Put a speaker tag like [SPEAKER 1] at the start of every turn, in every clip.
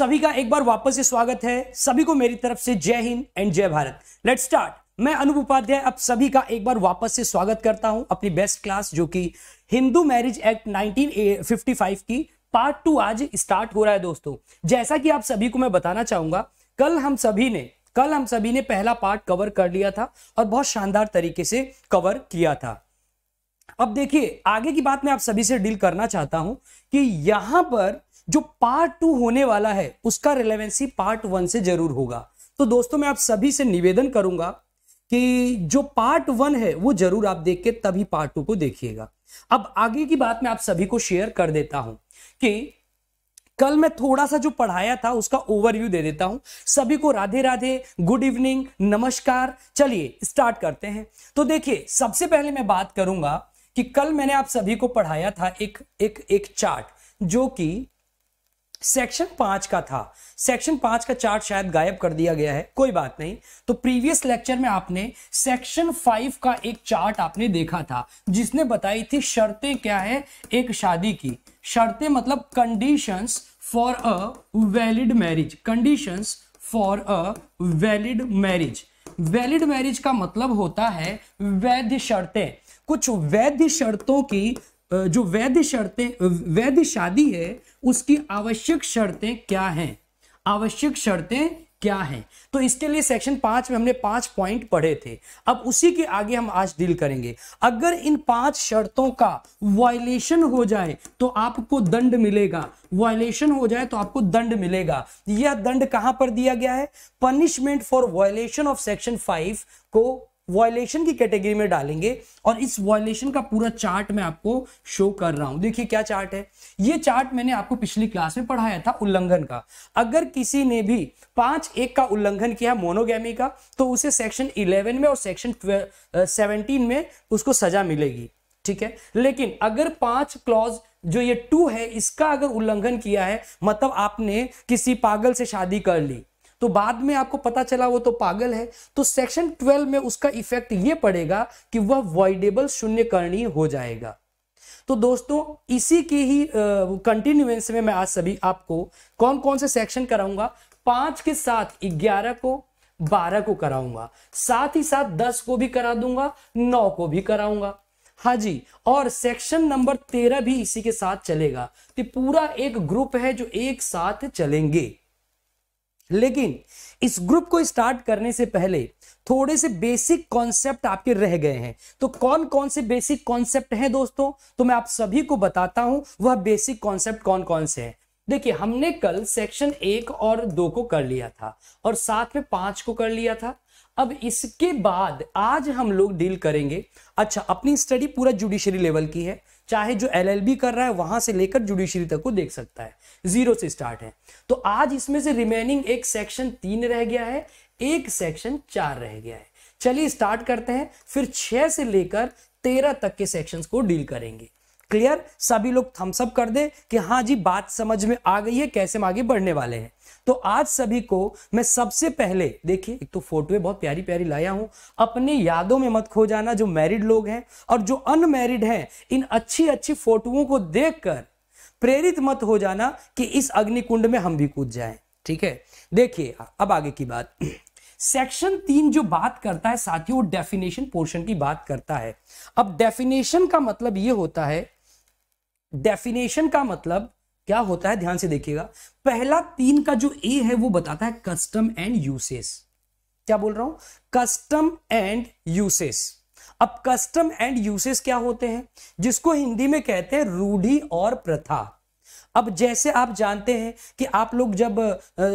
[SPEAKER 1] सभी का एक बार वापस से स्वागत है सभी को मेरी तरफ से जय Hind and Jai Bharat let start मैं अनुप उपाध्याय आप सभी का एक बार वापस से स्वागत करता हूं अपनी बेस्ट क्लास जो कि हिंदू मैरिज एक्ट 1955 की पार्ट टू आज स्टार्ट हो रहा है दोस्तों जैसा कि आप सभी को मैं बताना चाहूंगा कल हम सभी ने कल हम सभी ने पहला पार्ट कवर कर लिया था और बहुत शानदार तरीके से कवर किया था अब देखिए आगे की बात मैं आप सभी से डील करना चाहता हूं कि यहां पर जो पार्ट टू होने वाला है उसका रिलेवेंसी पार्ट वन से जरूर होगा तो दोस्तों मैं आप सभी से निवेदन करूंगा कि जो पार्ट वन है वो जरूर आप देख के तभी पार्ट टू को देखिएगा अब आगे की बात मैं आप सभी को शेयर कर देता हूं कि कल मैं थोड़ा सा जो पढ़ाया था उसका ओवरव्यू दे देता हूं सभी को राधे राधे गुड इवनिंग नमस्कार चलिए स्टार्ट करते हैं तो देखिए सबसे पहले मैं बात करूंगा कि कल मैंने आप सभी को पढ़ाया था एक एक एक चार्ट जो कि सेक्शन पांच का था सेक्शन पांच का चार्ट शायद गायब कर दिया गया है कोई बात नहीं तो प्रीवियस लेक्चर में आपने सेक्शन फाइव का एक चार्ट आपने देखा था जिसने बताई थी शर्तें क्या है एक शादी की शर्तें मतलब conditions for a valid marriage conditions for a valid marriage valid marriage का मतलब होता है वैध शर्तें कुछ वैध शर्तों की जो वैध शर्तें वैध शादी है उसकी आवश्यक शर्तें क्या हैं आवश्यक शर्तें क्या हैं तो इसके लिए सेक्शन पांच में हमने पांच पॉइंट पढ़े थे अब उसी के आगे हम आज डील करेंगे अगर इन पांच शर्तों का वायलेशन हो जाए तो आपको दंड मिलेगा वायलेशन हो जाए तो आपको दंड मिलेगा यह दंड कहां पर दिया गया है punishment for violation of section five को वॉयलेशन की कैटेगरी में डालेंगे और इस वॉयलेशन का पूरा चार्ट मैं आपको शो कर रहा हूं देखिए क्या चार्ट है ये चार्ट मैंने आपको पिछली क्लास में पढ़ाया था उल्लंघन का अगर किसी ने भी पांच एक का उल्लंघन किया मोनोगैमी का तो उसे सेक्शन इलेवन में और सेक्शन सेवनटीन में उसको सजा मिलेगी ठीक है लेकिन अगर पांच क्लॉज जो ये टू है इसका अगर उल्लंघन किया है मतलब आपने किसी पागल से शादी कर ली तो बाद में आपको पता चला वो तो पागल है तो सेक्शन 12 में उसका इफेक्ट ये पड़ेगा कि वह वॉइडेबल शून्य करणी हो जाएगा तो दोस्तों इसी के ही कंटिन्यूएंस में मैं आज सभी आपको कौन कौन से सेक्शन कराऊंगा पांच के साथ ग्यारह को बारह को कराऊंगा साथ ही साथ दस को भी करा दूंगा नौ को भी कराऊंगा हाँ जी और सेक्शन नंबर तेरह भी इसी के साथ चलेगा तो पूरा एक ग्रुप है जो एक साथ चलेंगे लेकिन इस ग्रुप को स्टार्ट करने से पहले थोड़े से बेसिक कॉन्सेप्ट आपके रह गए हैं तो कौन कौन से बेसिक कॉन्सेप्ट हैं दोस्तों तो मैं आप सभी को बताता हूं वह बेसिक कॉन्सेप्ट कौन कौन से हैं देखिए हमने कल सेक्शन एक और दो को कर लिया था और साथ में पांच को कर लिया था अब इसके बाद आज हम लोग डील करेंगे अच्छा अपनी स्टडी पूरा जुडिशरी लेवल की है चाहे जो एलएलबी कर रहा है वहां से लेकर जुडिशरी तक को देख सकता है जीरो से स्टार्ट है तो आज इसमें से रिमेनिंग एक सेक्शन तीन रह गया है एक सेक्शन चार रह गया है चलिए स्टार्ट करते हैं फिर छह से लेकर तेरह तक के सेक्शंस को डील करेंगे क्लियर सभी लोग थम्सअप कर दे कि हाँ जी बात समझ में आ गई है कैसे हम आगे बढ़ने वाले हैं तो आज सभी को मैं सबसे पहले देखिए एक तो फोटोएं बहुत प्यारी प्यारी लाया हूं अपने यादों में मत खो जाना जो मैरिड लोग हैं और जो अनमैरिड हैं इन अच्छी अच्छी फोटोओं को देखकर प्रेरित मत हो जाना कि इस अग्निकुंड में हम भी कूद जाए ठीक है देखिए अब आगे की बात सेक्शन तीन जो बात करता है साथियों वो डेफिनेशन पोर्शन की बात करता है अब डेफिनेशन का मतलब ये होता है डेफिनेशन का मतलब क्या होता है ध्यान से देखिएगा पहला तीन का जो ए है वो बताता है कस्टम एंड यूसेस क्या बोल रहा हूं कस्टम एंड यूसेस अब कस्टम एंड यूसेस क्या होते हैं जिसको हिंदी में कहते हैं रूढ़ी और प्रथा अब जैसे आप जानते हैं कि आप लोग जब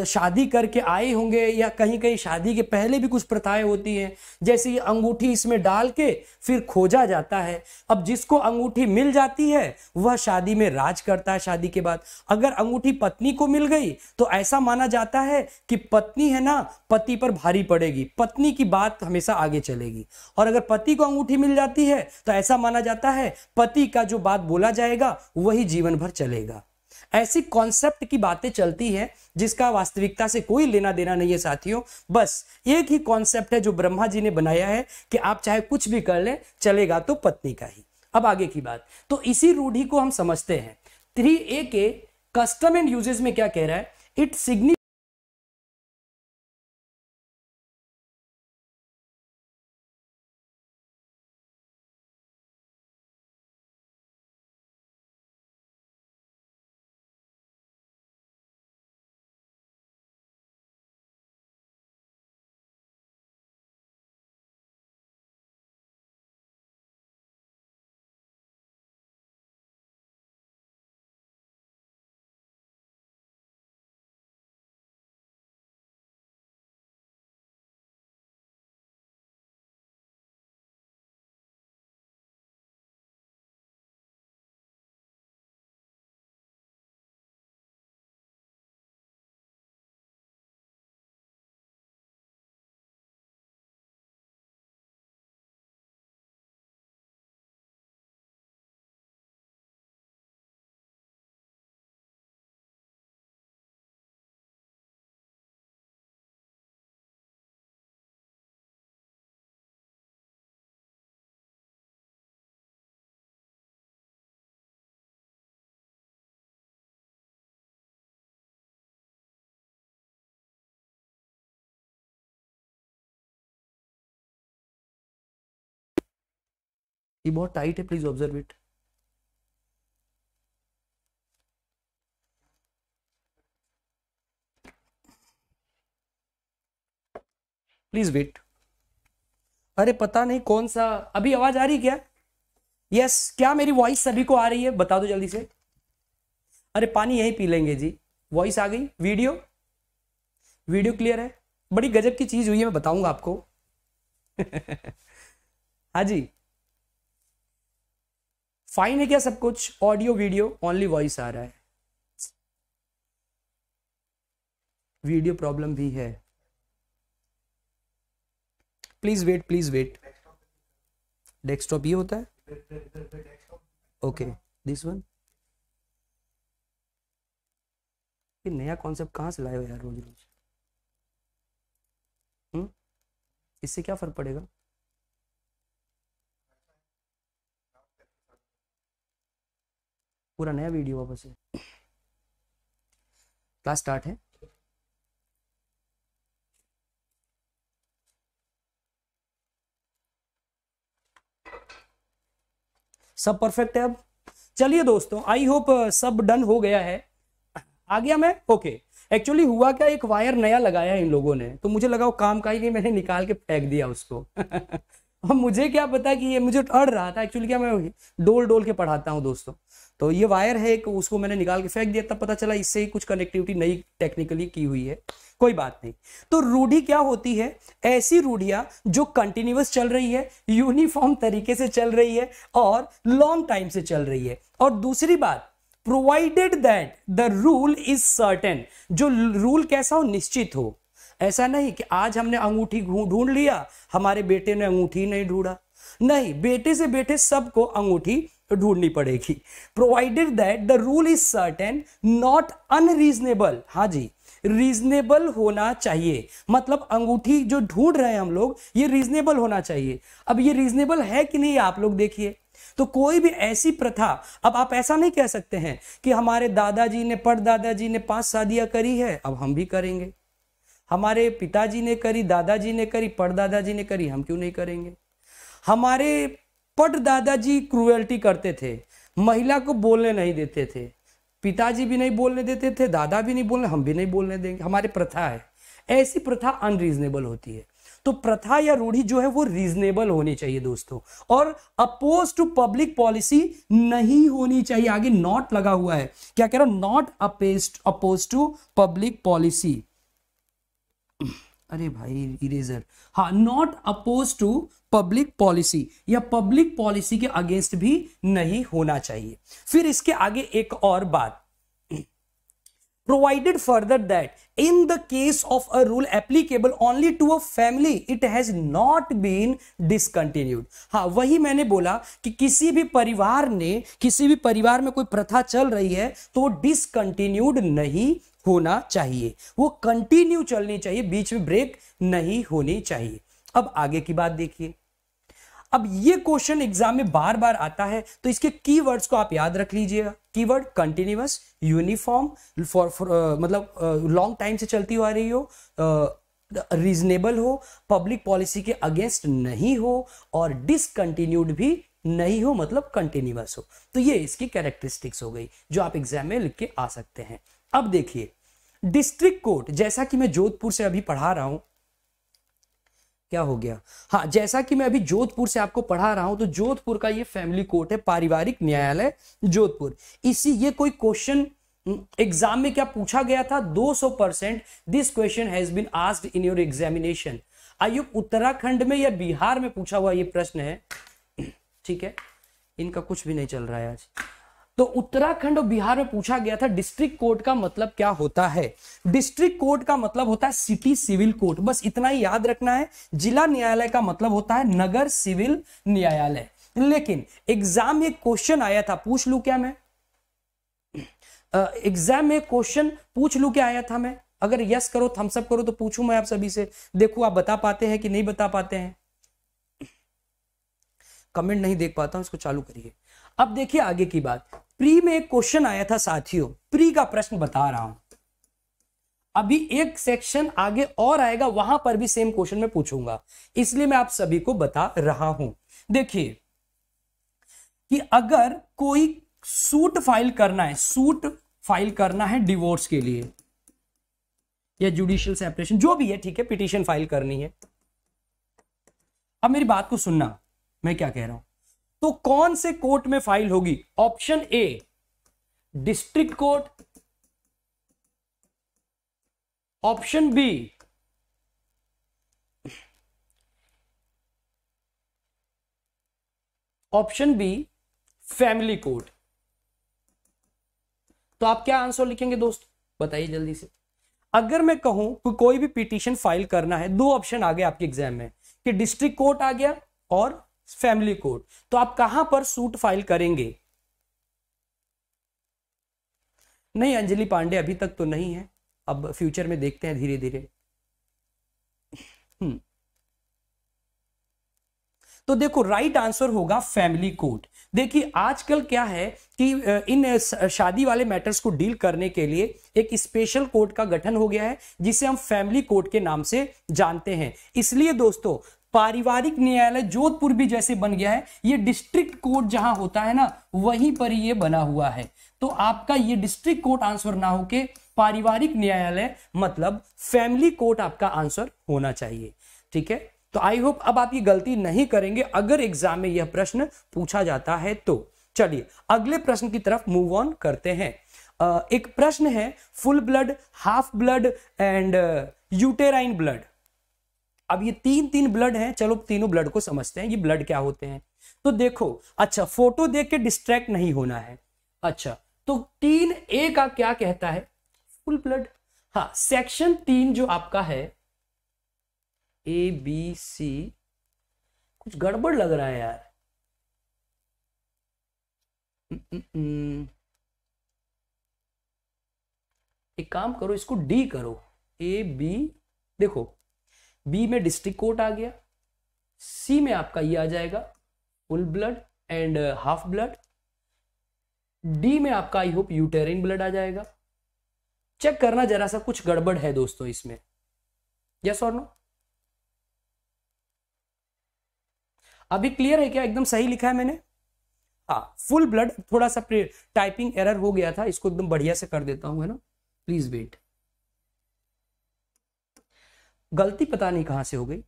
[SPEAKER 1] शादी करके आए होंगे या कहीं कहीं शादी के पहले भी कुछ प्रथाएं होती हैं जैसे ये अंगूठी इसमें डाल के फिर खोजा जाता है अब जिसको अंगूठी मिल जाती है वह शादी में राज करता है शादी के बाद अगर अंगूठी पत्नी को मिल गई तो ऐसा माना जाता है कि पत्नी है ना पति पर भारी पड़ेगी पत्नी की बात हमेशा आगे चलेगी और अगर पति को अंगूठी मिल जाती है तो ऐसा माना जाता है पति का जो बात बोला जाएगा वही जीवन भर चलेगा ऐसी कॉन्सेप्ट की बातें चलती है जिसका वास्तविकता से कोई लेना देना नहीं है साथियों बस एक ही कॉन्सेप्ट है जो ब्रह्मा जी ने बनाया है कि आप चाहे कुछ भी कर लें चलेगा तो पत्नी का ही अब आगे की बात तो इसी रूढ़ी को हम समझते हैं थ्री ए के कस्टम एंड यूजेज में क्या कह रहा है इट सिग्नि ये बहुत टाइट है please observe it please wait अरे पता नहीं कौन सा अभी आवाज आ रही क्या यस yes, क्या मेरी वॉइस सभी को आ रही है बता दो जल्दी से अरे पानी यही पी लेंगे जी वॉइस आ गई वीडियो वीडियो क्लियर है बड़ी गजब की चीज हुई है मैं बताऊंगा आपको हाँ जी फाइन है क्या सब कुछ ऑडियो वीडियो ओनली वॉइस आ रहा है वीडियो प्रॉब्लम भी है please wait please wait desktop ये होता है ओके दिस वन ये नया कॉन्सेप्ट कहां से लाए हो यार रोज रोज हम्म, इससे क्या फर्क पड़ेगा पूरा नया वीडियो वापस से क्लास स्टार्ट है सब परफेक्ट है अब चलिए दोस्तों आई होप uh, सब डन हो गया है आ गया मैं ओके okay. एक्चुअली हुआ क्या एक वायर नया लगाया है इन लोगों ने तो मुझे लगा वो काम का ही नहीं मैंने निकाल के फेंक दिया उसको अब मुझे क्या पता कि ये मुझे अड़ रहा था एक्चुअली क्या मैं डोल डोल के पढ़ाता हूँ दोस्तों तो ये वायर है एक उसको मैंने निकाल के फेंक दिया तब पता चला इससे ही कुछ कनेक्टिविटी नई टेक्निकली की हुई है कोई बात नहीं तो रूढ़ी क्या होती है ऐसी रूढ़िया जो कंटिन्यूस चल रही है यूनिफॉर्म तरीके से चल रही है और लॉन्ग टाइम से चल रही है और दूसरी बात provided that the rule is certain जो रूल कैसा हो निश्चित हो ऐसा नहीं कि आज हमने अंगूठी ढूंढ लिया हमारे बेटे ने अंगूठी नहीं ढूंढा नहीं बेटे से बेटे सबको अंगूठी ढूंढनी पड़ेगी provided that the rule is certain not unreasonable हाँ जी रीजनेबल होना चाहिए मतलब अंगूठी जो ढूंढ रहे हैं हम लोग ये रीजनेबल होना चाहिए अब ये रीजनेबल है कि नहीं आप लोग देखिए तो कोई भी ऐसी प्रथा अब आप ऐसा नहीं कह सकते हैं कि हमारे दादाजी ने दादाजी ने पांच शादियां करी है अब हम भी करेंगे हमारे पिताजी ने करी दादाजी ने करी परदादाजी ने करी हम क्यों नहीं करेंगे हमारे पट दादाजी क्रुएल्टी करते थे महिला को बोलने नहीं देते थे पिताजी भी नहीं बोलने देते थे दादा भी नहीं बोलने हम भी नहीं बोलने देंगे हमारी प्रथा है ऐसी प्रथा अनरीजनेबल होती है तो प्रथा या रूढ़ी जो है वो रीजनेबल होनी चाहिए दोस्तों और अपोज टू पब्लिक पॉलिसी नहीं होनी चाहिए आगे नॉट लगा हुआ है क्या कह रहा हूं not opposed opposed to public policy अरे भाई इरेजर हा not opposed to public policy या पब्लिक पॉलिसी के अगेंस्ट भी नहीं होना चाहिए फिर इसके आगे एक और बात provided further that in the case of a rule applicable only to a family it has not been discontinued हाँ वही मैंने बोला कि किसी भी परिवार ने किसी भी परिवार में कोई प्रथा चल रही है तो डिसकंटिन्यूड नहीं होना चाहिए वो कंटिन्यू चलनी चाहिए बीच में ब्रेक नहीं होनी चाहिए अब आगे की बात देखिए अब ये क्वेश्चन एग्जाम में बार बार आता है तो इसके कीवर्ड्स को आप याद रख लीजिएगा कीवर्ड कंटिन्यूस यूनिफॉर्म फॉर मतलब लॉन्ग टाइम से चलती आ रही हो रीजनेबल हो पब्लिक पॉलिसी के अगेंस्ट नहीं हो और डिसकंटिन्यूड भी नहीं हो मतलब कंटिन्यूस हो तो ये इसकी कैरेक्टरिस्टिक्स हो गई जो आप एग्जाम में लिख के आ सकते हैं अब देखिए डिस्ट्रिक्ट कोर्ट जैसा कि मैं जोधपुर से अभी पढ़ा रहा हूं क्या हो गया हाँ जैसा कि मैं अभी जोधपुर से आपको पढ़ा रहा हूं तो जोधपुर का ये फैमिली कोर्ट है पारिवारिक न्यायालय जोधपुर इसी ये कोई क्वेश्चन एग्जाम हम्म, में क्या पूछा गया था 200 percent this question has been asked in your examination आयुब उत्तराखंड में या बिहार में पूछा हुआ ये प्रश्न है ठीक है इनका कुछ भी नहीं चल रहा है आज तो उत्तराखंड और बिहार में पूछा गया था डिस्ट्रिक्ट कोर्ट का मतलब क्या होता है डिस्ट्रिक्ट कोर्ट का मतलब होता है सिटी सिविल कोर्ट बस इतना ही याद रखना है जिला न्यायालय का मतलब होता है नगर सिविल न्यायालय लेकिन एग्जाम में क्वेश्चन आया था पूछ लू क्या मैं एग्जाम में क्वेश्चन पूछ लू क्या आया था मैं अगर यस करो थम्सअप करो तो पूछू मैं आप सभी से देखो आप बता पाते हैं कि नहीं बता पाते हैं कमेंट नहीं देख पाता हूं इसको चालू करिए अब देखिए आगे की बात प्री में एक क्वेश्चन आया था साथियों प्री का प्रश्न बता रहा हूं अभी एक सेक्शन आगे और आएगा वहां पर भी सेम क्वेश्चन में पूछूंगा इसलिए मैं आप सभी को बता रहा हूं देखिए कि अगर कोई सूट फाइल करना है सूट फाइल करना है डिवोर्स के लिए या जुडिशियल सेपरेशन जो भी है ठीक है पिटिशन फाइल करनी है अब मेरी बात को सुनना मैं क्या कह रहा हूं तो कौन से कोर्ट में फाइल होगी option A district court option B option B family court तो आप क्या आंसर लिखेंगे दोस्त बताइए जल्दी से अगर मैं कहूं कि कोई भी पिटीशन फाइल करना है दो ऑप्शन आ गए आपके एग्जाम में कि डिस्ट्रिक्ट कोर्ट आ गया और फैमिली कोर्ट तो आप कहां पर सूट फाइल करेंगे नहीं अंजलि पांडे अभी तक तो नहीं है अब फ्यूचर में देखते हैं धीरे धीरे हम्म। तो देखो राइट आंसर होगा फैमिली कोर्ट देखिए आजकल क्या है कि इन शादी वाले मैटर्स को डील करने के लिए एक स्पेशल कोर्ट का गठन हो गया है जिसे हम फैमिली कोर्ट के नाम से जानते हैं इसलिए दोस्तों पारिवारिक न्यायालय जोधपुर भी जैसे बन गया है ये डिस्ट्रिक्ट कोर्ट जहां होता है ना वहीं पर ये बना हुआ है तो आपका ये डिस्ट्रिक्ट कोर्ट आंसर ना होके पारिवारिक न्यायालय मतलब फैमिली कोर्ट आपका आंसर होना चाहिए ठीक है तो आई होप अब आप ये गलती नहीं करेंगे अगर एग्जाम में यह प्रश्न पूछा जाता है तो चलिए अगले प्रश्न की तरफ मूव ऑन करते हैं एक प्रश्न है full blood half blood and uterine blood अब ये तीन तीन ब्लड हैं चलो तीनों ब्लड को समझते हैं ये ब्लड क्या होते हैं तो देखो अच्छा फोटो देख के डिस्ट्रैक्ट नहीं होना है अच्छा तो तीन ए का क्या कहता है फुल ब्लड हाँ सेक्शन तीन जो आपका है ए बी सी कुछ गड़बड़ लग रहा है यार हम्म, हम्म, हम्म। एक काम करो इसको डी करो ए बी देखो बी में डिस्ट्रिक्ट कोर्ट आ गया सी में आपका ये आ जाएगा full blood and half blood D में आपका आई होप यूटेरिन ब्लड आ जाएगा चेक करना जरा सा कुछ गड़बड़ है दोस्तों इसमें यस और नो अभी क्लियर है क्या एकदम सही लिखा है मैंने हाँ फुल ब्लड थोड़ा सा टाइपिंग एरर हो गया था इसको एकदम बढ़िया से कर देता हूं है ना प्लीज वेट गलती पता नहीं कहां से हो गई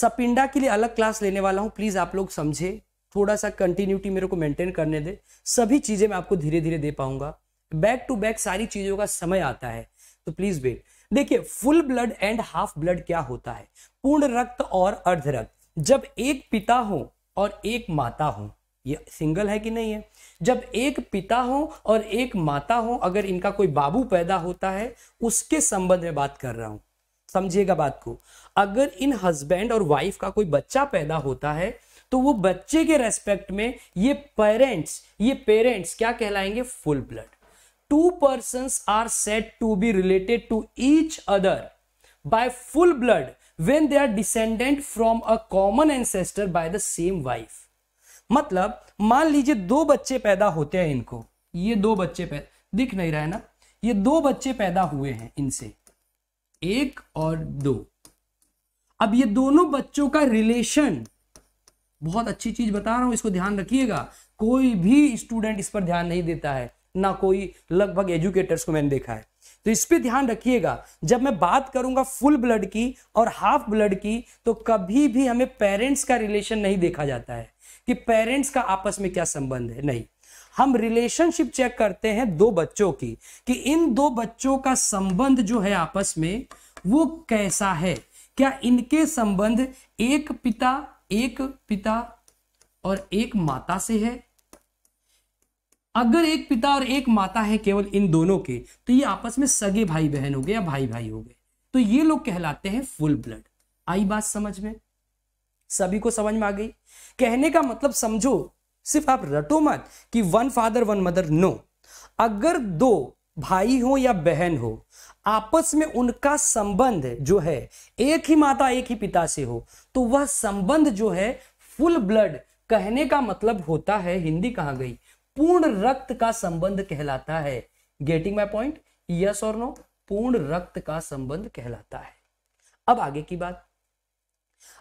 [SPEAKER 1] सपिंडा के लिए अलग क्लास लेने वाला हूं प्लीज आप लोग समझे थोड़ा सा कंटिन्यूटी मेरे को मेंटेन करने दे सभी चीजें मैं आपको धीरे धीरे दे पाऊंगा बैक टू बैक सारी चीजों का समय आता है तो प्लीज वेट देखिए full blood and half blood क्या होता है पूर्ण रक्त और अर्ध रक्त जब एक पिता हो और एक माता हो ये सिंगल है कि नहीं है जब एक पिता हो और एक माता हो अगर इनका कोई बाबू पैदा होता है उसके संबंध में बात कर रहा हूं समझिएगा बात को अगर इन हस्बैंड और वाइफ का कोई बच्चा पैदा होता है तो वो बच्चे के रेस्पेक्ट में ये पेरेंट्स ये पेरेंट्स क्या कहलाएंगे full blood two person are said to be related to each other by full blood when they are descendant from a common ancestor by the same wife मतलब मान लीजिए दो बच्चे पैदा होते हैं इनको ये दो बच्चे पैदा दिख नहीं रहा है ना ये दो बच्चे पैदा हुए हैं इनसे एक और दो अब ये दोनों बच्चों का रिलेशन बहुत अच्छी चीज बता रहा हूं इसको ध्यान रखिएगा कोई भी स्टूडेंट इस पर ध्यान नहीं देता है ना कोई लगभग एजुकेटर्स को मैंने देखा है तो इस पर ध्यान रखिएगा जब मैं बात करूंगा फुल ब्लड की और हाफ ब्लड की तो कभी भी हमें पेरेंट्स का रिलेशन नहीं देखा जाता है कि पेरेंट्स का आपस में क्या संबंध है नहीं हम रिलेशनशिप चेक करते हैं दो बच्चों की कि इन दो बच्चों का संबंध जो है आपस में वो कैसा है क्या इनके संबंध एक पिता एक पिता और एक माता से है अगर एक पिता और एक माता है केवल इन दोनों के तो ये आपस में सगे भाई बहन हो गए या भाई भाई हो गए तो ये लोग कहलाते हैं फुल ब्लड आई बात समझ में सभी को समझ में आ गई कहने का मतलब समझो सिर्फ आप रटो मत कि one father one mother no अगर दो भाई हो या बहन हो आपस में उनका संबंध जो है एक ही माता एक ही पिता से हो तो वह संबंध जो है फुल ब्लड कहने का मतलब होता है हिंदी कहां गई पूर्ण रक्त का संबंध कहलाता है गेटिंग माई पॉइंट यस और नो पूर्ण रक्त का संबंध कहलाता है अब आगे की बात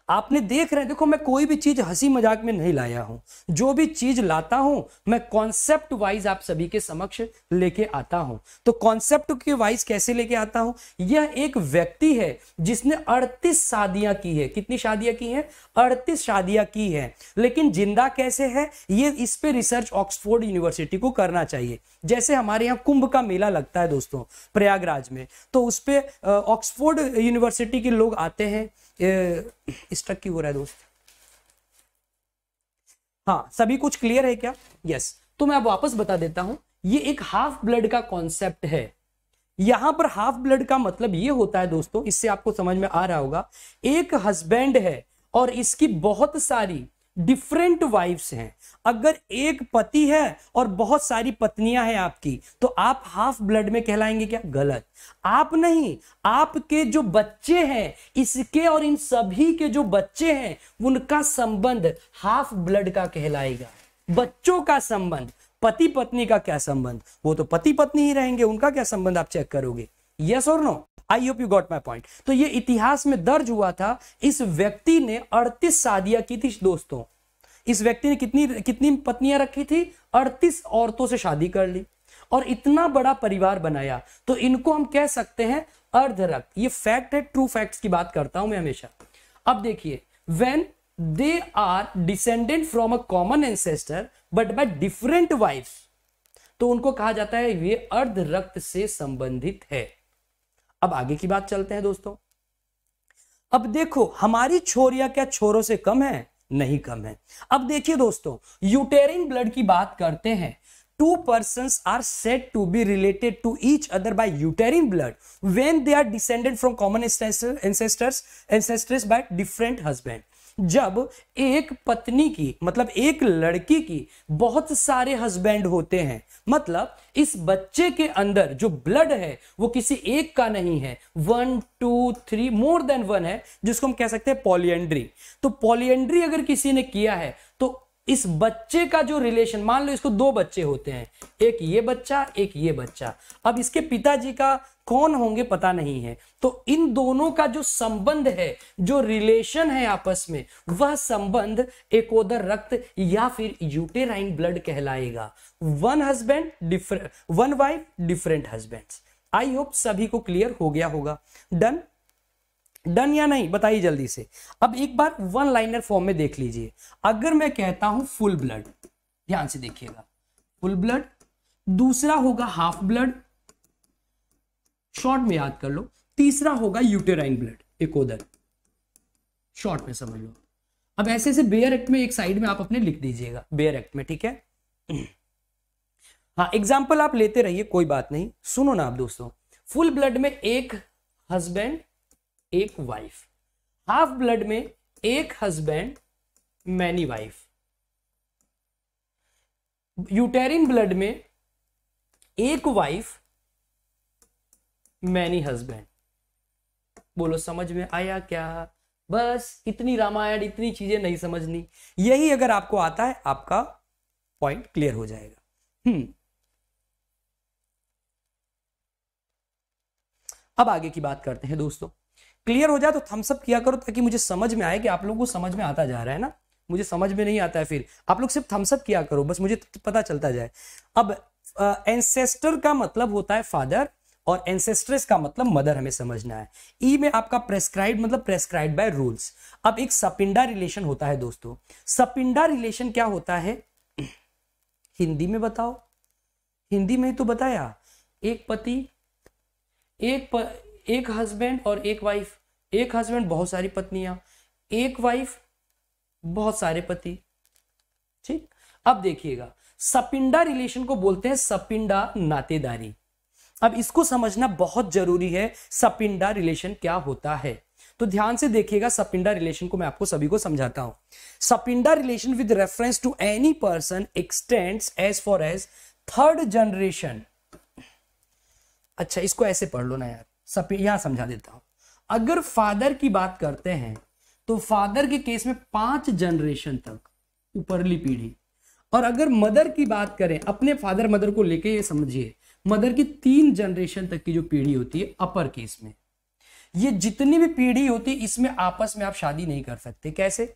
[SPEAKER 1] आपने देख रहे हैं देखो मैं कोई भी चीज हंसी मजाक में नहीं लाया हूं जो भी चीज लाता हूं मैं कॉन्सेप्ट वाइज आप सभी के समक्ष लेके आता हूं तो कॉन्सेप्ट के वाइज कैसे लेके आता हूं यह एक व्यक्ति है जिसने 38 शादियां की है कितनी शादियां की हैं 38 शादियां की है लेकिन जिंदा कैसे है ये इस पर रिसर्च ऑक्सफोर्ड यूनिवर्सिटी को करना चाहिए जैसे हमारे यहाँ कुंभ का मेला लगता है दोस्तों प्रयागराज में तो उस पर ऑक्सफोर्ड यूनिवर्सिटी के लोग आते हैं स्ट्रक की हो रहा है दोस्त हाँ सभी कुछ क्लियर है क्या यस तो मैं अब वापस बता देता हूं ये एक हाफ ब्लड का कॉन्सेप्ट है यहां पर हाफ ब्लड का मतलब ये होता है दोस्तों इससे आपको समझ में आ रहा होगा एक हस्बैंड है और इसकी बहुत सारी डिफरेंट वाइफ्स हैं अगर एक पति है और बहुत सारी पत्नियां हैं आपकी तो आप हाफ ब्लड में कहलाएंगे क्या गलत आप नहीं आपके जो बच्चे हैं इसके और इन सभी के जो बच्चे हैं उनका संबंध हाफ ब्लड का कहलाएगा बच्चों का संबंध पति पत्नी का क्या संबंध वो तो पति पत्नी ही रहेंगे उनका क्या संबंध आप चेक करोगे यस और no I hope you got my point तो ये इतिहास में दर्ज हुआ था इस व्यक्ति ने अड़तीस शादियां की थी दोस्तों इस व्यक्ति ने कितनी कितनी पत्नियां रखी थी अड़तीस औरतों से शादी कर ली और इतना बड़ा परिवार बनाया तो इनको हम कह सकते हैं अर्धरक्त ये फैक्ट है ट्रू फैक्ट्स की बात करता हूं मैं हमेशा अब देखिए when they are descendant from a common ancestor but by different wife तो उनको कहा जाता है ये अर्धरक्त से संबंधित है अब आगे की बात चलते हैं दोस्तों अब देखो हमारी छोरिया क्या छोरों से कम है नहीं कम है अब देखिए दोस्तों यूटेरिन ब्लड की बात करते हैं two person are said to be related to each other by uterine blood when they are descended from common ancestors ancestors by different husband जब एक पत्नी की मतलब एक लड़की की बहुत सारे हस्बैंड होते हैं मतलब इस बच्चे के अंदर जो ब्लड है वो किसी एक का नहीं है one two three more than one है जिसको हम कह सकते हैं पॉलियंड्री तो पॉलियंड्री अगर किसी ने किया है इस बच्चे का जो रिलेशन मान लो इसको दो बच्चे होते हैं एक ये बच्चा एक ये बच्चा अब इसके पिताजी का कौन होंगे पता नहीं है तो इन दोनों का जो संबंध है जो रिलेशन है आपस में वह संबंध एकोदर रक्त या फिर यूटेराइन ब्लड कहलाएगा one husband different one wife different husband I hope सभी को क्लियर हो गया होगा डन डन या नहीं बताइए जल्दी से अब एक बार वन लाइनर फॉर्म में देख लीजिए अगर मैं कहता हूं फुल ब्लड ध्यान से देखिएगा फुल ब्लड दूसरा होगा हाफ ब्लड शॉर्ट में याद कर लो तीसरा होगा यूटेराइन ब्लड एक उधर शॉर्ट में समझ लो अब ऐसे ऐसे बेयर एक्ट में एक साइड में आप अपने लिख दीजिएगा बेयर एक्ट में ठीक है हाँ एग्जाम्पल आप लेते रहिए कोई बात नहीं सुनो ना आप दोस्तों फुल ब्लड में एक हस्बैंड एक वाइफ हाफ ब्लड में एक husband many wife uterine blood में एक वाइफ मैनी हस्बैंड बोलो समझ में आया क्या बस इतनी रामायण इतनी चीजें नहीं समझनी यही अगर आपको आता है आपका पॉइंट क्लियर हो जाएगा हम्म अब आगे की बात करते हैं दोस्तों क्लियर हो जाए तो थम्सअप किया करो ताकि मुझे समझ में आए कि आप लोगों को समझ में आता जा रहा है ना मुझे समझ में नहीं आता है फिर आप लोग सिर्फ थम्सअप किया करो बस मुझे पता चलता जाए अब एंसेस्टर का मतलब होता है फादर और एंसेस्ट्रेस का मतलब मदर हमें समझना है ई में आपका प्रेस्क्राइब मतलब प्रेस्क्राइब बाय रूल्स अब एक सपिंडा रिलेशन होता है दोस्तों सपिंडा रिलेशन क्या होता है हिंदी में बताओ हिंदी में ही तो बताया एक पति एक प, एक हस्बैंड और एक वाइफ एक हस्बैंड बहुत सारी पत्नियां एक वाइफ बहुत सारे पति ठीक अब देखिएगा सपिंडा रिलेशन को बोलते हैं सपिंडा नातेदारी अब इसको समझना बहुत जरूरी है सपिंडा रिलेशन क्या होता है तो ध्यान से देखिएगा सपिंडा रिलेशन को मैं आपको सभी को समझाता हूं sapinda relation with reference to any person extends as far as third generation अच्छा इसको ऐसे पढ़ लो ना यार सब यहां समझा देता हूं अगर फादर की बात करते हैं तो फादर के केस में पांच जनरेशन तक ऊपरली पीढ़ी और अगर मदर की बात करें अपने फादर मदर को लेके ये समझिए मदर की तीन जनरेशन तक की जो पीढ़ी होती है अपर केस में ये जितनी भी पीढ़ी होती है इसमें आपस में आप शादी नहीं कर सकते कैसे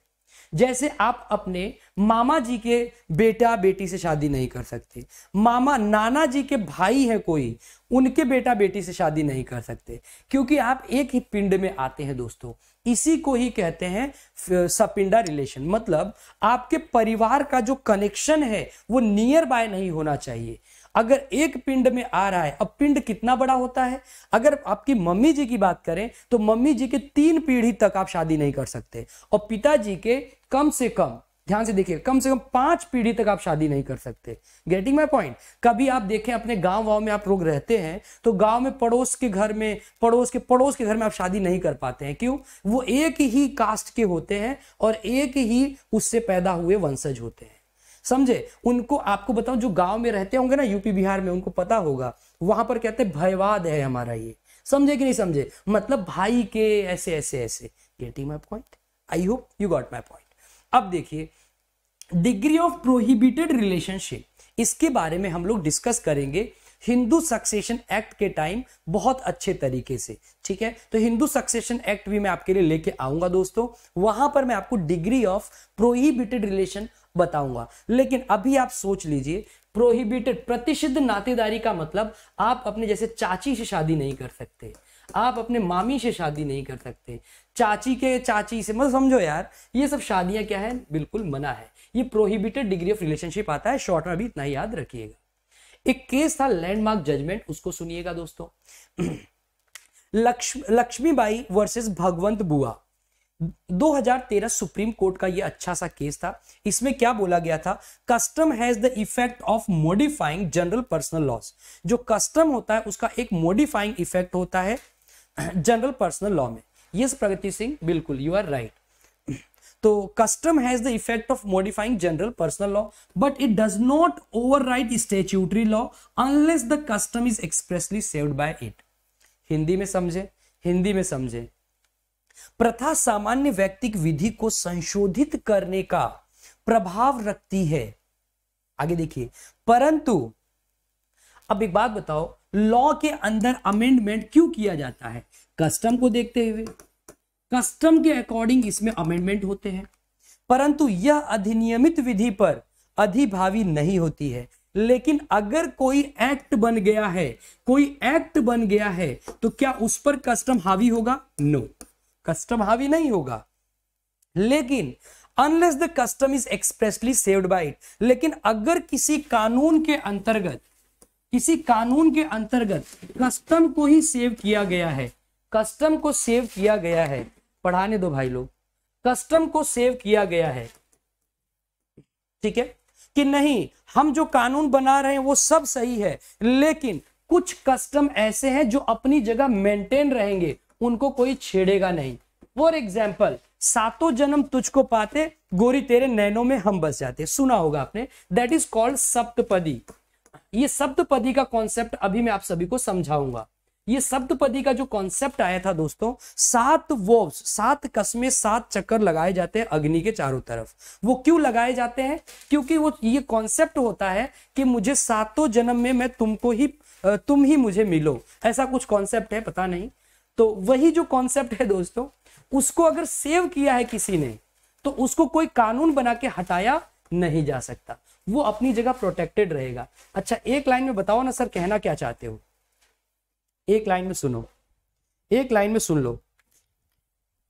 [SPEAKER 1] जैसे आप अपने मामा जी के बेटा बेटी से शादी नहीं कर सकते मामा नाना जी के भाई है कोई उनके बेटा बेटी से शादी नहीं कर सकते क्योंकि आप एक ही पिंड में आते हैं दोस्तों इसी को ही कहते हैं सपिंडा रिलेशन मतलब आपके परिवार का जो कनेक्शन है वो नियर बाय नहीं होना चाहिए अगर एक पिंड में आ रहा है अब पिंड कितना बड़ा होता है अगर आपकी मम्मी जी की बात करें तो मम्मी जी के तीन पीढ़ी तक आप शादी नहीं कर सकते और पिताजी के कम से कम ध्यान से देखिए कम से कम पांच पीढ़ी तक आप शादी नहीं कर सकते गेटिंग माई पॉइंट कभी आप देखें अपने गांव वाव में आप लोग रहते हैं तो गांव में पड़ोस के घर में पड़ोस के पड़ोस के घर में आप शादी नहीं कर पाते हैं क्यों वो एक ही कास्ट के होते हैं और एक ही उससे पैदा हुए वंशज होते हैं समझे उनको आपको बताऊं जो गांव में रहते होंगे ना यूपी बिहार में उनको पता होगा वहां पर कहते हैं भयवाद है हमारा ये समझे कि नहीं समझे मतलब भाई के ऐसे ऐसे ऐसे getting my point I hope you got my point अब देखिए डिग्री ऑफ प्रोहिबिटेड रिलेशनशिप इसके बारे में हम लोग डिस्कस करेंगे हिंदू सक्सेशन एक्ट के टाइम बहुत अच्छे तरीके से ठीक है तो हिंदू सक्सेशन एक्ट भी मैं आपके लिए लेके आऊंगा दोस्तों वहां पर मैं आपको डिग्री ऑफ प्रोहिबिटेड रिलेशन बताऊंगा लेकिन अभी आप सोच लीजिए प्रोहिबिटेड प्रतिषिध नातेदारी का मतलब आप अपने जैसे चाची से शादी नहीं कर सकते आप अपने मामी से शादी नहीं कर सकते चाची के चाची से मतलब समझो यार ये सब शादियां क्या है बिल्कुल मना है ये प्रोहिबिटेड डिग्री ऑफ रिलेशनशिप आता है शॉर्ट में भी इतना याद रखिएगा एक केस था लैंडमार्क जजमेंट उसको सुनिएगा दोस्तों लक्ष्मी लक्ष्मीबाई वर्सेस भगवंत बुआ 2013 सुप्रीम कोर्ट का यह अच्छा सा केस था इसमें क्या बोला गया था custom has the effect of modifying general personal laws जो कस्टम होता है उसका एक मॉडिफाइंग इफेक्ट होता है जनरल पर्सनल लॉ में यस प्रगति सिंह बिल्कुल यू आर राइट तो custom has the effect of modifying general personal law but it does not override statutory law unless the custom is expressly saved by it Hindi में समझे हिंदी में समझे प्रथा सामान्य व्यक्तिक विधि को संशोधित करने का प्रभाव रखती है आगे देखिए परंतु अब एक बात बताओ लॉ के अंदर अमेंडमेंट क्यों किया जाता है कस्टम को देखते हुए कस्टम के अकॉर्डिंग इसमें अमेंडमेंट होते हैं परंतु यह अधिनियमित विधि पर अधिभावी नहीं होती है लेकिन अगर कोई एक्ट बन गया है कोई एक्ट बन गया है तो क्या उस पर कस्टम हावी होगा नो no. कस्टम हावी नहीं होगा लेकिन unless the custom is expressly saved by it लेकिन अगर किसी कानून के अंतर्गत किसी कानून के अंतर्गत कस्टम को ही सेव किया गया है कस्टम को सेव किया गया है पढ़ाने दो भाई लोग कस्टम को सेव किया गया है ठीक है कि नहीं हम जो कानून बना रहे हैं वो सब सही है लेकिन कुछ कस्टम ऐसे हैं जो अपनी जगह मेंटेन रहेंगे उनको कोई छेड़ेगा नहीं फॉर एग्जाम्पल सातों जन्म तुझको पाते गोरी तेरे नैनों में हम बस जाते सुना होगा आपने दैट इज कॉल्ड सप्तपदी ये सप्तपदी का कॉन्सेप्ट अभी मैं आप सभी को समझाऊंगा ये शब्दपदी का जो कॉन्सेप्ट आया था दोस्तों सात वो सात कस्मे सात चक्कर लगाए जाते हैं अग्नि के चारों तरफ वो क्यों लगाए जाते हैं क्योंकि वो ये कॉन्सेप्ट होता है कि मुझे सातों जन्म में मैं तुमको ही तुम ही मुझे मिलो ऐसा कुछ कॉन्सेप्ट है पता नहीं तो वही जो कॉन्सेप्ट है दोस्तों उसको अगर सेव किया है किसी ने तो उसको कोई कानून बना के हटाया नहीं जा सकता वो अपनी जगह प्रोटेक्टेड रहेगा अच्छा एक लाइन में बताओ ना सर कहना क्या चाहते हो एक लाइन में सुनो एक लाइन में सुन लो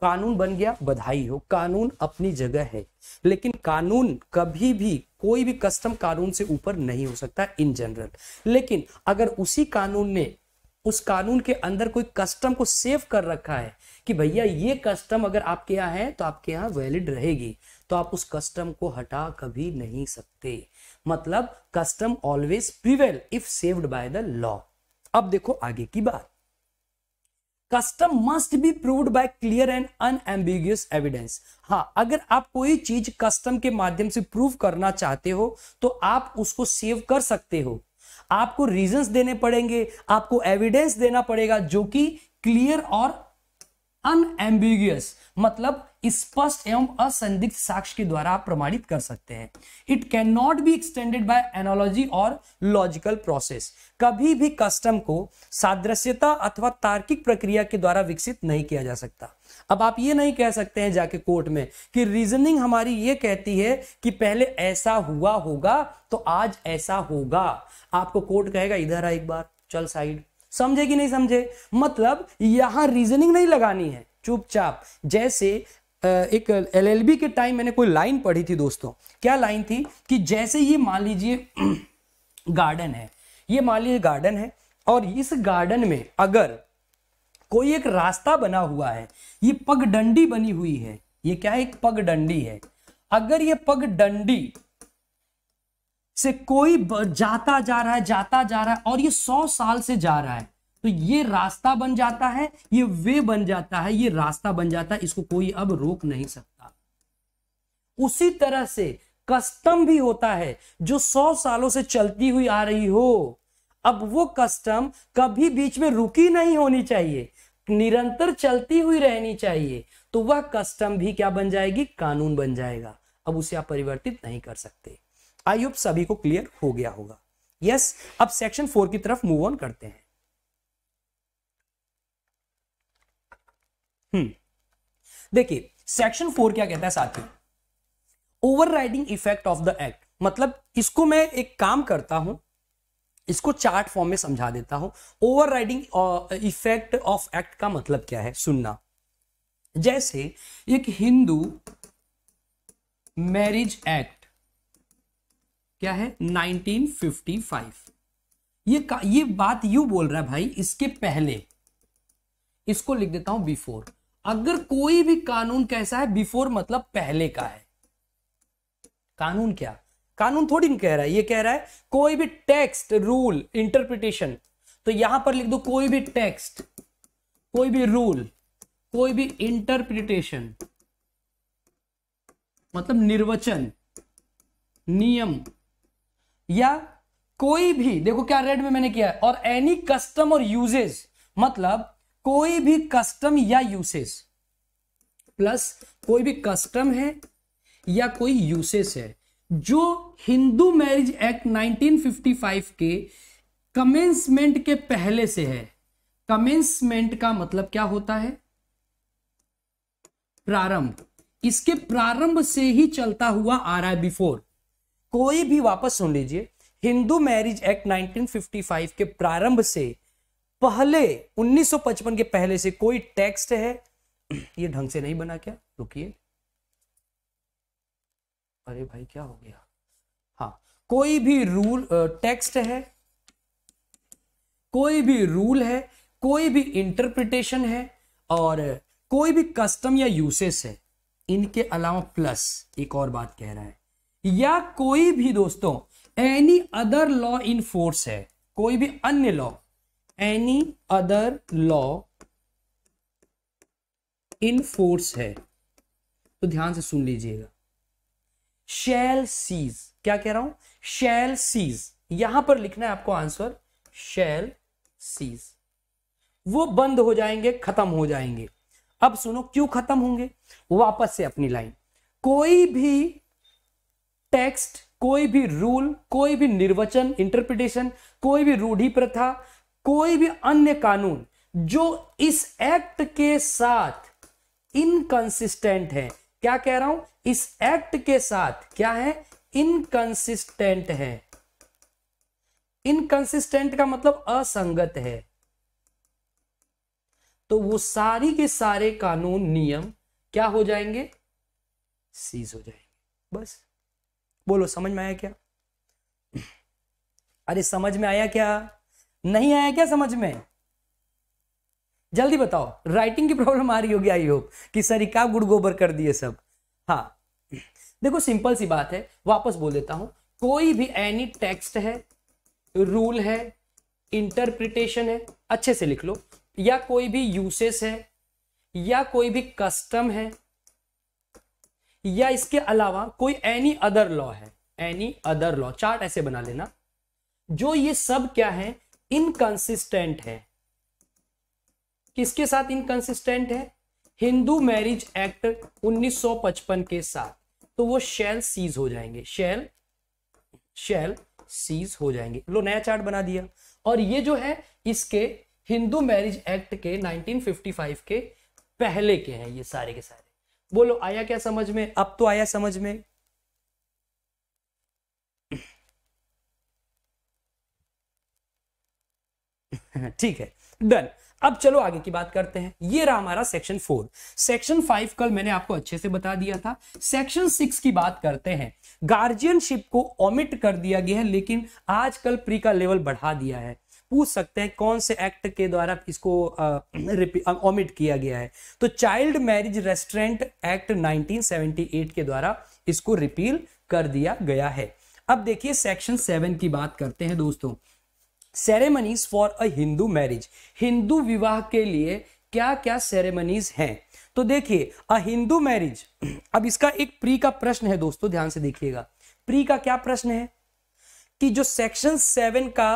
[SPEAKER 1] कानून बन गया बधाई हो कानून अपनी जगह है लेकिन कानून कभी भी कोई भी कस्टम कानून से ऊपर नहीं हो सकता इन जनरल लेकिन अगर उसी कानून ने उस कानून के अंदर कोई कस्टम को सेव कर रखा है कि भैया ये कस्टम अगर आपके यहाँ है तो आपके यहाँ वैलिड रहेगी तो आप उस कस्टम को हटा कभी नहीं सकते मतलब custom always prevail if saved by the law अब देखो आगे की बात custom must be proved by clear and unambiguous evidence हाँ अगर आप कोई चीज कस्टम के माध्यम से प्रूव करना चाहते हो तो आप उसको सेव कर सकते हो आपको रीजंस देने पड़ेंगे आपको एविडेंस देना पड़ेगा जो कि क्लियर और अनएम्बिगियस मतलब स्पष्ट एवं असंदिग्ध साक्ष्य के द्वारा आप प्रमाणित कर सकते हैं it can not be extended by analogy और लॉजिकल प्रोसेस कभी भी कस्टम को सादृश्यता अथवा तार्किक प्रक्रिया के द्वारा विकसित नहीं किया जा सकता अब आप ये नहीं कह सकते हैं जाके कोर्ट में कि रीजनिंग हमारी ये कहती है कि पहले ऐसा हुआ होगा तो आज ऐसा होगा आपको कोर्ट कहेगा इधर आ एक बार चल साइड समझे कि नहीं समझे मतलब यहां रीजनिंग नहीं लगानी है चुपचाप जैसे एक एलएलबी के टाइम मैंने कोई लाइन पढ़ी थी दोस्तों क्या लाइन थी कि जैसे ये मान लीजिए गार्डन है ये मान लीजिए गार्डन है और इस गार्डन में अगर कोई एक रास्ता बना हुआ है ये पगडंडी बनी हुई है ये क्या है एक पगडंडी है अगर ये पगडंडी से कोई जाता जा रहा है जाता जा रहा है और ये सौ साल से जा रहा है तो ये रास्ता बन जाता है ये वे बन जाता है ये रास्ता बन जाता है इसको कोई अब रोक नहीं सकता उसी तरह से कस्टम भी होता है जो सौ सालों से चलती हुई आ रही हो अब वो कस्टम कभी बीच में रुकी नहीं होनी चाहिए निरंतर चलती हुई रहनी चाहिए तो वह कस्टम भी क्या बन जाएगी कानून बन जाएगा अब उसे आप परिवर्तित नहीं कर सकते आई होप सभी को क्लियर हो गया होगा यस अब सेक्शन फोर की तरफ मूव ऑन करते हैं हम्म। देखिए सेक्शन फोर क्या कहता है साथियों overriding effect of the act मतलब इसको मैं एक काम करता हूं इसको चार्ट फॉर्म में समझा देता हूं ओवरराइडिंग इफेक्ट ऑफ एक्ट का मतलब क्या है सुनना जैसे एक हिंदू मैरिज एक्ट क्या है 1955 ये ये बात यू बोल रहा है भाई इसके पहले इसको लिख देता हूं बिफोर अगर कोई भी कानून कैसा है बिफोर मतलब पहले का है कानून क्या कानून थोड़ी नहीं कह रहा है ये कह रहा है कोई भी टेक्स्ट रूल इंटरप्रिटेशन तो यहां पर लिख दो कोई भी टेक्स्ट कोई भी रूल कोई भी इंटरप्रिटेशन मतलब निर्वचन नियम या कोई भी देखो क्या रेड में मैंने किया है और एनी कस्टम और यूजेज मतलब कोई भी कस्टम या यूसेस प्लस कोई भी कस्टम है या कोई यूसेस है जो हिंदू मैरिज एक्ट 1955 के कमेंसमेंट के पहले से है कमेंसमेंट का मतलब क्या होता है प्रारंभ इसके प्रारंभ से ही चलता हुआ आ रहा है बिफोर कोई भी वापस सुन लीजिए हिंदू मैरिज एक्ट 1955 के प्रारंभ से पहले 1955 के पहले से कोई टेक्स्ट है ये ढंग से नहीं बना क्या रुकिए अरे भाई क्या हो गया हाँ कोई भी रूल टेक्स्ट है कोई भी रूल है कोई भी इंटरप्रिटेशन है और कोई भी कस्टम या यूसेस है इनके अलावा प्लस एक और बात कह रहा है या कोई भी दोस्तों any other law in force है कोई भी अन्य law any other law in force है तो ध्यान से सुन लीजिएगा शेल सीज क्या कह रहा हूं शेल सीज यहां पर लिखना है आपको आंसर शेल सीज वो बंद हो जाएंगे खत्म हो जाएंगे अब सुनो क्यों खत्म होंगे वापस से अपनी लाइन कोई भी टेक्स्ट कोई भी रूल कोई भी निर्वचन इंटरप्रिटेशन कोई भी रूढ़ी प्रथा कोई भी अन्य कानून जो इस एक्ट के साथ इनकंसिस्टेंट है क्या कह रहा हूं इस एक्ट के साथ क्या है इनकंसिस्टेंट है इनकंसिस्टेंट का मतलब असंगत है तो वो सारी के सारे कानून नियम क्या हो जाएंगे सीज हो जाएंगे बस बोलो समझ में आया क्या अरे समझ में आया क्या नहीं आया क्या समझ में जल्दी बताओ राइटिंग की प्रॉब्लम आ रही होगी आई होप कि सर क्या गुड़ गोबर कर दिए सब हाँ देखो सिंपल सी बात है वापस बोल देता हूं कोई भी एनी टेक्स्ट है रूल है इंटरप्रिटेशन है अच्छे से लिख लो या कोई भी यूसेस है या कोई भी कस्टम है या इसके अलावा कोई एनी अदर लॉ है एनी अदर लॉ चार्ट ऐसे बना लेना जो ये सब क्या है इनकंसिस्टेंट है किसके साथ इनकंसिस्टेंट है हिंदू मैरिज एक्ट 1955 के साथ तो वो शेल सीज हो जाएंगे शेल शेल सीज हो जाएंगे लो नया चार्ट बना दिया और ये जो है इसके हिंदू मैरिज एक्ट के 1955 के पहले के हैं ये सारे के सारे बोलो आया क्या समझ में अब तो आया समझ में ठीक है डन अब चलो आगे की बात करते हैं ये रहा हमारा सेक्शन फोर सेक्शन फाइव कल मैंने आपको अच्छे से बता दिया था सेक्शन सिक्स की बात करते हैं गार्जियनशिप को ओमिट कर दिया गया है लेकिन आजकल प्री का लेवल बढ़ा दिया है पूछ सकते हैं कौन से एक्ट के द्वारा इसको ओमिट किया गया है तो चाइल्ड मैरिज रेस्टोरेंट एक्ट 1978 के द्वारा इसको रिपील कर दिया गया है अब देखिए सेक्शन सेवन की बात करते हैं दोस्तों ceremonies for a Hindu marriage Hindu विवाह के लिए क्या क्या सेरेमनीज हैं तो देखिए अ हिंदू मैरिज अब इसका एक प्री का प्रश्न है दोस्तों ध्यान से देखिएगा प्री का क्या प्रश्न है कि जो सेक्शन सेवन का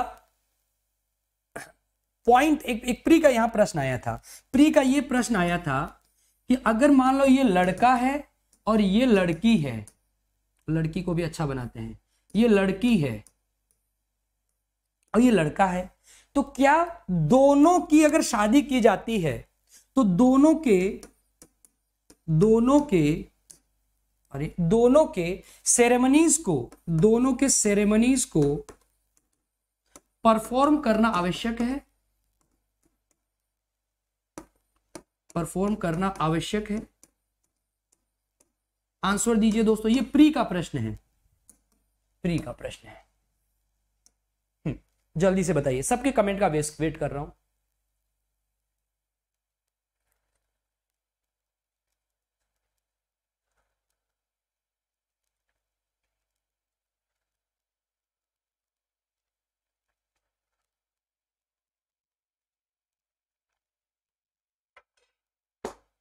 [SPEAKER 1] पॉइंट एक, एक प्री का यहां प्रश्न आया था प्री का यह प्रश्न आया था कि अगर मान लो ये लड़का है और ये लड़की है लड़की को भी अच्छा बनाते हैं ये लड़की है और ये लड़का है तो क्या दोनों की अगर शादी की जाती है तो दोनों के दोनों के अरे दोनों के सेरेमनीज को दोनों के सेरेमनीज को परफॉर्म करना आवश्यक है परफॉर्म करना आवश्यक है आंसर दीजिए दोस्तों ये प्री का प्रश्न है प्री का प्रश्न है जल्दी से बताइए सबके कमेंट का वेट कर रहा हूं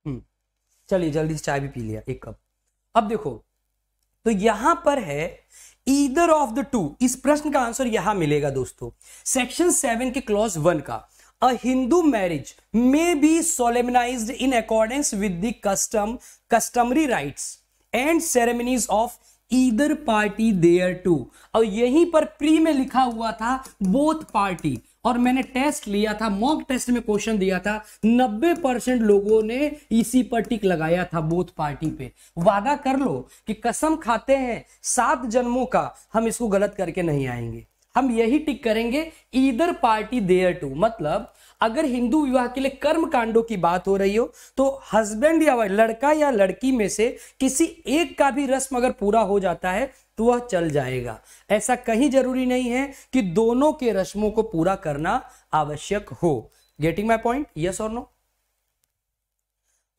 [SPEAKER 1] हम्म। चलिए जल्दी से चाय भी पी लिया एक कप अब देखो तो यहां पर है ईदर ऑफ द टू इस प्रश्न का आंसर यहां मिलेगा दोस्तों सेक्शन सेवन के क्लॉज वन का a Hindu marriage may be solemnise in accordance with the custom customary rites and ceremonies of either party thereto और यहीं पर प्री में लिखा हुआ था बोथ पार्टी और मैंने टेस्ट लिया था मॉक टेस्ट में क्वेश्चन दिया था 90 परसेंट लोगों ने इसी e पर टिक लगाया था बोथ पार्टी पे वादा कर लो कि कसम खाते हैं सात जन्मों का हम इसको गलत करके नहीं आएंगे हम यही टिक करेंगे ईदर पार्टी देयर टू मतलब अगर हिंदू विवाह के लिए कर्म कांडों की बात हो रही हो तो हस्बैंड या लड़का या लड़की में से किसी एक का भी रस्म अगर पूरा हो जाता है तो वह चल जाएगा ऐसा कहीं जरूरी नहीं है कि दोनों के रस्मों को पूरा करना आवश्यक हो गेटिंग माई पॉइंट यस और नो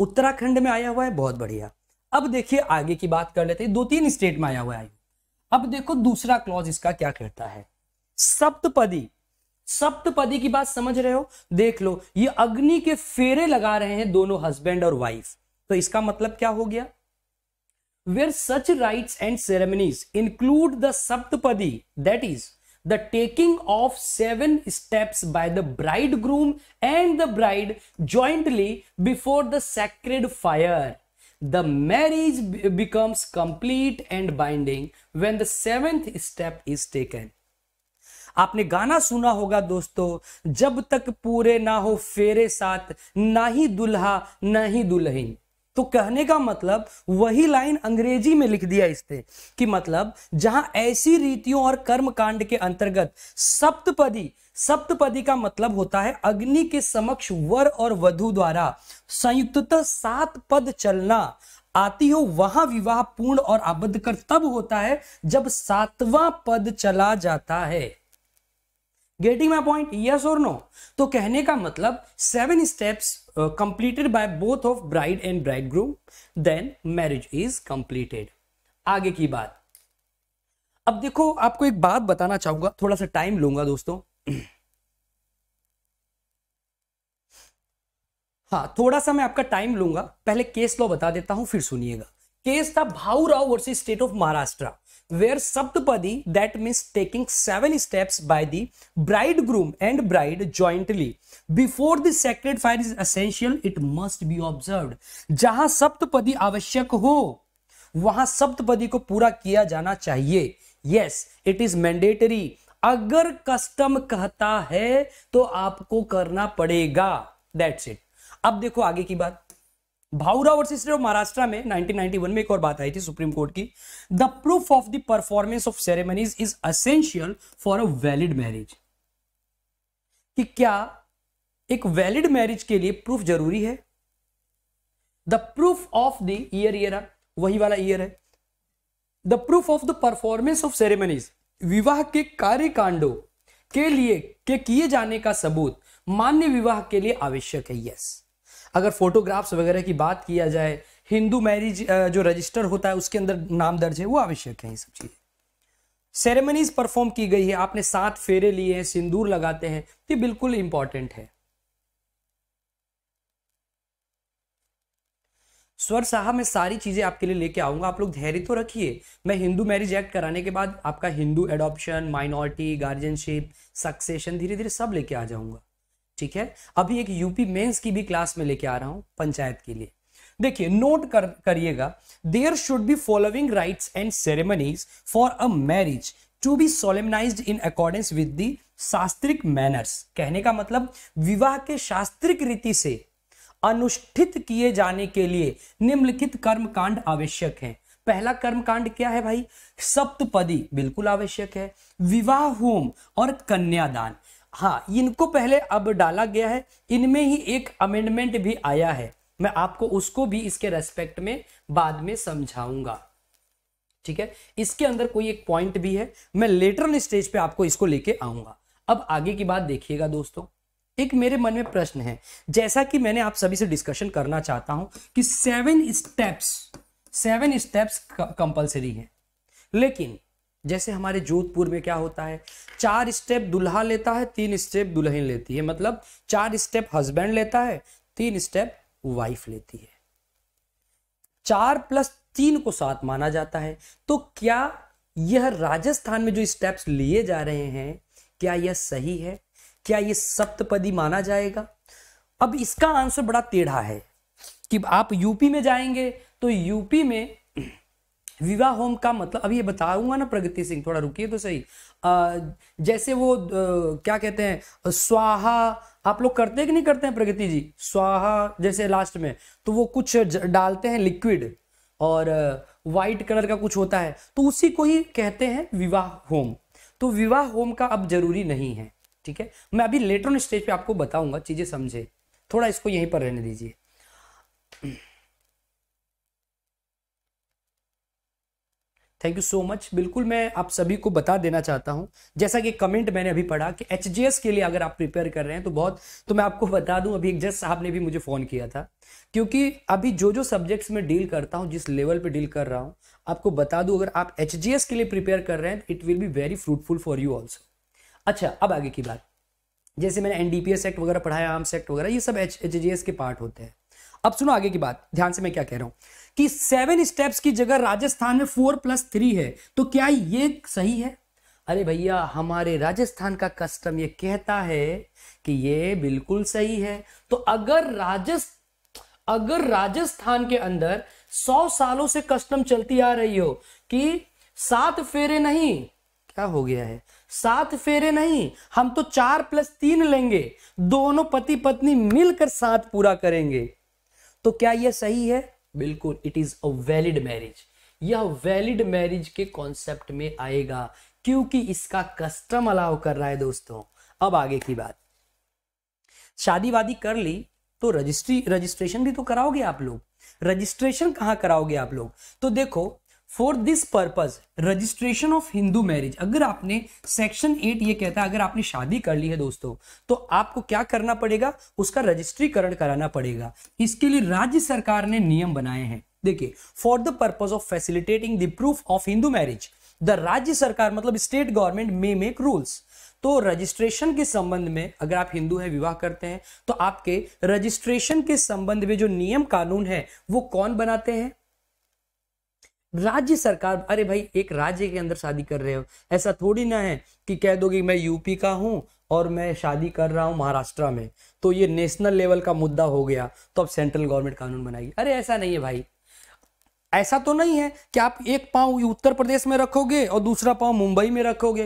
[SPEAKER 1] उत्तराखंड में आया हुआ है बहुत बढ़िया अब देखिए आगे की बात कर लेते हैं दो तीन स्टेट में आया हुआ है अब देखो दूसरा क्लॉज इसका क्या कहता है सप्तपदी सप्तपदी की बात समझ रहे हो देख लो ये अग्नि के फेरे लगा रहे हैं दोनों हस्बैंड और वाइफ तो इसका मतलब क्या हो गया where such rites and ceremonies include the Saptapadi that is the taking of seven steps by the bridegroom and the bride jointly before the sacred fire the marriage becomes complete and binding when the seventh step is taken आपने गाना सुना होगा दोस्तों जब तक पूरे ना हो फेरे साथ ना ही दुल्हा ना ही दुल्हन तो कहने का मतलब वही लाइन अंग्रेजी में लिख दिया इसने कि मतलब जहां ऐसी रीतियों और कर्म कांड के अंतर्गत सप्तपदी सप्तपदी का मतलब होता है अग्नि के समक्ष वर और वधु द्वारा संयुक्तता सात पद चलना आती हो वहां विवाह पूर्ण और आबद्ध कर तब होता है जब सातवां पद चला जाता है गेटिंग माई पॉइंट यस और नो तो कहने का मतलब seven steps completed by both of bride and bridegroom then marriage is completed आगे की बात अब देखो आपको एक बात बताना चाहूंगा थोड़ा सा टाइम लूंगा दोस्तों हाँ थोड़ा सा मैं आपका टाइम लूंगा पहले केस लॉ बता देता हूं फिर सुनिएगा केस था Bhau Rao versus state of Maharashtra where Saptapadi, that means taking seven steps by the bridegroom and bride jointly. Before the sacred fire is essential, it must be observed. जहां सप्तपदी आवश्यक हो वहां सप्तपदी को पूरा किया जाना चाहिए यस इट इज मैंडेटरी अगर कस्टम कहता है तो आपको करना पड़ेगा दैट्स इट अब देखो आगे की बात भाऊरा वर्सेस रेव महाराष्ट्र में 1991 में एक और बात आई थी सुप्रीम कोर्ट की the proof of the performance of ceremonies is essential for a valid marriage कि क्या एक वैलिड मैरिज के लिए प्रूफ जरूरी है the proof of the year year वही वाला ईयर है the proof of the performance of ceremonies विवाह के कार्यकांडों के लिए के किए जाने का सबूत मान्य विवाह के लिए आवश्यक है यस yes. अगर फोटोग्राफ्स वगैरह की बात किया जाए हिंदू मैरिज जो रजिस्टर होता है उसके अंदर नाम दर्ज है वो आवश्यक है ये सब चीज़ें सेरेमनीज परफॉर्म की गई है आपने सात फेरे लिए हैं सिंदूर लगाते हैं ये बिल्कुल इंपॉर्टेंट है स्वर साहब मैं सारी चीजें आपके लिए लेके आऊंगा आप लोग धैर्य तो रखिए मैं हिंदू मैरिज एक्ट कराने के बाद आपका Hindu adoption minority guardianship succession धीरे धीरे सब लेके आ जाऊंगा ठीक है अभी एक यूपी मेंस की भी क्लास में लेके आ रहा हूं पंचायत के लिए देखिए नोट कर करिएगा there should be following rights and ceremonies for a marriage to be solemnise in accordance with the shastric manners कहने का मतलब विवाह के शास्त्रिक रीति से अनुष्ठित किए जाने के लिए निम्नलिखित कर्मकांड आवश्यक है पहला कर्मकांड क्या है भाई सप्तपदी बिल्कुल आवश्यक है विवाह होम और कन्यादान हाँ इनको पहले अब डाला गया है इनमें ही एक अमेंडमेंट भी आया है मैं आपको उसको भी इसके रेस्पेक्ट में बाद में समझाऊंगा ठीक है इसके अंदर कोई एक पॉइंट भी है मैं लेटर स्टेज पे आपको इसको लेके आऊंगा अब आगे की बात देखिएगा दोस्तों एक मेरे मन में प्रश्न है जैसा कि मैंने आप सभी से डिस्कशन करना चाहता हूं कि seven steps seven steps compulsory है लेकिन जैसे हमारे जोधपुर में क्या होता है चार स्टेप दुल्हा लेता है तीन स्टेप दुल्हन लेती है मतलब चार स्टेप हस्बैंड लेता है तीन स्टेप वाइफ लेती है चार प्लस तीन को सात माना जाता है तो क्या यह राजस्थान में जो स्टेप्स लिए जा रहे हैं क्या यह सही है क्या यह सप्तपदी माना जाएगा अब इसका आंसर बड़ा टेढ़ा है कि आप यूपी में जाएंगे तो यूपी में विवाह होम का मतलब अभी ये बताऊंगा ना प्रगति सिंह थोड़ा रुकिए तो सही आ, जैसे वो आ, क्या कहते हैं स्वाहा आप लोग करते कि नहीं करते हैं प्रगति जी स्वाहा जैसे लास्ट में तो वो कुछ डालते हैं लिक्विड और वाइट कलर का कुछ होता है तो उसी को ही कहते हैं विवाह होम तो विवाह होम का अब जरूरी नहीं है ठीक है मैं अभी लेटर स्टेज पे आपको बताऊंगा चीजें समझे थोड़ा इसको यहीं पर रहने दीजिए थैंक यू सो मच बिल्कुल मैं आप सभी को बता देना चाहता हूं जैसा कि कमेंट मैंने अभी पढ़ा कि एच के लिए अगर आप प्रिपेयर कर रहे हैं तो बहुत तो मैं आपको बता दूं अभी एक जस्ट साहब ने भी मुझे फ़ोन किया था क्योंकि अभी जो जो सब्जेक्ट्स में डील करता हूं जिस लेवल पे डील कर रहा हूं आपको बता दूं अगर आप एच के लिए प्रिपेयर कर रहे हैं तो it will be very fruitful for you also अच्छा अब आगे की बात जैसे मैंने एन एक्ट वगैरह पढ़ाया आर्म्स एक्ट वगैरह ये सब एच के पार्ट होते हैं अब सुनो आगे की बात ध्यान से मैं क्या कह रहा हूं कि सेवन स्टेप्स की जगह राजस्थान में फोर प्लस थ्री है तो क्या ये सही है अरे भैया हमारे राजस्थान का कस्टम ये कहता है कि ये बिल्कुल सही है तो अगर राजस्थ अगर राजस्थान के अंदर सौ सालों से कस्टम चलती आ रही हो कि सात फेरे नहीं क्या हो गया है सात फेरे नहीं हम तो चार प्लस तीन लेंगे दोनों पति पत्नी मिलकर सात पूरा करेंगे तो क्या यह सही है बिल्कुल it is a valid marriage यह वैलिड मैरिज के कॉन्सेप्ट में आएगा क्योंकि इसका कस्टम अलाउ कर रहा है दोस्तों अब आगे की बात शादी वादी कर ली तो रजिस्ट्री रजिस्ट्रेशन भी तो कराओगे आप लोग रजिस्ट्रेशन कहां कराओगे आप लोग तो देखो for this purpose registration of Hindu marriage अगर आपने सेक्शन एट ये कहता है अगर आपने शादी कर ली है दोस्तों तो आपको क्या करना पड़ेगा उसका रजिस्ट्रीकरण कराना पड़ेगा इसके लिए राज्य सरकार ने नियम बनाए हैं देखिए for the purpose of facilitating the proof of Hindu marriage the राज्य सरकार मतलब state government may make rules तो रजिस्ट्रेशन के संबंध में अगर आप हिंदू हैं विवाह करते हैं तो आपके रजिस्ट्रेशन के संबंध में जो नियम कानून है वो कौन बनाते हैं राज्य सरकार अरे भाई एक राज्य के अंदर शादी कर रहे हो ऐसा थोड़ी ना है कि कह दो कि मैं यूपी का हूँ और मैं शादी कर रहा हूँ महाराष्ट्र में तो ये नेशनल लेवल का मुद्दा हो गया तो अब सेंट्रल गवर्नमेंट कानून बनाएगी अरे ऐसा नहीं है भाई ऐसा तो नहीं है कि आप एक पाँव उत्तर प्रदेश में रखोगे और दूसरा पाँव मुंबई में रखोगे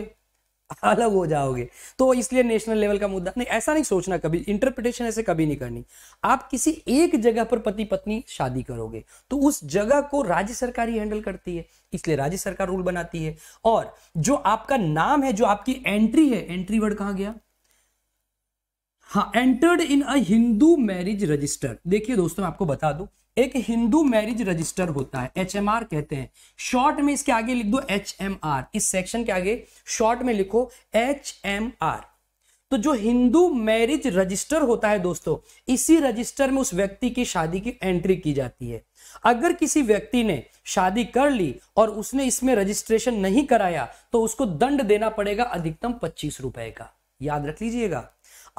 [SPEAKER 1] अलग हो जाओगे तो इसलिए नेशनल लेवल का मुद्दा नहीं ऐसा नहीं सोचना कभी इंटरप्रिटेशन ऐसे कभी नहीं करनी आप किसी एक जगह पर पति पत्नी शादी करोगे तो उस जगह को राज्य सरकार ही हैंडल करती है इसलिए राज्य सरकार रूल बनाती है और जो आपका नाम है जो आपकी एंट्री है एंट्री वर्ड कहा गया हाँ entered in a Hindu marriage register देखिए दोस्तों मैं आपको बता दूं एक हिंदू मैरिज रजिस्टर होता है एच कहते हैं शॉर्ट में इसके आगे लिख दो एच इस सेक्शन के आगे शॉर्ट में लिखो एच तो जो हिंदू मैरिज रजिस्टर होता है दोस्तों इसी रजिस्टर में उस व्यक्ति की शादी की एंट्री की जाती है अगर किसी व्यक्ति ने शादी कर ली और उसने इसमें रजिस्ट्रेशन नहीं कराया तो उसको दंड देना पड़ेगा अधिकतम पच्चीस रुपए का याद रख लीजिएगा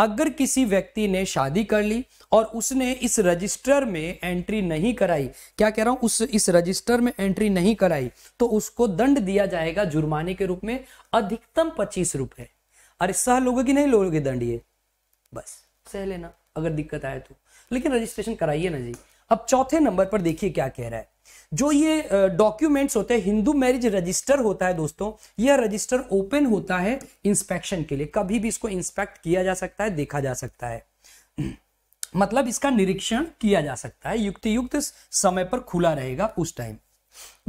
[SPEAKER 1] अगर किसी व्यक्ति ने शादी कर ली और उसने इस रजिस्टर में एंट्री नहीं कराई क्या कह रहा हूं उस इस रजिस्टर में एंट्री नहीं कराई तो उसको दंड दिया जाएगा जुर्माने के रूप में अधिकतम पच्चीस रुपए अरे सह लोगे कि नहीं लोगे दंड ये बस सह लेना अगर दिक्कत आए तो लेकिन रजिस्ट्रेशन कराइए ना जी अब चौथे नंबर पर देखिए क्या कह रहा है जो ये डॉक्यूमेंट्स होते हैं हिंदू मैरिज रजिस्टर होता है दोस्तों यह रजिस्टर ओपन होता है इंस्पेक्शन के लिए कभी भी इसको इंस्पेक्ट किया जा सकता है देखा जा सकता है मतलब इसका निरीक्षण किया जा सकता है युक्ति युक्त समय पर खुला रहेगा उस टाइम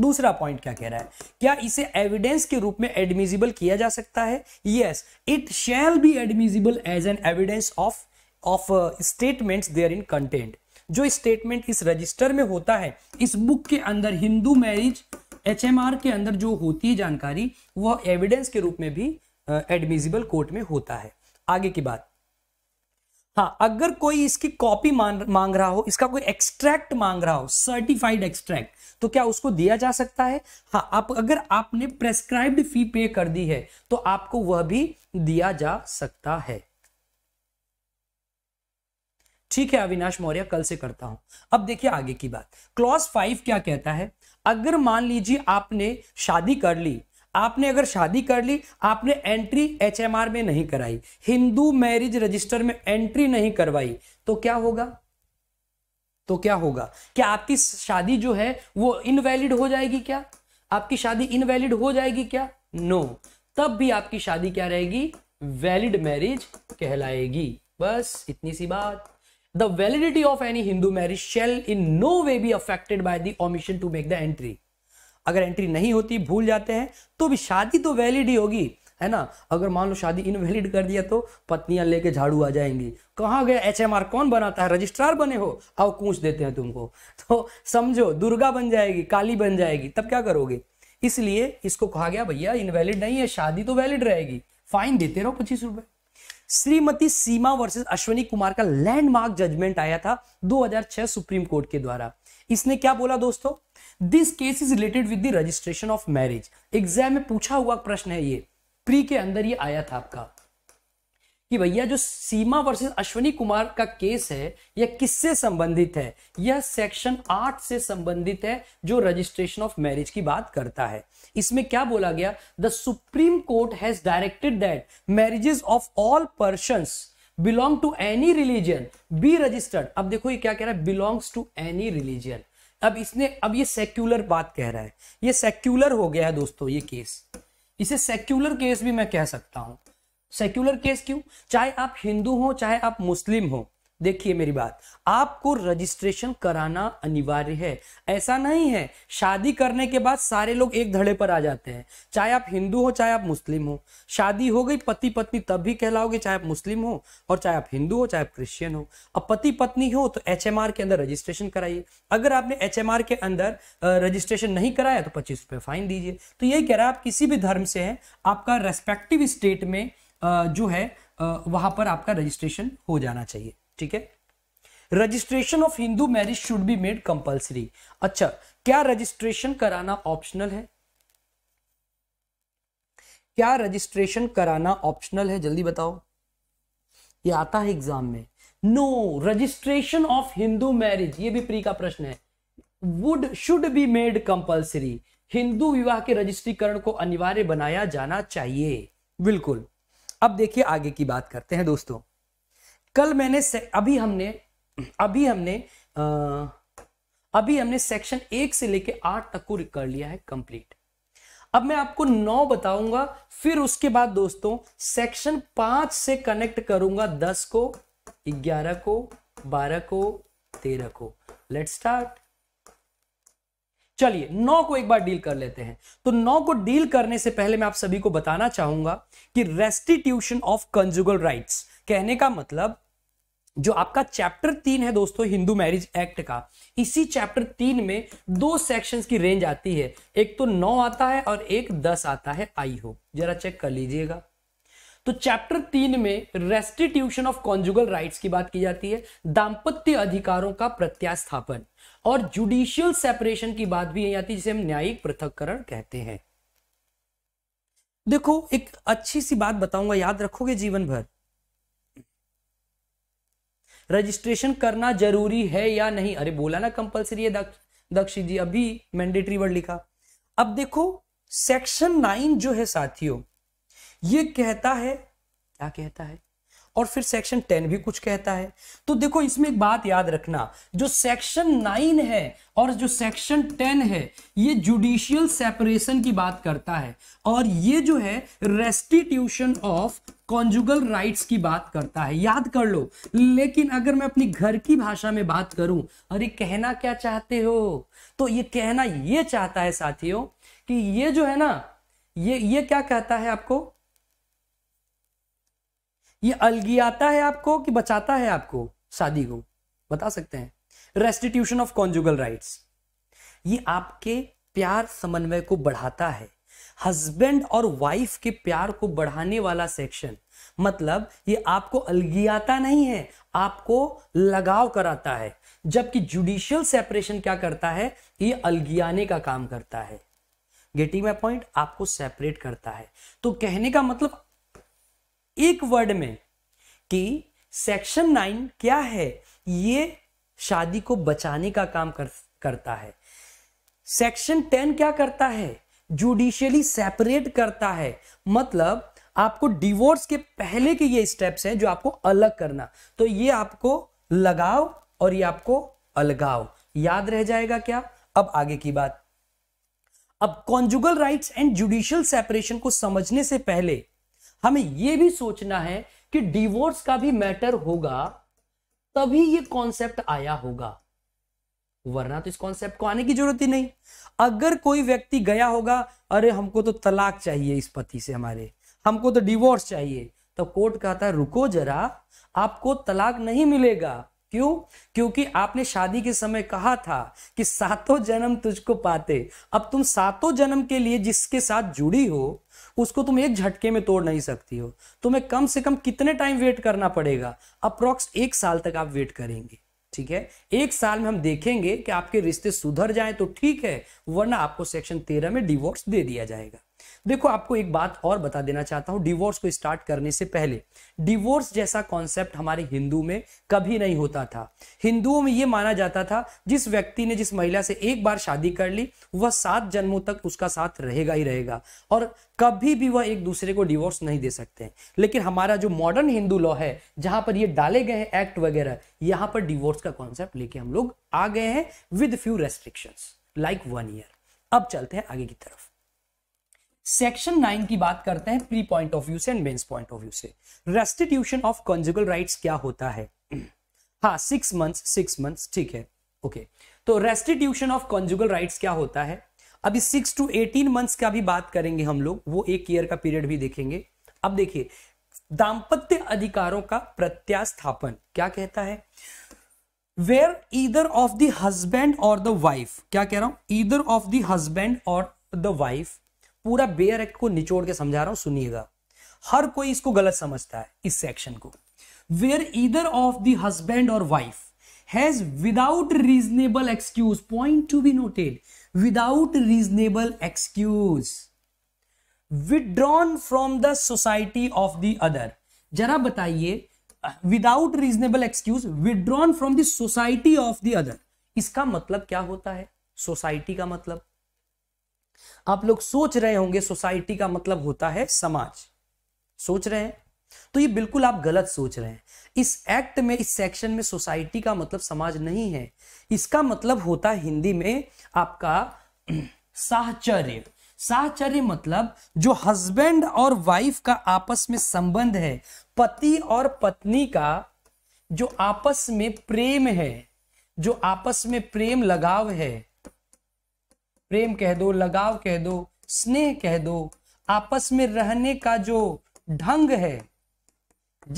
[SPEAKER 1] दूसरा पॉइंट क्या कह रहा है क्या इसे एविडेंस के रूप में एडमिजिबल किया जा सकता है yes it shall be admissible as an evidence of of statements there in content जो स्टेटमेंट इस रजिस्टर में होता है इस बुक के अंदर हिंदू मैरिज एच के अंदर जो होती है जानकारी वह एविडेंस के रूप में भी एडमिजिबल कोर्ट में होता है आगे की बात हाँ अगर कोई इसकी कॉपी मांग रहा हो इसका कोई एक्सट्रैक्ट मांग रहा हो सर्टिफाइड एक्सट्रैक्ट तो क्या उसको दिया जा सकता है हाँ आप अगर आपने प्रेस्क्राइब्ड फी पे कर दी है तो आपको वह भी दिया जा सकता है ठीक है अविनाश मौर्य कल से करता हूं अब देखिए आगे की बात क्लॉज फाइव क्या कहता है अगर मान लीजिए आपने शादी कर ली आपने अगर शादी कर ली आपने एंट्री एच में नहीं कराई हिंदू मैरिज रजिस्टर में एंट्री नहीं करवाई तो क्या होगा तो क्या होगा क्या आपकी शादी जो है वो इनवैलिड हो जाएगी क्या आपकी शादी इनवैलिड हो जाएगी क्या नो no. तब भी आपकी शादी क्या रहेगी वैलिड मैरिज कहलाएगी बस इतनी सी बात the validity of any Hindu marriage shall in no way be affected by the omission to make the entry अगर एंट्री नहीं होती भूल जाते हैं तो भी शादी तो वैलिड ही होगी है ना अगर मान लो शादी इनवैलिड कर दिया तो पत्नियां लेके झाड़ू आ जाएंगी कहाँ गया एचएमआर कौन बनाता है रजिस्ट्रार बने हो आओ कूच देते हैं तुमको तो समझो दुर्गा बन जाएगी काली बन जाएगी तब क्या करोगे इसलिए इसको कहा गया भैया इनवैलिड नहीं है शादी तो वैलिड रहेगी फाइन देते रहो पच्चीस रुपए श्रीमती सीमा वर्सेस अश्वनी कुमार का लैंडमार्क जजमेंट आया था 2006 सुप्रीम कोर्ट के द्वारा इसने क्या बोला दोस्तों this case is related with the registration of marriage exam में पूछा हुआ प्रश्न है ये प्री के अंदर ये आया था आपका कि भैया जो सीमा वर्सेस अश्वनी कुमार का केस है यह किससे संबंधित है यह सेक्शन आठ से संबंधित है जो रजिस्ट्रेशन ऑफ मैरिज की बात करता है इसमें क्या बोला गया the Supreme Court has directed that marriages of all person belong to any religion be registered अब देखो ये क्या कह रहा है बिलोंग्स टू एनी रिलीजन अब इसने अब ये सेक्युलर बात कह रहा है ये सेक्युलर हो गया है दोस्तों ये केस इसे सेक्युलर केस भी मैं कह सकता हूं सेक्युलर केस क्यों चाहे आप हिंदू हो चाहे आप मुस्लिम हो देखिए मेरी बात आपको रजिस्ट्रेशन कराना अनिवार्य है ऐसा नहीं है शादी करने के बाद सारे लोग एक धड़े पर आ जाते हैं चाहे आप हिंदू हो चाहे आप मुस्लिम हो शादी हो गई पति पत्नी तब भी कहलाओगे चाहे आप मुस्लिम हो और चाहे आप हिंदू हो चाहे आप क्रिश्चियन हो अब पति पत्नी हो तो एच के अंदर रजिस्ट्रेशन कराइए अगर आपने एच के अंदर रजिस्ट्रेशन नहीं कराया तो पच्चीस फाइन दीजिए तो यही कह रहा है आप किसी भी धर्म से हैं आपका रेस्पेक्टिव स्टेट में जो है वहां पर आपका रजिस्ट्रेशन हो जाना चाहिए ठीक है registration of Hindu marriage should be made compulsory अच्छा क्या रजिस्ट्रेशन कराना ऑप्शनल है क्या रजिस्ट्रेशन कराना ऑप्शनल है जल्दी बताओ ये आता है एग्जाम में no registration of Hindu marriage ये भी प्री का प्रश्न है would should be made compulsory Hindu विवाह के रजिस्ट्रीकरण को अनिवार्य बनाया जाना चाहिए बिल्कुल अब देखिए आगे की बात करते हैं दोस्तों कल मैंने अभी हमने अभी हमने आ, अभी हमने सेक्शन एक से लेकर आठ तक को कर लिया है कंप्लीट अब मैं आपको नौ बताऊंगा फिर उसके बाद दोस्तों सेक्शन पांच से कनेक्ट करूंगा दस को ग्यारह को बारह को तेरह को लेट स्टार्ट चलिए नौ को एक बार डील कर लेते हैं तो नौ को डील करने से पहले मैं आप सभी को बताना चाहूंगा कि रेस्टिट्यूशन ऑफ कंजुगल राइट्स कहने का मतलब जो आपका चैप्टर तीन है दोस्तों हिंदू मैरिज एक्ट का इसी चैप्टर तीन में दो सेक्शंस की रेंज आती है एक तो नौ आता है और एक दस आता है आई हो जरा चेक कर लीजिएगा तो चैप्टर तीन में रेस्टिट्यूशन ऑफ कॉन्जुगल राइट्स की बात की जाती है दाम्पत्य अधिकारों का प्रत्यास्थापन और जुडिशियल सेपरेशन की बात भी यही आती है जिसे हम न्यायिक पृथककरण कहते हैं देखो एक अच्छी सी बात बताऊंगा याद रखोगे जीवन भर रजिस्ट्रेशन करना जरूरी है या नहीं अरे बोला ना कंपलसरी है दक्ष दक्ष जी अभी मैंडेटरी वर्ड लिखा अब देखो सेक्शन नाइन जो है साथियों ये कहता है क्या कहता है और फिर सेक्शन टेन भी कुछ कहता है तो देखो इसमें एक बात याद रखना जो सेक्शन नाइन है और जो सेक्शन टेन है ये जुडिशियल सेपरेशन की बात करता है और ये जो है रेस्टिट्यूशन ऑफ कॉन्जुगल राइट्स की बात करता है याद कर लो लेकिन अगर मैं अपनी घर की भाषा में बात करूं अरे कहना क्या चाहते हो तो ये कहना ये चाहता है साथियों कि ये जो है ना ये ये क्या कहता है आपको ये अलगियाता है आपको कि बचाता है आपको शादी को बता सकते हैं रेस्टिट्यूशन ऑफ कॉन्जुगल राइट्स ये आपके प्यार समन्वय को बढ़ाता है हस्बैंड और वाइफ के प्यार को बढ़ाने वाला सेक्शन मतलब ये आपको अलगियाता नहीं है आपको लगाव कराता है जबकि जुडिशियल सेपरेशन क्या करता है ये अलगियाने का काम करता है गेटिंग माई पॉइंट आपको सेपरेट करता है तो कहने का मतलब एक वर्ड में कि सेक्शन नाइन क्या है ये शादी को बचाने का काम कर, करता है सेक्शन टेन क्या करता है जुडिशियली सेपरेट करता है मतलब आपको डिवोर्स के पहले के ये स्टेप्स हैं जो आपको अलग करना तो ये आपको लगाओ और ये आपको अलगाओ याद रह जाएगा क्या अब आगे की बात अब conjugal rights and judicial separation को समझने से पहले हमें यह भी सोचना है कि डिवोर्स का भी मैटर होगा तभी ये कॉन्सेप्ट आया होगा वरना तो इस कॉन्सेप्ट को आने की जरूरत ही नहीं अगर कोई व्यक्ति गया होगा अरे हमको तो तलाक चाहिए इस पति से हमारे हमको तो डिवोर्स चाहिए तो कोर्ट कहता है रुको जरा आपको तलाक नहीं मिलेगा क्यों क्योंकि आपने शादी के समय कहा था कि सातों जन्म तुझको पाते अब तुम सातों जन्म के लिए जिसके साथ जुड़ी हो उसको तुम एक झटके में तोड़ नहीं सकती हो तुम्हें कम से कम कितने टाइम वेट करना पड़ेगा अप्रॉक्स एक साल तक आप वेट करेंगे ठीक है एक साल में हम देखेंगे कि आपके रिश्ते सुधर जाएं तो ठीक है वरना आपको सेक्शन तेरह में डिवोर्स दे दिया जाएगा देखो आपको एक बात और बता देना चाहता हूँ डिवोर्स को स्टार्ट करने से पहले डिवोर्स जैसा कॉन्सेप्ट हमारे हिंदू में कभी नहीं होता था हिंदुओं में यह माना जाता था जिस व्यक्ति ने जिस महिला से एक बार शादी कर ली वह सात जन्मों तक उसका साथ रहेगा ही रहेगा और कभी भी वह एक दूसरे को डिवोर्स नहीं दे सकते लेकिन हमारा जो मॉडर्न हिंदू लॉ है जहां पर ये डाले गए हैं एक्ट वगैरह यहां पर डिवोर्स का कॉन्सेप्ट लेके हम लोग आ गए हैं with few restriction like one year अब चलते हैं आगे की तरफ सेक्शन नाइन की बात करते हैं प्री पॉइंट ऑफ व्यू से and mains point of view से रेस्टिट्यूशन ऑफ कंजुगल राइट्स क्या होता है हाँ सिक्स मंथ्स सिक्स मंथ्स ठीक है ओके okay. तो रेस्टिट्यूशन ऑफ कंजुगल राइट्स क्या होता है अभी सिक्स टू एटीन मंथ्स का भी बात करेंगे हम लोग वो एक ईयर का पीरियड भी देखेंगे अब देखिए दाम्पत्य अधिकारों का प्रत्यास्थापन क्या कहता है where either of the husband और द वाइफ क्या कह रहा हूं ईदर ऑफ द हस्बैंड और द वाइफ पूरा बेयर एक्ट को निचोड़ के समझा रहा हूं सुनिएगा हर कोई इसको गलत समझता है इस सेक्शन को where either of the husband और wife has without reasonable excuse point to be noted without reasonable excuse withdrawn from the society of the other जरा बताइए without reasonable excuse withdrawn from the society of the other इसका मतलब क्या होता है society का मतलब आप लोग सोच रहे होंगे सोसाइटी का मतलब होता है समाज सोच रहे हैं तो ये बिल्कुल आप गलत सोच रहे हैं इस एक्ट में इस सेक्शन में सोसाइटी का मतलब समाज नहीं है इसका मतलब होता है हिंदी में आपका साहचर्य साहचर्य मतलब जो हस्बैंड और वाइफ का आपस में संबंध है पति और पत्नी का जो आपस में प्रेम है जो आपस में प्रेम लगाव है प्रेम कह दो लगाव कह दो स्नेह कह दो आपस में रहने का जो ढंग है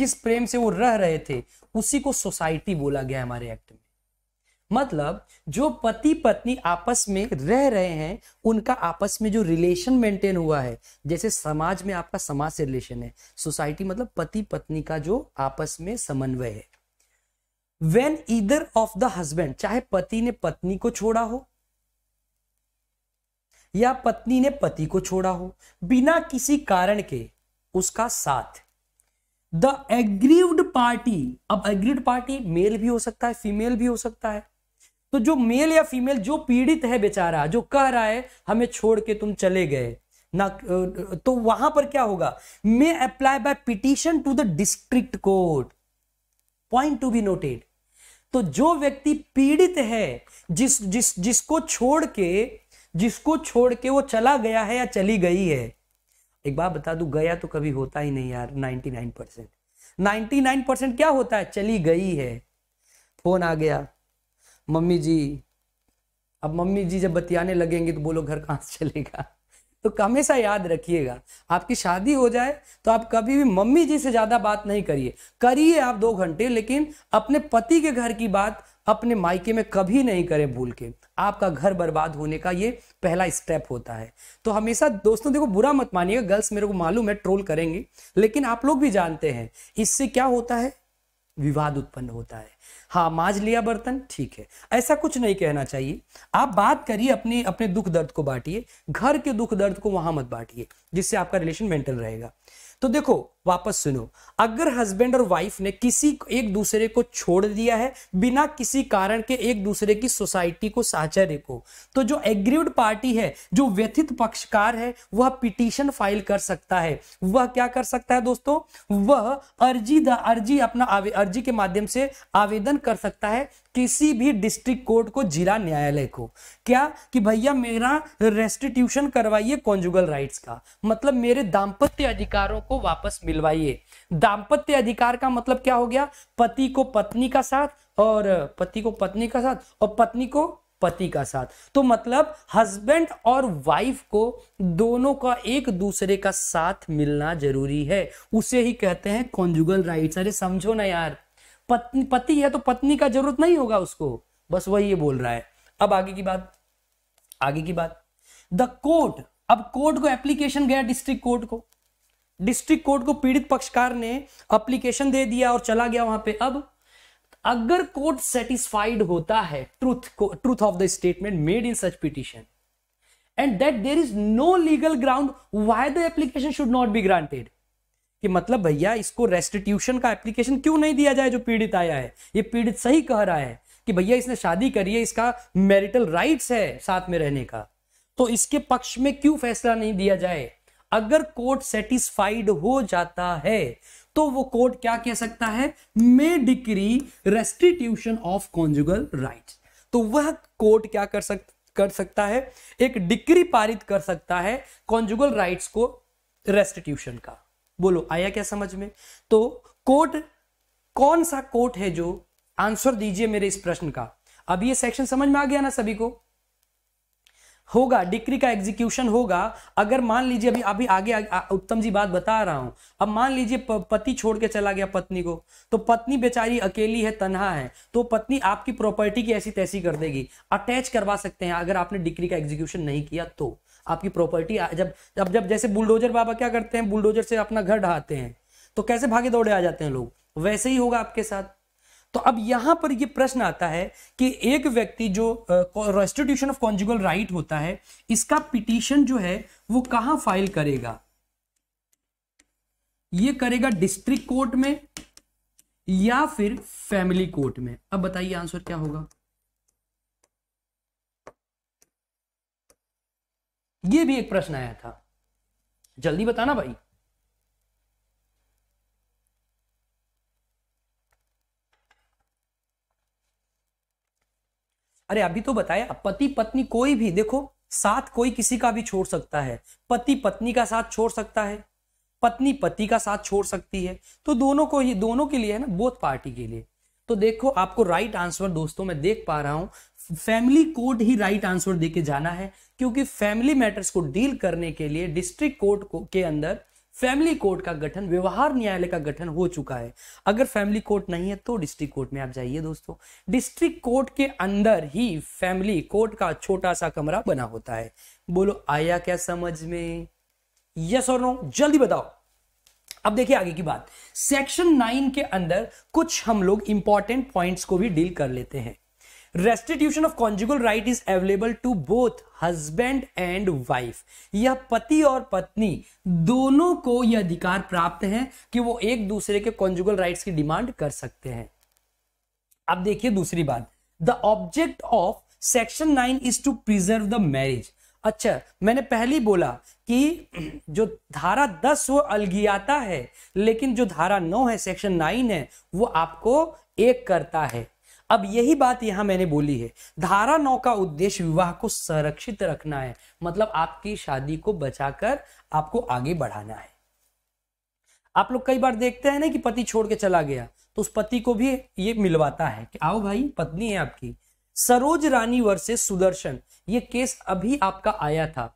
[SPEAKER 1] जिस प्रेम से वो रह रहे थे उसी को सोसाइटी बोला गया हमारे एक्ट में मतलब जो पति पत्नी आपस में रह रहे हैं उनका आपस में जो रिलेशन मेंटेन हुआ है जैसे समाज में आपका समाज से रिलेशन है सोसाइटी मतलब पति पत्नी का जो आपस में समन्वय है when either of the husband चाहे पति ने पत्नी को छोड़ा हो या पत्नी ने पति को छोड़ा हो बिना किसी कारण के उसका साथ द एग्रीव्ड पार्टी अब एग्रीड पार्टी मेल भी हो सकता है फीमेल भी हो सकता है तो जो मेल या फीमेल जो पीड़ित है बेचारा जो कह रहा है हमें छोड़ के तुम चले गए ना तो वहां पर क्या होगा may apply by petition to the district court point to be noted तो जो व्यक्ति पीड़ित है जिस जिस जिसको छोड़ के जिसको छोड़ के वो चला गया है या चली गई है एक बात बता दू गया तो कभी होता ही नहीं यार nine percent ninety nine percent क्या होता है चली गई है फोन आ गया मम्मी जी अब मम्मी जी जब बतियाने लगेंगे तो बोलो घर कहाँ से चलेगा तो हमेशा याद रखिएगा आपकी शादी हो जाए तो आप कभी भी मम्मी जी से ज़्यादा बात नहीं करिए करिए आप दो घंटे लेकिन अपने पति के घर की बात अपने मायके में कभी नहीं करें भूल के आपका घर बर्बाद होने का ये पहला स्टेप होता है तो हमेशा दोस्तों देखो बुरा मत मानिएगा गर्ल्स मेरे को मालूम है ट्रोल करेंगे लेकिन आप लोग भी जानते हैं इससे क्या होता है विवाद उत्पन्न होता है हाँ माज लिया बर्तन ठीक है ऐसा कुछ नहीं कहना चाहिए आप बात करिए अपने अपने दुख दर्द को बांटिए घर के दुख दर्द को वहां मत बांटिए जिससे आपका रिलेशन मेंटेन रहेगा तो देखो वापस सुनो अगर हस्बैंड और वाइफ ने किसी एक दूसरे को छोड़ दिया है बिना किसी कारण के एक दूसरे की सोसाइटी को साचर्य को तो जो एग्रीव्ड पार्टी है जो व्यथित पक्षकार है वह पिटीशन फाइल कर सकता है वह क्या कर सकता है दोस्तों वह अर्जी द अर्जी अपना अर्जी के माध्यम से आवेदन कर सकता है किसी भी डिस्ट्रिक्ट कोर्ट को जिला न्यायालय को क्या कि भैया मेरा रेस्टिट्यूशन करवाइए कॉन्जुगल राइट्स का मतलब मेरे दाम्पत्य अधिकारों को वापस मिल दिलवाइए दाम्पत्य अधिकार का मतलब क्या हो गया पति को पत्नी का साथ और पति को पत्नी का साथ और पत्नी को पति का साथ तो मतलब हस्बैंड और वाइफ को दोनों का एक दूसरे का साथ मिलना जरूरी है उसे ही कहते हैं कॉन्जुगल राइट्स अरे समझो ना यार पत्नी पति है तो पत्नी का जरूरत नहीं होगा उसको बस वही ये बोल रहा है अब आगे की बात आगे की बात द कोर्ट अब कोर्ट को एप्लीकेशन गया डिस्ट्रिक्ट कोर्ट को डिस्ट्रिक्ट कोर्ट को पीड़ित पक्षकार ने अप्लीकेशन दे दिया और चला गया वहां पे अब अगर कोर्ट सेटिस्फाइड होता है truth truth of the statement made in such petition and that there is no legal ground why the application should not be granted कि मतलब भैया इसको रेस्टिट्यूशन का एप्लीकेशन क्यों नहीं दिया जाए जो पीड़ित आया है ये पीड़ित सही कह रहा है कि भैया इसने शादी करी है इसका मैरिटल राइट्स है साथ में रहने का तो इसके पक्ष में क्यों फैसला नहीं दिया जाए अगर कोर्ट सेटिस्फाइड हो जाता है तो वो कोर्ट क्या कह सकता है may decree restitution of conjugal right तो वह कोर्ट क्या कर सकता कर सकता है एक डिक्री पारित कर सकता है कॉन्जुगल राइट्स को रेस्टिट्यूशन का बोलो आया क्या समझ में तो कोर्ट कौन सा कोर्ट है जो आंसर दीजिए मेरे इस प्रश्न का अब ये सेक्शन समझ में आ गया ना सभी को होगा डिक्री का एग्जीक्यूशन होगा अगर मान लीजिए अभी अभी आगे, आगे आ, उत्तम जी बात बता रहा हूं अब मान लीजिए पति छोड़ के चला गया पत्नी को तो पत्नी बेचारी अकेली है तनहा है तो पत्नी आपकी प्रॉपर्टी की ऐसी तैसी कर देगी अटैच करवा सकते हैं अगर आपने डिक्री का एग्जीक्यूशन नहीं किया तो आपकी प्रॉपर्टी जब जब जब जैसे बुलडोजर बाबा क्या करते हैं बुलडोजर से अपना घर ढहाते हैं तो कैसे भागे दौड़े आ जाते हैं लोग वैसे ही होगा आपके साथ तो अब यहां पर यह प्रश्न आता है कि एक व्यक्ति जो रेस्टिट्यूशन ऑफ कॉन्जुगल राइट होता है इसका पिटीशन जो है वो कहां फाइल करेगा ये करेगा डिस्ट्रिक्ट कोर्ट में या फिर फैमिली कोर्ट में अब बताइए आंसर क्या होगा ये भी एक प्रश्न आया था जल्दी बताना भाई अरे अभी तो बताया पति पत्नी कोई भी देखो साथ कोई किसी का भी छोड़ सकता है पति पत्नी का साथ छोड़ सकता है पत्नी पति का साथ छोड़ सकती है तो दोनों को ही दोनों के लिए है ना बोथ पार्टी के लिए तो देखो आपको राइट आंसर दोस्तों मैं देख पा रहा हूं फैमिली कोर्ट ही राइट आंसर देके जाना है क्योंकि फैमिली मैटर्स को डील करने के लिए डिस्ट्रिक्ट कोर्ट को के अंदर फैमिली कोर्ट का गठन व्यवहार न्यायालय का गठन हो चुका है अगर फैमिली कोर्ट नहीं है तो डिस्ट्रिक्ट कोर्ट में आप जाइए दोस्तों डिस्ट्रिक्ट कोर्ट के अंदर ही फैमिली कोर्ट का छोटा सा कमरा बना होता है बोलो आया क्या समझ में यस और नो जल्दी बताओ अब देखिए आगे की बात सेक्शन नाइन के अंदर कुछ हम लोग इंपॉर्टेंट पॉइंट्स को भी डील कर लेते हैं restitution of conjugal right is available to both husband and wife यह पति और पत्नी दोनों को यह अधिकार प्राप्त है कि वो एक दूसरे के कॉन्जुगल राइट की डिमांड कर सकते हैं अब देखिए दूसरी बात the object of section nine is to preserve the marriage अच्छा मैंने पहली बोला कि जो धारा दस वो अलगियाता है लेकिन जो धारा नौ है सेक्शन नाइन है वो आपको एक करता है अब यही बात यहां मैंने बोली है धारा नौ का उद्देश्य विवाह को संरक्षित रखना है मतलब आपकी शादी को बचाकर आपको आगे बढ़ाना है आप लोग कई बार देखते हैं ना कि पति छोड़ के चला गया तो उस पति को भी ये मिलवाता है कि आओ भाई पत्नी है आपकी सरोज रानी वर्सेस सुदर्शन ये केस अभी आपका आया था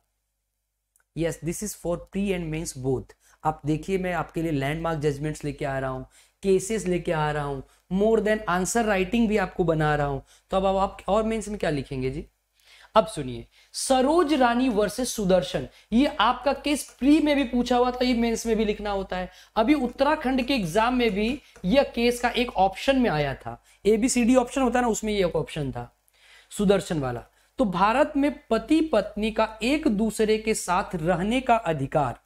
[SPEAKER 1] yes this is for pre and mains both आप देखिए मैं आपके लिए लैंडमार्क जजमेंट्स लेके आ रहा हूं केसेस लेके आ रहा हूँ मोर देन आंसर राइटिंग भी आपको बना रहा हूँ तो अब आप और मेन्स में क्या लिखेंगे जी अब सुनिए सरोज रानी वर्सेस सुदर्शन ये आपका केस प्री में भी पूछा हुआ था ये मेंस में भी लिखना होता है अभी उत्तराखंड के एग्जाम में भी यह केस का एक ऑप्शन में आया था एबीसीडी ऑप्शन होता है ना उसमें ये एक ऑप्शन था सुदर्शन वाला तो भारत में पति पत्नी का एक दूसरे के साथ रहने का अधिकार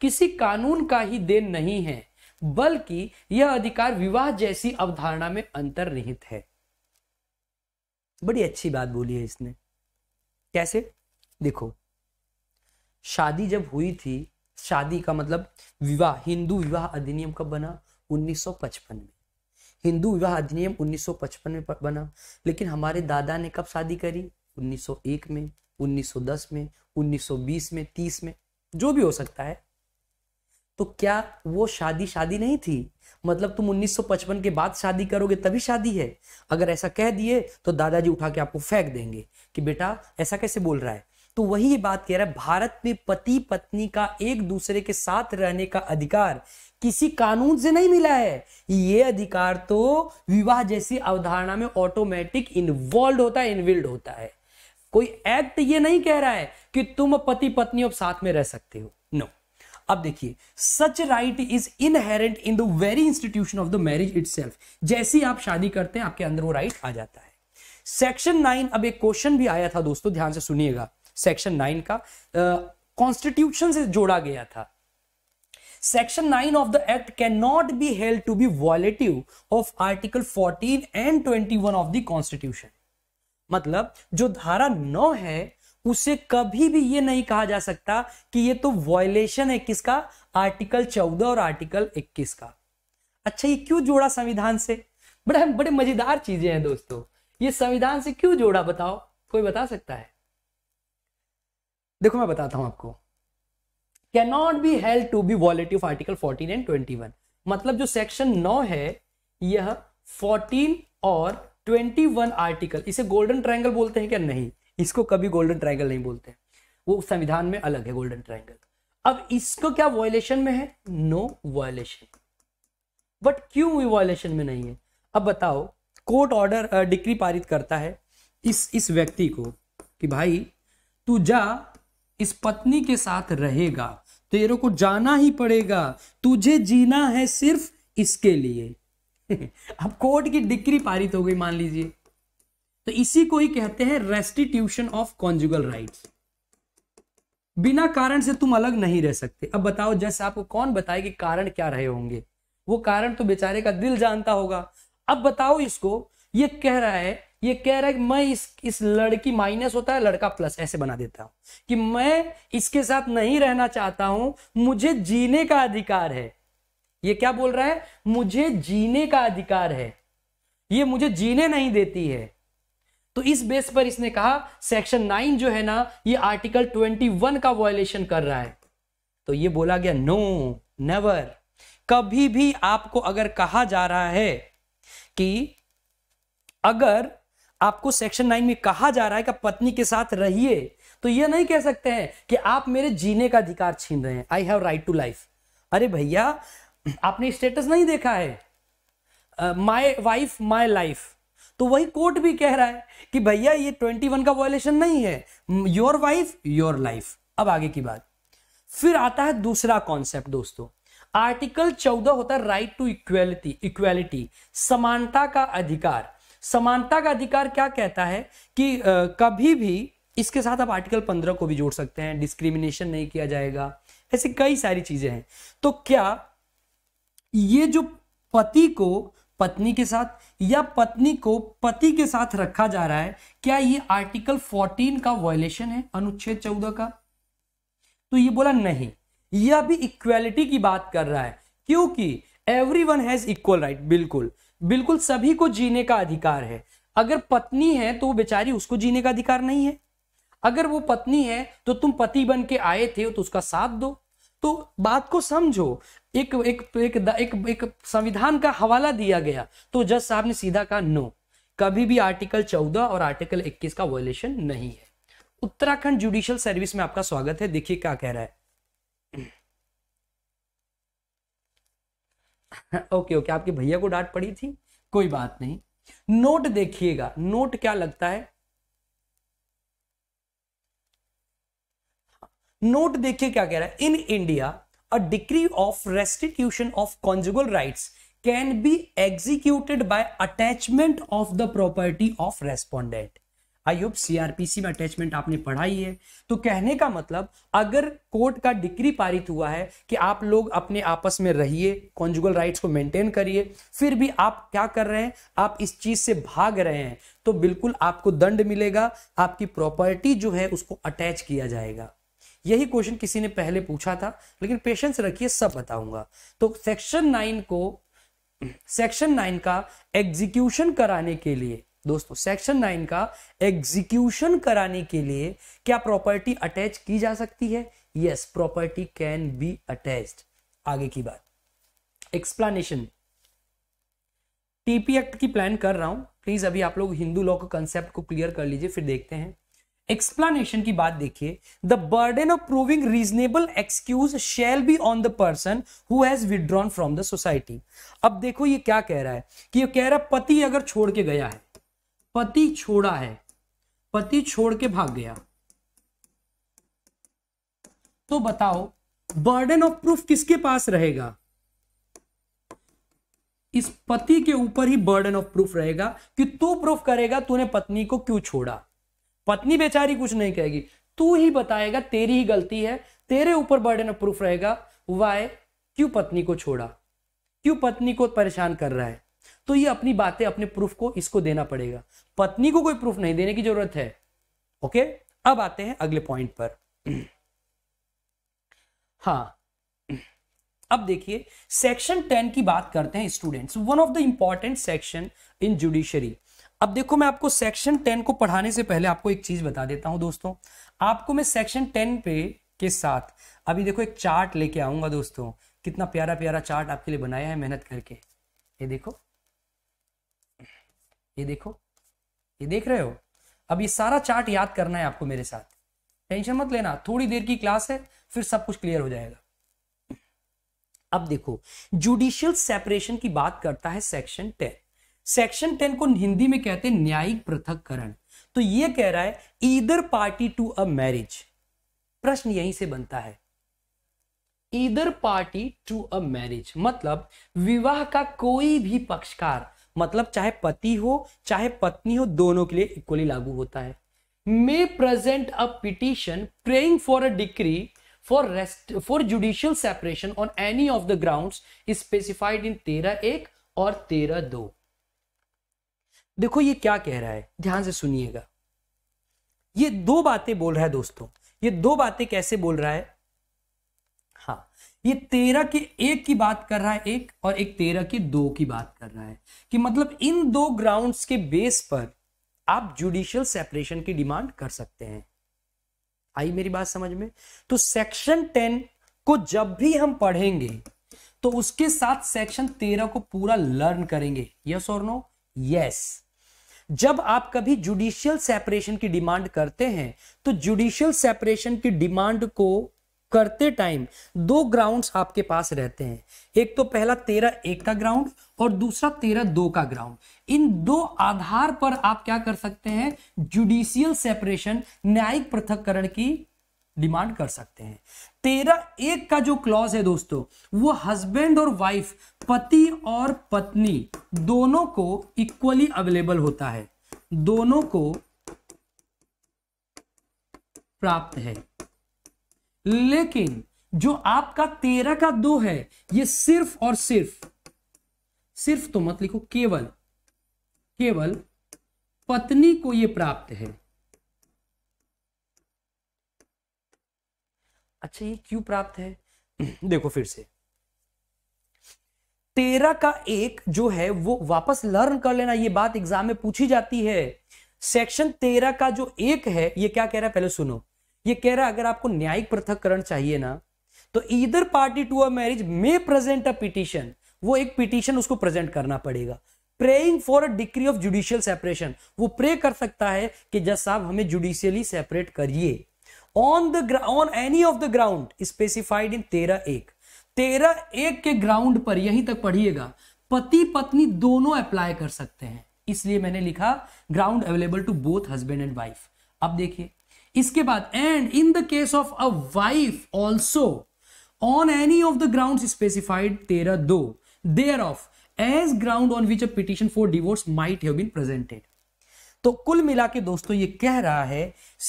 [SPEAKER 1] किसी कानून का ही देन नहीं है बल्कि यह अधिकार विवाह जैसी अवधारणा में अंतर्निहित है बड़ी अच्छी बात बोली है इसने कैसे देखो शादी जब हुई थी शादी का मतलब विवाह हिंदू विवाह अधिनियम कब बना 1955 में हिंदू विवाह अधिनियम 1955 में बना लेकिन हमारे दादा ने कब शादी करी 1901 में 1910 में 1920 में 30 में जो भी हो सकता है तो क्या वो शादी शादी नहीं थी मतलब तुम 1955 के बाद शादी करोगे तभी शादी है अगर ऐसा कह दिए तो दादाजी उठा के आपको फेंक देंगे कि बेटा ऐसा कैसे बोल रहा है तो वही बात कह रहा है भारत में पति पत्नी का एक दूसरे के साथ रहने का अधिकार किसी कानून से नहीं मिला है ये अधिकार तो विवाह जैसी अवधारणा में ऑटोमेटिक इन्वॉल्व होता है इनविल्ड होता है कोई एक्ट ये नहीं कह रहा है कि तुम पति पत्नी अब साथ में रह सकते हो नो no. अब देखिए such right is inherent in the very institution of the marriage it जैसे ही आप शादी करते हैं आपके अंदर वो राइट आ जाता है सेक्शन नाइन अब एक क्वेश्चन भी आया था दोस्तों ध्यान से सुनिएगा सेक्शन नाइन का कॉन्स्टिट्यूशन uh, से जोड़ा गया था section nine of the act can not be held to be violative of article fourteen and twenty one of the constitution मतलब जो धारा नौ है उसे कभी भी ये नहीं कहा जा सकता कि ये तो वॉयलेशन है किसका आर्टिकल चौदह और आर्टिकल इक्कीस का अच्छा ये क्यों जोड़ा संविधान से बड़े बड़े मजेदार चीजें हैं दोस्तों ये संविधान से क्यों जोड़ा बताओ कोई बता सकता है देखो मैं बताता हूं आपको cannot be held to be violative article 14 and 21 मतलब जो सेक्शन 9 है यह 14 और 21 आर्टिकल इसे गोल्डन ट्रायंगल बोलते हैं क्या नहीं इसको कभी गोल्डन ट्राइंगल नहीं बोलते वो संविधान में अलग है गोल्डन ट्राइंगल अब इसको क्या वॉयलेशन में है नो वॉयलेशन बट क्यों वॉयलेशन में नहीं है अब बताओ कोर्ट ऑर्डर डिक्री पारित करता है इस इस व्यक्ति को कि भाई तू जा इस पत्नी के साथ रहेगा तेरे को जाना ही पड़ेगा तुझे जीना है सिर्फ इसके लिए अब कोर्ट की डिक्री पारित हो गई मान लीजिए तो इसी को ही कहते हैं रेस्टिट्यूशन ऑफ कॉन्जुगल राइट्स बिना कारण से तुम अलग नहीं रह सकते अब बताओ जैसे आपको कौन बताए कि कारण क्या रहे होंगे वो कारण तो बेचारे का दिल जानता होगा अब बताओ इसको ये कह रहा है ये कह रहा है कि मैं इस इस लड़की माइनस होता है लड़का प्लस ऐसे बना देता हूं कि मैं इसके साथ नहीं रहना चाहता हूं मुझे जीने का अधिकार है ये क्या बोल रहा है मुझे जीने का अधिकार है ये मुझे जीने नहीं देती है तो इस बेस पर इसने कहा सेक्शन नाइन जो है ना ये आर्टिकल ट्वेंटी वन का वॉयलेशन कर रहा है तो ये बोला गया नो नेवर कभी भी आपको अगर कहा जा रहा है कि अगर आपको सेक्शन नाइन में कहा जा रहा है कि पत्नी के साथ रहिए तो ये नहीं कह सकते हैं कि आप मेरे जीने का अधिकार छीन रहे हैं I have right to life अरे भैया आपने स्टेटस नहीं देखा है माई वाइफ माई लाइफ तो वही कोर्ट भी कह रहा है कि भैया ये ट्वेंटी वन का वॉयलेशन नहीं है योर वाइफ योर लाइफ अब आगे की बात फिर आता है दूसरा कॉन्सेप्ट दोस्तों आर्टिकल चौदह होता है राइट टू इक्वेलिटी इक्वेलिटी समानता का अधिकार समानता का अधिकार क्या कहता है कि आ, कभी भी इसके साथ आप आर्टिकल पंद्रह को भी जोड़ सकते हैं डिस्क्रिमिनेशन नहीं किया जाएगा ऐसी कई सारी चीजें हैं तो क्या ये जो पति को पत्नी के साथ या पत्नी को पति के साथ रखा जा रहा है क्या ये आर्टिकल 14 का वॉयलेशन है अनुच्छेद चौदह का तो ये बोला नहीं यह भी इक्वेलिटी की बात कर रहा है क्योंकि everyone has equal right बिल्कुल बिल्कुल सभी को जीने का अधिकार है अगर पत्नी है तो वो बेचारी उसको जीने का अधिकार नहीं है अगर वो पत्नी है तो तुम पति बन के आए थे तो उसका साथ दो तो बात को समझो एक एक एक एक, एक संविधान का हवाला दिया गया तो जज साहब ने सीधा कहा नो कभी भी आर्टिकल 14 और आर्टिकल 21 का वॉयलेशन नहीं है उत्तराखंड जुडिशियल सर्विस में आपका स्वागत है देखिए क्या कह रहा है ओके ओके आपके भैया को डांट पड़ी थी कोई बात नहीं नोट देखिएगा नोट क्या लगता है नोट देखिए क्या कह रहा है in India a decree of restitution of conjugal rights can be executed by attachment of the property of respondent I hope CrPC में अटैचमेंट आपने पढ़ाई है तो कहने का मतलब अगर कोर्ट का डिग्री पारित हुआ है कि आप लोग अपने आपस में रहिए कॉन्जुगल राइट्स को मेंटेन करिए फिर भी आप क्या कर रहे हैं आप इस चीज से भाग रहे हैं तो बिल्कुल आपको दंड मिलेगा आपकी प्रॉपर्टी जो है उसको अटैच किया जाएगा यही क्वेश्चन किसी ने पहले पूछा था लेकिन पेशेंस रखिए सब बताऊंगा तो सेक्शन नाइन को सेक्शन नाइन का एग्जीक्यूशन कराने के लिए दोस्तों सेक्शन नाइन का एग्जीक्यूशन कराने के लिए क्या प्रॉपर्टी अटैच की जा सकती है yes property can be attached आगे की बात एक्सप्लेनेशन टीपी एक्ट की प्लान कर रहा हूं प्लीज अभी आप लोग हिंदू लॉ का कंसेप्ट को क्लियर कर लीजिए फिर देखते हैं एक्सप्लेनेशन की बात देखिए the burden of proving reasonable excuse shall be on the person who has withdrawn from the society अब देखो ये क्या कह रहा है कि ये कह रहा है पति अगर छोड़ के गया है पति छोड़ा है पति छोड़ के भाग गया तो बताओ बर्डन ऑफ प्रूफ किसके पास रहेगा इस पति के ऊपर ही बर्डन ऑफ प्रूफ रहेगा कि तू प्रूफ करेगा तूने पत्नी को क्यों छोड़ा पत्नी बेचारी कुछ नहीं कहेगी तू ही बताएगा तेरी ही गलती है तेरे ऊपर बर्डन ऑफ प्रूफ रहेगा वाय क्यों पत्नी को छोड़ा क्यों पत्नी को परेशान कर रहा है तो ये अपनी बातें अपने प्रूफ को इसको देना पड़ेगा पत्नी को कोई प्रूफ नहीं देने की जरूरत है ओके अब आते हैं अगले पॉइंट पर हाँ अब देखिए सेक्शन टेन की बात करते हैं students one of the important section in judiciary अब देखो मैं आपको सेक्शन टेन को पढ़ाने से पहले आपको एक चीज बता देता हूं दोस्तों आपको मैं सेक्शन टेन पे के साथ अभी देखो एक चार्ट लेके आऊंगा दोस्तों कितना प्यारा प्यारा चार्ट आपके लिए बनाया है मेहनत करके ये देखो ये देखो ये देख रहे हो अब ये सारा चार्ट याद करना है आपको मेरे साथ टेंशन मत लेना थोड़ी देर की क्लास है फिर सब कुछ क्लियर हो जाएगा अब देखो जुडिशियल सेपरेशन की बात करता है सेक्शन टेन सेक्शन टेन को हिंदी में कहते हैं न्यायिक पृथककरण तो ये कह रहा है either party to a marriage प्रश्न यहीं से बनता है either party to a marriage मतलब विवाह का कोई भी पक्षकार मतलब चाहे पति हो चाहे पत्नी हो दोनों के लिए इक्वली लागू होता है may present a petition praying for a decree for rest for judicial separation on any of the ground specified in तेरह एक और तेरह दो देखो ये क्या कह रहा है ध्यान से सुनिएगा ये दो बातें बोल रहा है दोस्तों ये दो बातें कैसे बोल रहा है हाँ ये तेरह के एक की बात कर रहा है एक और एक तेरह के दो की बात कर रहा है कि मतलब इन दो ग्राउंड्स के बेस पर आप जुडिशियल सेपरेशन की डिमांड कर सकते हैं आई मेरी बात समझ में तो सेक्शन टेन को जब भी हम पढ़ेंगे तो उसके साथ सेक्शन तेरह को पूरा लर्न करेंगे यस और नो यस जब आप कभी जुडिशियल सेपरेशन की डिमांड करते हैं तो जुडिशियल सेपरेशन की डिमांड को करते टाइम दो ग्राउंड्स आपके पास रहते हैं एक तो पहला तेरह एक का ग्राउंड और दूसरा तेरह दो का ग्राउंड इन दो आधार पर आप क्या कर सकते हैं जुडिशियल सेपरेशन न्यायिक पृथककरण की डिमांड कर सकते हैं तेरह एक का जो क्लॉज है दोस्तों वो हस्बैंड और वाइफ पति और पत्नी दोनों को इक्वली अवेलेबल होता है दोनों को प्राप्त है लेकिन जो आपका तेरह का दो है ये सिर्फ और सिर्फ सिर्फ तो मत लिखो केवल केवल पत्नी को यह प्राप्त है अच्छा ये क्यों प्राप्त है देखो फिर से तेरह का एक जो है वो वापस लर्न कर लेना ये बात एग्जाम में पूछी जाती है सेक्शन तेरह का जो एक है ये क्या कह रहा है पहले सुनो ये कह रहा है अगर आपको न्यायिक पृथककरण चाहिए ना तो either party to a marriage may present a petition वो एक पिटिशन उसको प्रेजेंट करना पड़ेगा praying for a decree of judicial separation वो प्रे कर सकता है कि जज साहब हमें जुडिशियली सेपरेट करिए on the on any of the ground specified in तेरह एक तेरह एक के ग्राउंड पर यहीं तक पढ़िएगा पति पत्नी दोनों अप्लाई कर सकते हैं इसलिए मैंने लिखा ground available to both husband and wife अब देखिए इसके बाद and in the case of a wife also on any of the ground specified तेरह दो thereof as ground on which a petition for divorce might have been presented तो कुल मिला के दोस्तों ये कह रहा है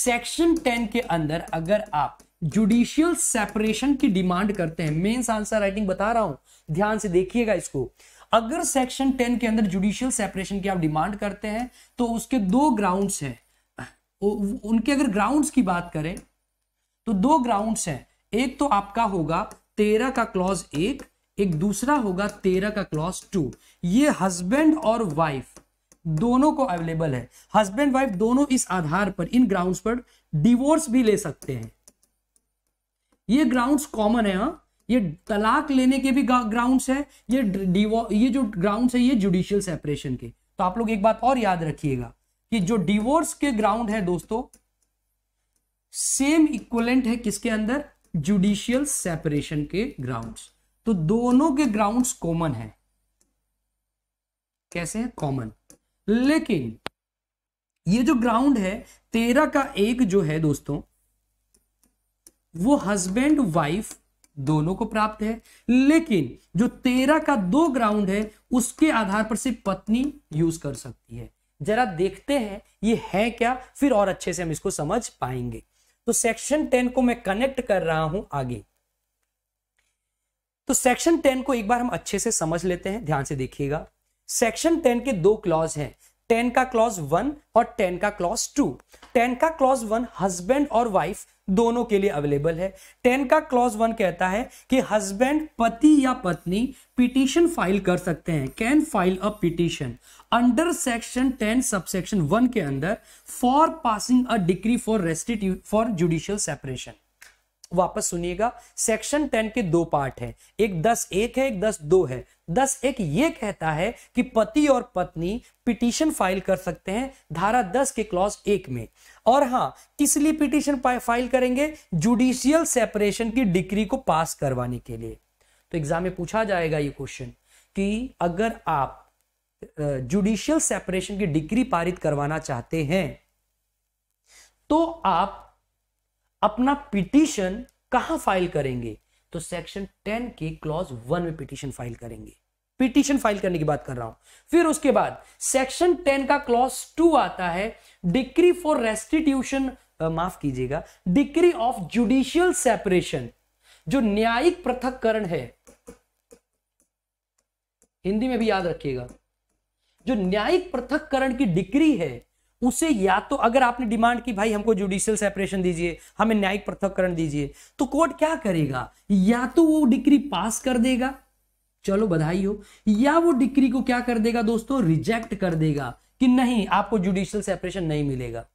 [SPEAKER 1] सेक्शन टेन के अंदर अगर आप जुडिशियल सेपरेशन की डिमांड करते हैं मेन्स आंसर राइटिंग बता रहा हूं ध्यान से देखिएगा इसको अगर सेक्शन टेन के अंदर जुडिशियल सेपरेशन की आप डिमांड करते हैं तो उसके दो ग्राउंड्स हैं उनके अगर ग्राउंड्स की बात करें तो दो ग्राउंड्स हैं एक तो आपका होगा तेरह का क्लॉज एक एक दूसरा होगा तेरह का क्लॉज टू ये हस्बैंड और वाइफ दोनों को अवेलेबल है हस्बैंड वाइफ दोनों इस आधार पर इन ग्राउंड्स पर डिवोर्स भी ले सकते हैं ये ग्राउंड्स कॉमन है हा? ये तलाक लेने के भी ग्राउंड्स है ये ये जो ग्राउंड्स है ये जुडिशियल सेपरेशन के तो आप लोग एक बात और याद रखिएगा कि जो डिवोर्स के ग्राउंड है दोस्तों सेम इक्वलेंट है किसके अंदर जुडिशियल सेपरेशन के ग्राउंड्स तो दोनों के ग्राउंड्स कॉमन है कैसे है कॉमन लेकिन ये जो ग्राउंड है तेरह का एक जो है दोस्तों वो हस्बैंड वाइफ दोनों को प्राप्त है लेकिन जो तेरह का दो ग्राउंड है उसके आधार पर सिर्फ पत्नी यूज कर सकती है जरा देखते हैं ये है क्या फिर और अच्छे से हम इसको समझ पाएंगे तो सेक्शन टेन को मैं कनेक्ट कर रहा हूं आगे तो सेक्शन टेन को एक बार हम अच्छे से समझ लेते हैं ध्यान से देखिएगा सेक्शन टेन के दो क्लॉज हैं टेन का क्लॉज वन और टेन का क्लॉज टू टेन का क्लॉज वन हस्बैंड और वाइफ दोनों के लिए अवेलेबल है टेन का क्लॉज वन कहता है कि हस्बैंड पति या पत्नी पिटीशन फाइल कर सकते हैं can file a petition under section ten subsection one के अंदर for passing a decree for रेस्टिट्यू फॉर जुडिशियल सेपरेशन वापस सुनिएगा सेक्शन टेन के दो पार्ट हैं एक दस एक है एक दस दो है दस एक ये कहता है कि पति और पत्नी पिटीशन फाइल कर सकते हैं धारा दस के क्लॉज एक में और हाँ किस लिए पिटीशन फाइल करेंगे जुडिशियल सेपरेशन की डिग्री को पास करवाने के लिए तो एग्जाम में पूछा जाएगा ये क्वेश्चन कि अगर आप जुडिशियल सेपरेशन की डिग्री पारित करवाना चाहते हैं तो आप अपना पिटीशन कहा फाइल करेंगे तो सेक्शन टेन के क्लॉज वन में पिटीशन फाइल करेंगे पिटीशन फाइल करने की बात कर रहा हूं फिर उसके बाद सेक्शन टेन का क्लॉज टू आता है डिक्री फॉर रेस्टिट्यूशन माफ कीजिएगा डिक्री ऑफ जुडिशियल सेपरेशन जो न्यायिक पृथककरण है हिंदी में भी याद रखिएगा जो न्यायिक पृथककरण की डिक्री है उसे या तो अगर आपने डिमांड की भाई हमको जुडिशियल सेपरेशन दीजिए हमें न्यायिक पृथककरण दीजिए तो कोर्ट क्या करेगा या तो वो डिक्री पास कर देगा चलो बधाई हो या वो डिक्री को क्या कर देगा दोस्तों रिजेक्ट कर देगा कि नहीं आपको जुडिशियल सेपरेशन नहीं मिलेगा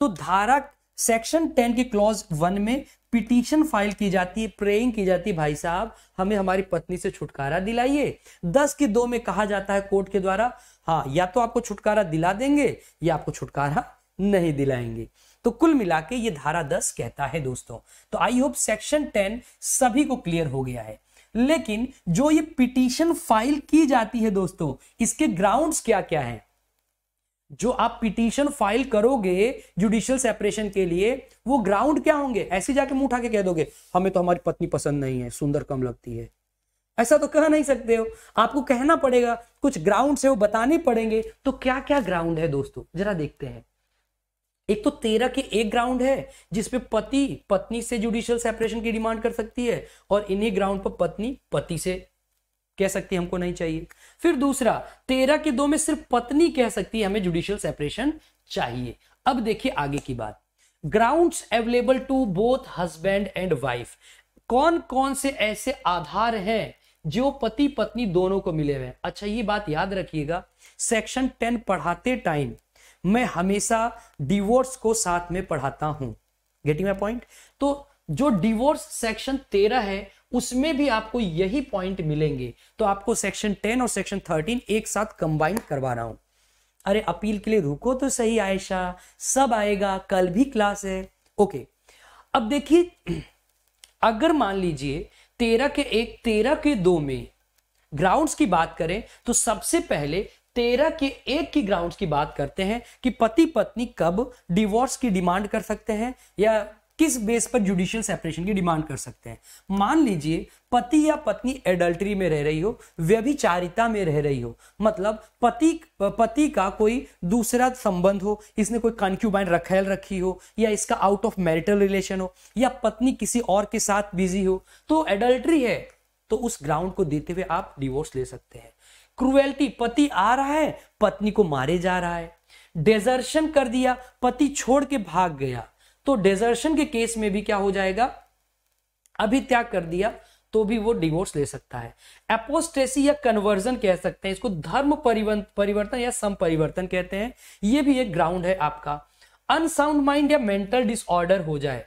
[SPEAKER 1] तो धारा सेक्शन टेन के क्लॉज वन में पिटीशन फाइल की जाती है प्रेइंग की जाती है भाई साहब हमें हमारी पत्नी से छुटकारा दिलाइए दस के दो में कहा जाता है कोर्ट के द्वारा हाँ या तो आपको छुटकारा दिला देंगे या आपको छुटकारा नहीं दिलाएंगे तो कुल मिला के ये धारा दस कहता है दोस्तों तो आई होप सेक्शन टेन सभी को क्लियर हो गया है लेकिन जो ये पिटीशन फाइल की जाती है दोस्तों इसके ग्राउंड्स क्या क्या है जो आप पिटीशन फाइल करोगे जुडिशियल सेपरेशन के लिए वो ग्राउंड क्या होंगे ऐसे जाके मुंह उठा के कह दोगे हमें तो हमारी पत्नी पसंद नहीं है सुंदर कम लगती है ऐसा तो कह नहीं सकते हो आपको कहना पड़ेगा कुछ ग्राउंड है वो बताने पड़ेंगे तो क्या क्या ग्राउंड है दोस्तों जरा देखते हैं एक तो तेरह के एक ग्राउंड है जिसपे पति पत्नी से जुडिशियल सेपरेशन की डिमांड कर सकती है और इन्हीं ग्राउंड पर पत्नी पति से कह सकती हमको नहीं चाहिए फिर दूसरा तेरह के दो में सिर्फ पत्नी कह सकती है हमें जुडिशियल सेपरेशन चाहिए अब देखिए आगे की बात grounds available to both husband and wife कौन कौन से ऐसे आधार हैं जो पति पत्नी दोनों को मिले हुए अच्छा ये बात याद रखिएगा सेक्शन टेन पढ़ाते टाइम मैं हमेशा डिवोर्स को साथ में पढ़ाता हूं गेटिंग माई पॉइंट तो जो डिवोर्स सेक्शन तेरह है उसमें भी आपको यही पॉइंट मिलेंगे तो आपको सेक्शन टेन और सेक्शन थर्टीन एक साथ कंबाइन करवा रहा हूं अरे अपील के लिए रुको तो सही आयशा सब आएगा कल भी क्लास है ओके अब देखिए अगर मान लीजिए तेरह के एक तेरह के दो में ग्राउंड्स की बात करें तो सबसे पहले तेरह के एक की ग्राउंड्स की बात करते हैं कि पति पत्नी कब डिवोर्स की डिमांड कर सकते हैं या किस बेस पर जुडिशियल सेपरेशन की डिमांड कर सकते हैं मान लीजिए पति या पत्नी एडल्ट्री में रह रही हो व्यभिचारिता में रह रही हो मतलब पति पति का कोई दूसरा संबंध हो इसने कोई कंक्यूबाइन रखेल रखी हो या इसका आउट ऑफ मैरिटल रिलेशन हो या पत्नी किसी और के साथ बिजी हो तो एडल्ट्री है तो उस ग्राउंड को देते हुए आप डिवोर्स ले सकते हैं क्रुएल्टी पति आ रहा है पत्नी को मारे जा रहा है डेजर्शन कर दिया पति छोड़ के भाग गया तो डेजर्शन के केस में भी क्या हो जाएगा अभी त्याग कर दिया तो भी वो डिवोर्स ले सकता है एपोस्टेसी या कन्वर्जन कह सकते हैं इसको धर्म परिवर्तन या सम परिवर्तन कहते हैं ये भी एक ग्राउंड है आपका अनसाउंड माइंड या मेंटल डिसऑर्डर हो जाए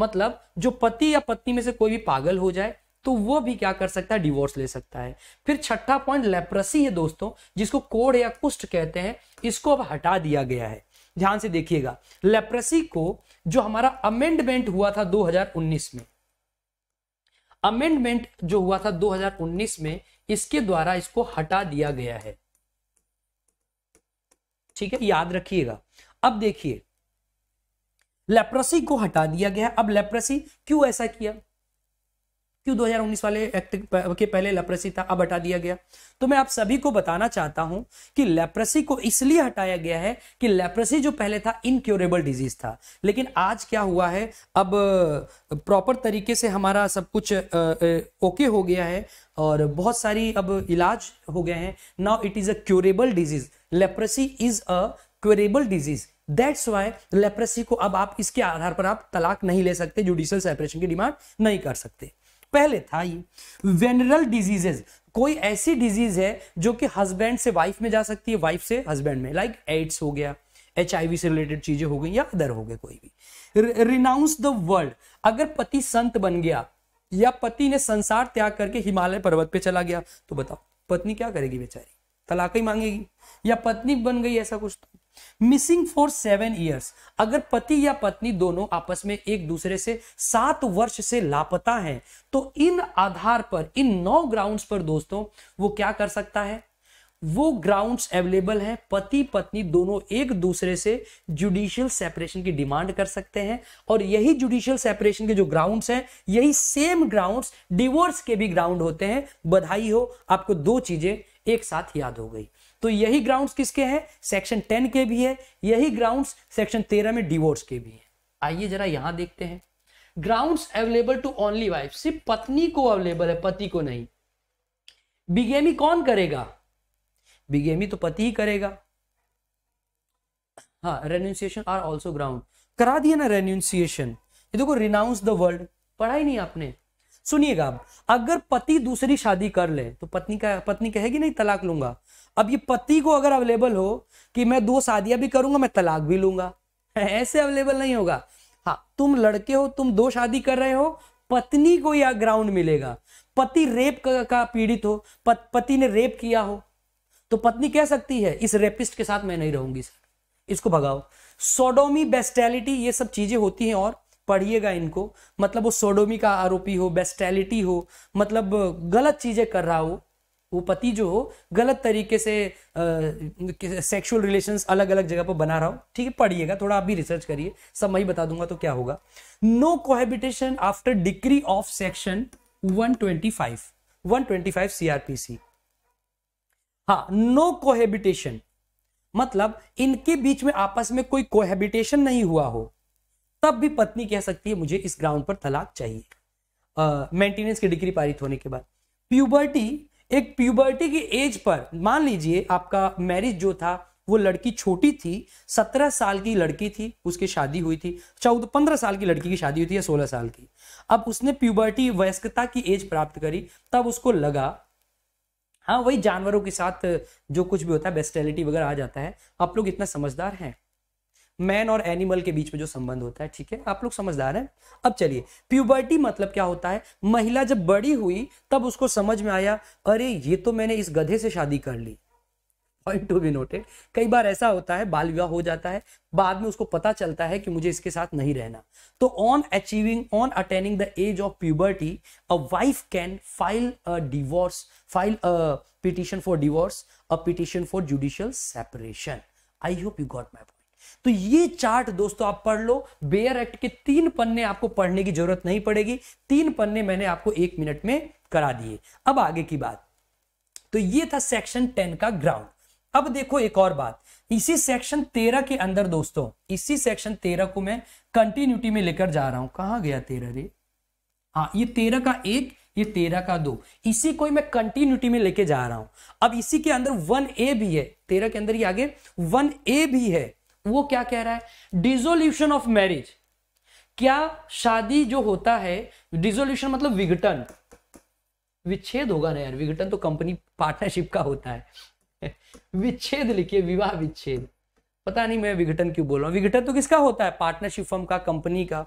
[SPEAKER 1] मतलब जो पति या पत्नी में से कोई भी पागल हो जाए तो वो भी क्या कर सकता है डिवोर्स ले सकता है फिर छठा पॉइंट लेप्रसी है दोस्तों जिसको कोड या कुष्ठ कहते हैं इसको अब हटा दिया गया है ध्यान से देखिएगा लेप्रसी को जो हमारा अमेंडमेंट हुआ था 2019 में अमेंडमेंट जो हुआ था 2019 में इसके द्वारा इसको हटा दिया गया है ठीक है याद रखिएगा अब देखिए लेप्रसी को हटा दिया गया अब लेप्रसी क्यों ऐसा किया क्यों 2019 वाले एक्ट के पहले लेप्रेसी था अब हटा दिया गया तो मैं आप सभी को बताना चाहता हूं कि लेप्रेसी को इसलिए हटाया गया है कि लेप्रेसी जो पहले था इनक्योरेबल डिजीज था लेकिन आज क्या हुआ है अब प्रॉपर तरीके से हमारा सब कुछ ओके हो गया है और बहुत सारी अब इलाज हो गए हैं now it is a curable disease leprosy is a curable disease that's why leprosy को अब आप इसके आधार पर आप तलाक नहीं ले सकते जुडिशियल सेपरेशन की डिमांड नहीं कर सकते पहले था ये वेनरल डिजीजेज कोई ऐसी डिजीज है जो कि हस्बैंड से वाइफ में जा सकती है वाइफ से हस्बैंड में लाइक like एड्स हो गया एच से रिलेटेड चीजें हो गई या अदर हो गए कोई भी रिनाउंस द वर्ल्ड अगर पति संत बन गया या पति ने संसार त्याग करके हिमालय पर्वत पे चला गया तो बताओ पत्नी क्या करेगी बेचारी तलाक ही मांगेगी या पत्नी बन गई ऐसा कुछ तो मिसिंग फॉर सेवन ईयर्स अगर पति या पत्नी दोनों आपस में एक दूसरे से सात वर्ष से लापता है तो इन आधार पर इन नौ ग्राउंड्स पर दोस्तों वो क्या कर सकता है वो ग्राउंड्स अवेलेबल हैं पति पत्नी दोनों एक दूसरे से जुडिशियल सेपरेशन की डिमांड कर सकते हैं और यही जुडिशियल सेपरेशन के जो ग्राउंड्स हैं यही सेम ग्राउंड्स डिवोर्स के भी ग्राउंड होते हैं बधाई हो आपको दो चीजें एक साथ याद हो गई तो यही ग्राउंड्स किसके हैं सेक्शन टेन के भी है यही ग्राउंड्स सेक्शन तेरह में डिवोर्स के भी है आइए जरा यहां देखते हैं grounds available to only wife सिर्फ पत्नी को अवेलेबल है पति को नहीं बिगेमी कौन करेगा बिगेमी तो पति ही करेगा हाँ रेन्यूसिएशन आर ऑल्सो ग्राउंड करा दिया ना रेन्यूसिएशन ये देखो रिनाउंस द वर्ल्ड पढ़ा ही नहीं आपने सुनिएगा अगर पति दूसरी शादी कर ले तो पत्नी का पत्नी कहेगी नहीं तलाक लूंगा अब ये पति को अगर अवेलेबल हो कि मैं दो शादियां भी करूंगा मैं तलाक भी लूंगा ऐसे अवेलेबल नहीं होगा हाँ तुम लड़के हो तुम दो शादी कर रहे हो पत्नी को यह ग्राउंड मिलेगा पति रेप का, का पीड़ित हो पति ने रेप किया हो तो पत्नी कह सकती है इस रेपिस्ट के साथ मैं नहीं रहूंगी सर इसको भगाओ सोडोमी बेस्टैलिटी ये सब चीजें होती हैं और पढ़िएगा इनको मतलब वो सोडोमी का आरोपी हो बेस्टैलिटी हो मतलब गलत चीज़ें कर रहा हो वो पति जो हो गलत तरीके से सेक्सुअल रिलेशंस अलग अलग जगह पर बना रहा हो ठीक है पढ़िएगा थोड़ा आप भी रिसर्च करिए सब मैं ही बता दूंगा तो क्या होगा no cohabitation after degree of section 125 125 CrPC हाँ नो कोहेबिटेशन मतलब इनके बीच में आपस में कोई कोहेबिटेशन नहीं हुआ हो तब भी पत्नी कह सकती है मुझे इस ग्राउंड पर तलाक चाहिए मेंटेनेंस की डिग्री पारित होने के बाद प्यूबर्टी एक प्यूबर्टी की एज पर मान लीजिए आपका मैरिज जो था वो लड़की छोटी थी सत्रह साल की लड़की थी उसकी शादी हुई थी चौदह पंद्रह साल की लड़की की शादी हुई थी या सोलह साल की अब उसने प्यूबर्टी वयस्कता की एज प्राप्त करी तब उसको लगा हाँ वही जानवरों के साथ जो कुछ भी होता है बेस्टेलिटी वगैरह आ जाता है आप लोग इतना समझदार हैं मैन और एनिमल के बीच में जो संबंध होता है ठीक है आप लोग समझदार हैं अब चलिए प्यूबर्टी मतलब क्या होता है महिला जब बड़ी हुई तब उसको समझ में आया अरे ये तो मैंने इस गधे से शादी कर ली पॉइंट टू बी नोटेड कई बार ऐसा होता है बाल विवाह हो जाता है बाद में उसको पता चलता है कि मुझे इसके साथ नहीं रहना तो on achieving on attaining the age of puberty a wife can file a divorce file a petition for divorce a petition for judicial separation I hope you got my तो ये चार्ट दोस्तों आप पढ़ लो बेयर एक्ट के तीन पन्ने आपको पढ़ने की जरूरत नहीं पड़ेगी तीन पन्ने मैंने आपको एक मिनट में करा दिए अब आगे की बात तो ये था सेक्शन टेन का ग्राउंड अब देखो एक और बात इसी सेक्शन तेरह के अंदर दोस्तों इसी सेक्शन तेरह को मैं कंटिन्यूटी में लेकर जा रहा हूं कहा गया तेरह रे हाँ ये तेरह का एक ये तेरह का दो इसी को मैं कंटिन्यूटी में लेके जा रहा हूं अब इसी के अंदर वन ए भी है तेरह के अंदर ये आगे वन ए भी है वो क्या कह रहा है डिजोल्यूशन ऑफ मैरिज क्या शादी जो होता है डिजोल्यूशन मतलब विघटन विच्छेद होगा ना यार विघटन तो कंपनी पार्टनरशिप का होता है विच्छेद लिखिए विवाह विच्छेद पता नहीं मैं विघटन क्यों बोल रहा हूं विघटन तो किसका होता है पार्टनरशिप फर्म का कंपनी का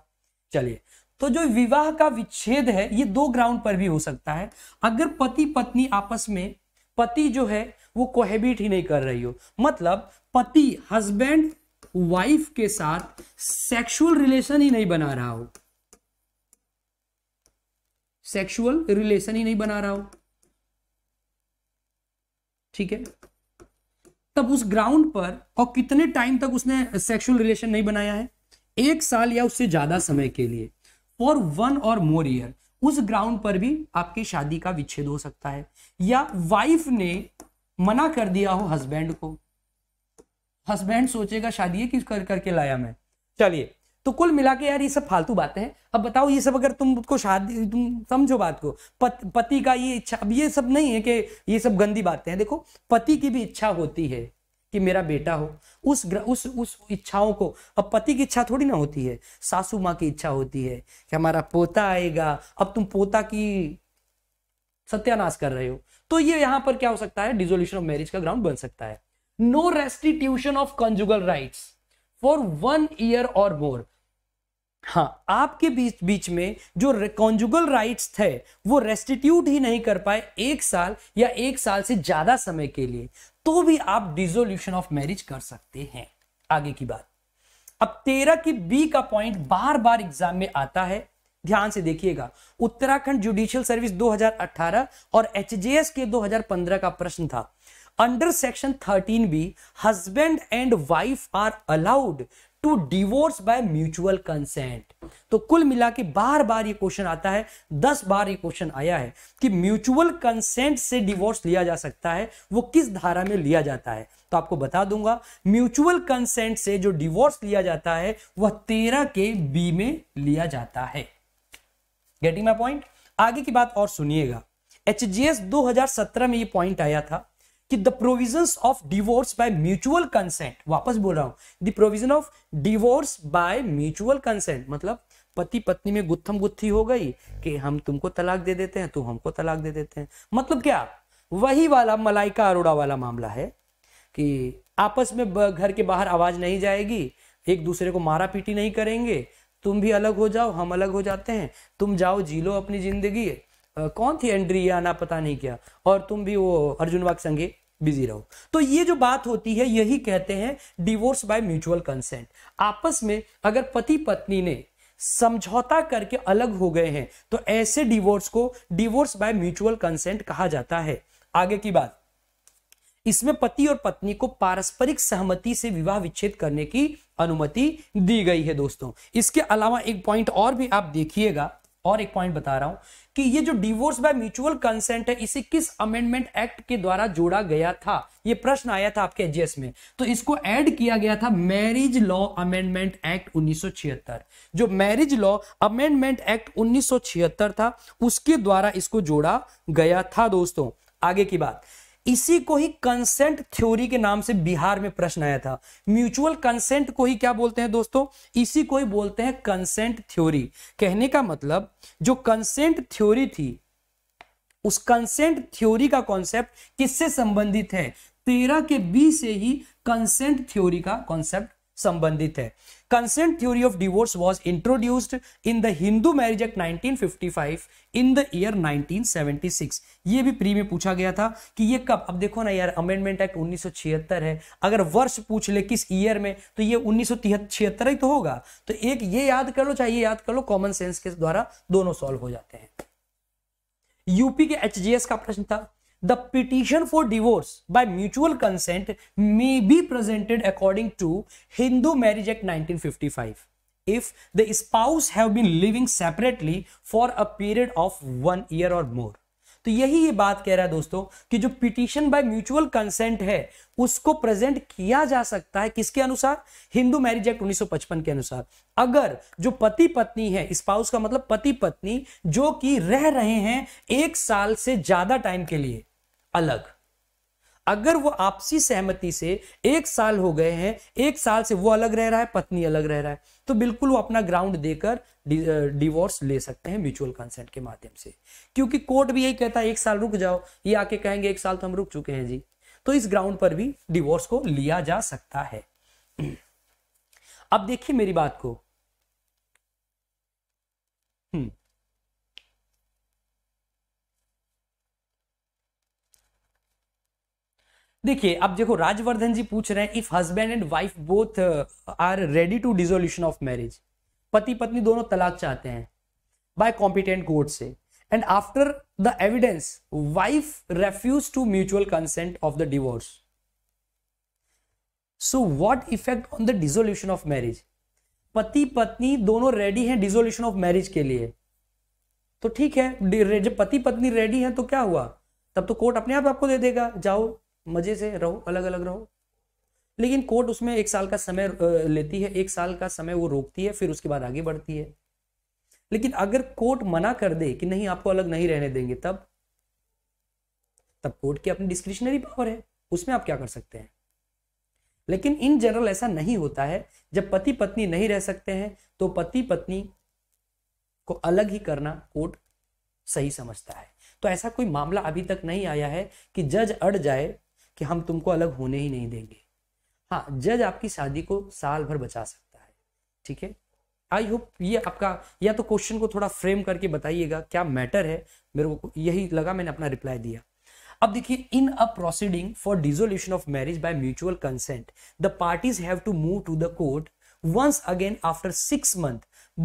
[SPEAKER 1] चलिए तो जो विवाह का विच्छेद है ये दो ग्राउंड पर भी हो सकता है अगर पति पत्नी आपस में पति जो है वो कोहेबिट ही नहीं कर रही हो मतलब पति हस्बैंड वाइफ के साथ सेक्सुअल रिलेशन ही नहीं बना रहा हो सेक्सुअल रिलेशन ही नहीं बना रहा हो ठीक है तब उस ग्राउंड पर और कितने टाइम तक उसने सेक्सुअल रिलेशन नहीं बनाया है एक साल या उससे ज्यादा समय के लिए फॉर वन और मोर ईयर उस ग्राउंड पर भी आपकी शादी का विच्छेद हो सकता है या वाइफ ने मना कर दिया हो हस्बैंड को हस्बैंड सोचेगा शादी किस कर करके लाया मैं चलिए तो कुल मिला के यार ये सब फालतू बातें हैं अब बताओ ये सब अगर तुमको शादी तुम समझो बात को पत, पति का ये इच्छा अब ये सब नहीं है कि ये सब गंदी बातें हैं देखो पति की भी इच्छा होती है कि मेरा बेटा हो उस उस उस इच्छाओं को अब पति की इच्छा थोड़ी ना होती है सासू माँ की इच्छा होती है कि हमारा पोता आएगा अब तुम पोता की सत्यानाश कर रहे हो तो ये यहाँ पर क्या हो सकता है डिजोल्यूशन ऑफ मैरिज का ग्राउंड बन सकता है no restitution of conjugal rights for one year or more हाँ आपके बीच बीच में जो कॉन्जुगल राइट्स थे वो रेस्टिट्यूट ही नहीं कर पाए एक साल या एक साल से ज्यादा समय के लिए तो भी आप डिजोल्यूशन ऑफ मैरिज कर सकते हैं आगे की बात अब तेरह की बी का पॉइंट बार बार एग्जाम में आता है ध्यान से देखिएगा उत्तराखंड जुडिशियल सर्विस 2018 और एचजेएस के 2015 का प्रश्न था under section section B husband and wife are allowed to divorce by mutual consent तो कुल मिला के बार बार ये क्वेश्चन आता है दस बार ये क्वेश्चन आया है कि म्यूचुअल कंसेंट से डिवोर्स लिया जा सकता है वो किस धारा में लिया जाता है तो आपको बता दूंगा म्यूचुअल कंसेंट से जो डिवोर्स लिया जाता है वह तेरह के बी में लिया जाता है गेटिंग माई पॉइंट आगे की बात और सुनिएगा एच जी एस दो हजार सत्रह में ये पॉइंट आया था कि the provision of divorce by mutual consent वापस बोल रहा हूं the provision of divorce by mutual consent मतलब पति पत्नी में गुत्थम गुत्थी हो गई कि हम तुमको तलाक दे देते हैं तू हमको तलाक दे देते हैं मतलब क्या वही वाला मलाइका अरोड़ा वाला मामला है कि आपस में घर के बाहर आवाज नहीं जाएगी एक दूसरे को मारा पीटी नहीं करेंगे तुम भी अलग हो जाओ हम अलग हो जाते हैं तुम जाओ जी लो अपनी जिंदगी कौन थी एंड्रिया ना पता नहीं क्या और तुम भी वो अर्जुन वाक संगी बिजी रहो तो ये जो बात होती है यही कहते हैं डिवोर्स बाय म्यूचुअल कंसेंट आपस में अगर पति पत्नी ने समझौता करके अलग हो गए हैं तो ऐसे डिवोर्स को डिवोर्स बाय म्यूचुअल कंसेंट कहा जाता है आगे की बात इसमें पति और पत्नी को पारस्परिक सहमति से विवाह विच्छेद करने की अनुमति दी गई है दोस्तों इसके अलावा एक पॉइंट और भी आप देखिएगा और एक पॉइंट बता रहा हूं कि ये जो डिवोर्स बाय म्यूचुअल कंसेंट है इसे किस अमेंडमेंट एक्ट के द्वारा जोड़ा गया था ये प्रश्न आया था आपके एजीएस में तो इसको ऐड किया गया था मैरिज लॉ अमेंडमेंट एक्ट 1976 जो मैरिज लॉ अमेंडमेंट एक्ट 1976 था उसके द्वारा इसको जोड़ा गया था दोस्तों आगे की बात इसी को ही कंसेंट थ्योरी के नाम से बिहार में प्रश्न आया था म्यूचुअल कंसेंट को ही क्या बोलते हैं दोस्तों इसी को ही बोलते हैं कंसेंट थ्योरी कहने का मतलब जो कंसेंट थ्योरी थी उस कंसेंट थ्योरी का कॉन्सेप्ट किससे संबंधित है तेरह के बी से ही कंसेंट थ्योरी का कॉन्सेप्ट संबंधित है consent theory of divorce was introduced in the Hindu Marriage Act 1955 in the year 1976 ये भी प्री में पूछा गया था कि ये कब अब देखो ना यार अमेंडमेंट एक्ट 1976 है अगर वर्ष पूछ ले किस ईयर में तो ये उन्नीस छिहत्तर ही तो होगा तो एक ये याद कर लो चाहे ये याद कर लो कॉमन सेंस के द्वारा दोनों सॉल्व हो जाते हैं यूपी के एच का प्रश्न था the petition for divorce by mutual consent may be presented according to Hindu Marriage Act 1955 if the spouse have been living separately for a period of one year or more तो यही ये बात कह रहा है दोस्तों कि जो पिटिशन बाय म्यूचुअल कंसेंट है उसको प्रेजेंट किया जा सकता है किसके अनुसार हिंदू मैरिज एक्ट 1955 के अनुसार अगर जो पति पत्नी है स्पाउस का मतलब पति पत्नी जो कि रह रहे हैं एक साल से ज्यादा टाइम के लिए अलग अगर वो आपसी सहमति से एक साल हो गए हैं एक साल से वो अलग रह रहा है पत्नी अलग रह रहा है तो बिल्कुल वो अपना ग्राउंड देकर डिवोर्स ले सकते हैं म्यूचुअल कंसेंट के माध्यम से क्योंकि कोर्ट भी यही कहता है एक साल रुक जाओ ये आके कहेंगे एक साल तो हम रुक चुके हैं जी तो इस ग्राउंड पर भी डिवोर्स को लिया जा सकता है अब देखिए मेरी बात को देखिए अब देखो राजवर्धन जी पूछ रहे हैं if husband and wife both are ready to dissolution of marriage पति पत्नी दोनों तलाक चाहते हैं बाय कॉम्पिटेंट कोर्ट से and after the evidence wife refuse to mutual consent of the divorce so what effect on the dissolution of marriage पति पत्नी दोनों रेडी हैं डिजोल्यूशन ऑफ मैरिज के लिए तो ठीक है जब पति पत्नी रेडी हैं तो क्या हुआ तब तो कोर्ट अपने आप आपको दे देगा जाओ मजे से रहो अलग अलग रहो लेकिन कोर्ट उसमें एक साल का समय लेती है एक साल का समय वो रोकती है फिर उसके बाद आगे बढ़ती है लेकिन अगर कोर्ट मना कर दे कि नहीं आपको अलग नहीं रहने देंगे तब तब कोर्ट की अपनी डिस्क्रिशनरी पावर है उसमें आप क्या कर सकते हैं लेकिन इन जनरल ऐसा नहीं होता है जब पति पत्नी नहीं रह सकते हैं तो पति पत्नी को अलग ही करना कोर्ट सही समझता है तो ऐसा कोई मामला अभी तक नहीं आया है कि जज अड़ जाए कि हम तुमको अलग होने ही नहीं देंगे हाँ जज आपकी शादी को साल भर बचा सकता है ठीक है आई होप ये आपका या तो क्वेश्चन को थोड़ा फ्रेम करके बताइएगा क्या मैटर है मेरे को यही लगा मैंने अपना रिप्लाई दिया अब देखिए in a proceeding for dissolution of marriage by mutual consent the parties have to move to the court once again after six month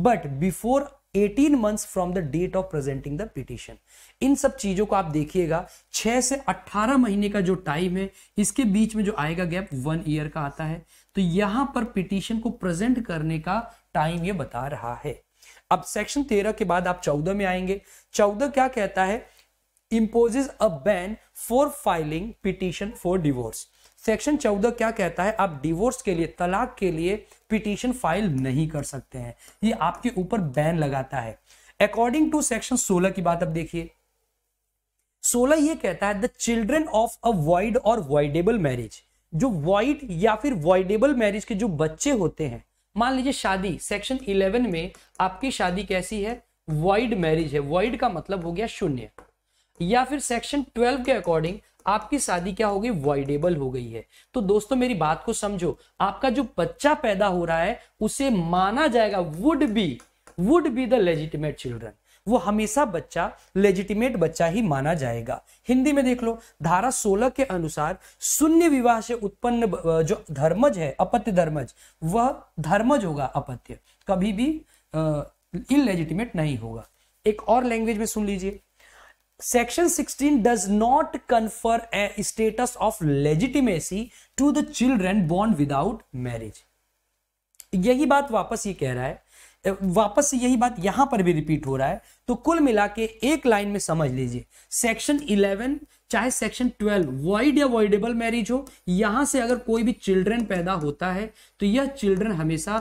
[SPEAKER 1] but before eighteen months from the date of presenting the petition in सब चीजों को आप देखिएगा छह से अट्ठारह महीने का जो टाइम है इसके बीच में जो आएगा गैप वन ईयर का आता है तो यहां पर पिटिशन को प्रेजेंट करने का टाइम ये बता रहा है अब सेक्शन तेरह के बाद आप चौदह में आएंगे चौदह क्या कहता है imposes a ban for filing petition for divorce section चौदह क्या कहता है आप डिवोर्स के लिए तलाक के लिए पिटीशन फाइल नहीं कर सकते हैं ये आपके ऊपर बैन लगाता है अकॉर्डिंग टू सेक्शन सोलह की बात अब देखिए सोलह ये कहता है the children of a void और वाइडेबल मैरिज जो वाइड या फिर वाइडेबल मैरिज के जो बच्चे होते हैं मान लीजिए शादी सेक्शन इलेवन में आपकी शादी कैसी है वाइड मैरिज है वाइड का मतलब हो गया शून्य या फिर सेक्शन ट्वेल्व के अकॉर्डिंग आपकी शादी क्या हो गई वॉइडेबल हो गई है तो दोस्तों मेरी बात को समझो आपका जो बच्चा पैदा हो रहा है उसे माना जाएगा would be would be the legitimate children वो हमेशा बच्चा लेजिटिमेट बच्चा ही माना जाएगा हिंदी में देख लो धारा 16 के अनुसार शून्य विवाह से उत्पन्न जो धर्मज है अपत्य धर्मज वह धर्मज होगा अपत्य कभी भी इलेजिटिमेट नहीं होगा एक और लैंग्वेज में सुन लीजिए section 16 does not confer a status of legitimacy to the children born without marriage यही बात वापस ये कह रहा है वापस यही बात यहां पर भी रिपीट हो रहा है तो कुल मिला के एक लाइन में समझ लीजिए सेक्शन 11 चाहे सेक्शन 12 वाइड या वॉइडेबल मैरिज हो यहां से अगर कोई भी चिल्ड्रन पैदा होता है तो यह चिल्ड्रन हमेशा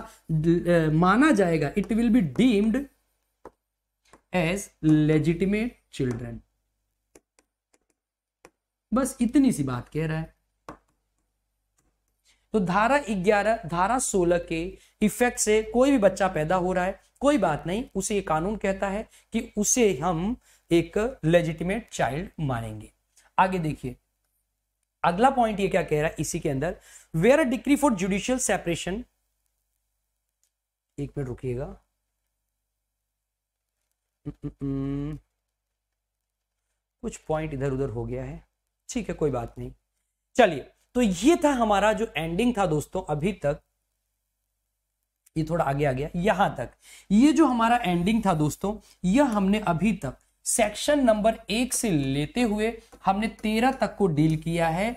[SPEAKER 1] माना जाएगा it will be deemed as legitimate children बस इतनी सी बात कह रहा है तो धारा 11 धारा 16 के इफेक्ट से कोई भी बच्चा पैदा हो रहा है कोई बात नहीं उसे ये कानून कहता है कि उसे हम एक लेजिटिमेट चाइल्ड मानेंगे आगे देखिए अगला पॉइंट ये क्या कह रहा है इसी के अंदर where decree for judicial separation एक मिनट रुकिएगा हम्म, हम्म, हम्म, कुछ पॉइंट इधर उधर हो गया है ठीक है कोई बात नहीं चलिए तो ये था हमारा जो एंडिंग था दोस्तों अभी तक ये थोड़ा आगे आ गया यहां तक ये जो हमारा एंडिंग था दोस्तों यह हमने अभी तक सेक्शन नंबर एक से लेते हुए हमने तेरह तक को डील किया है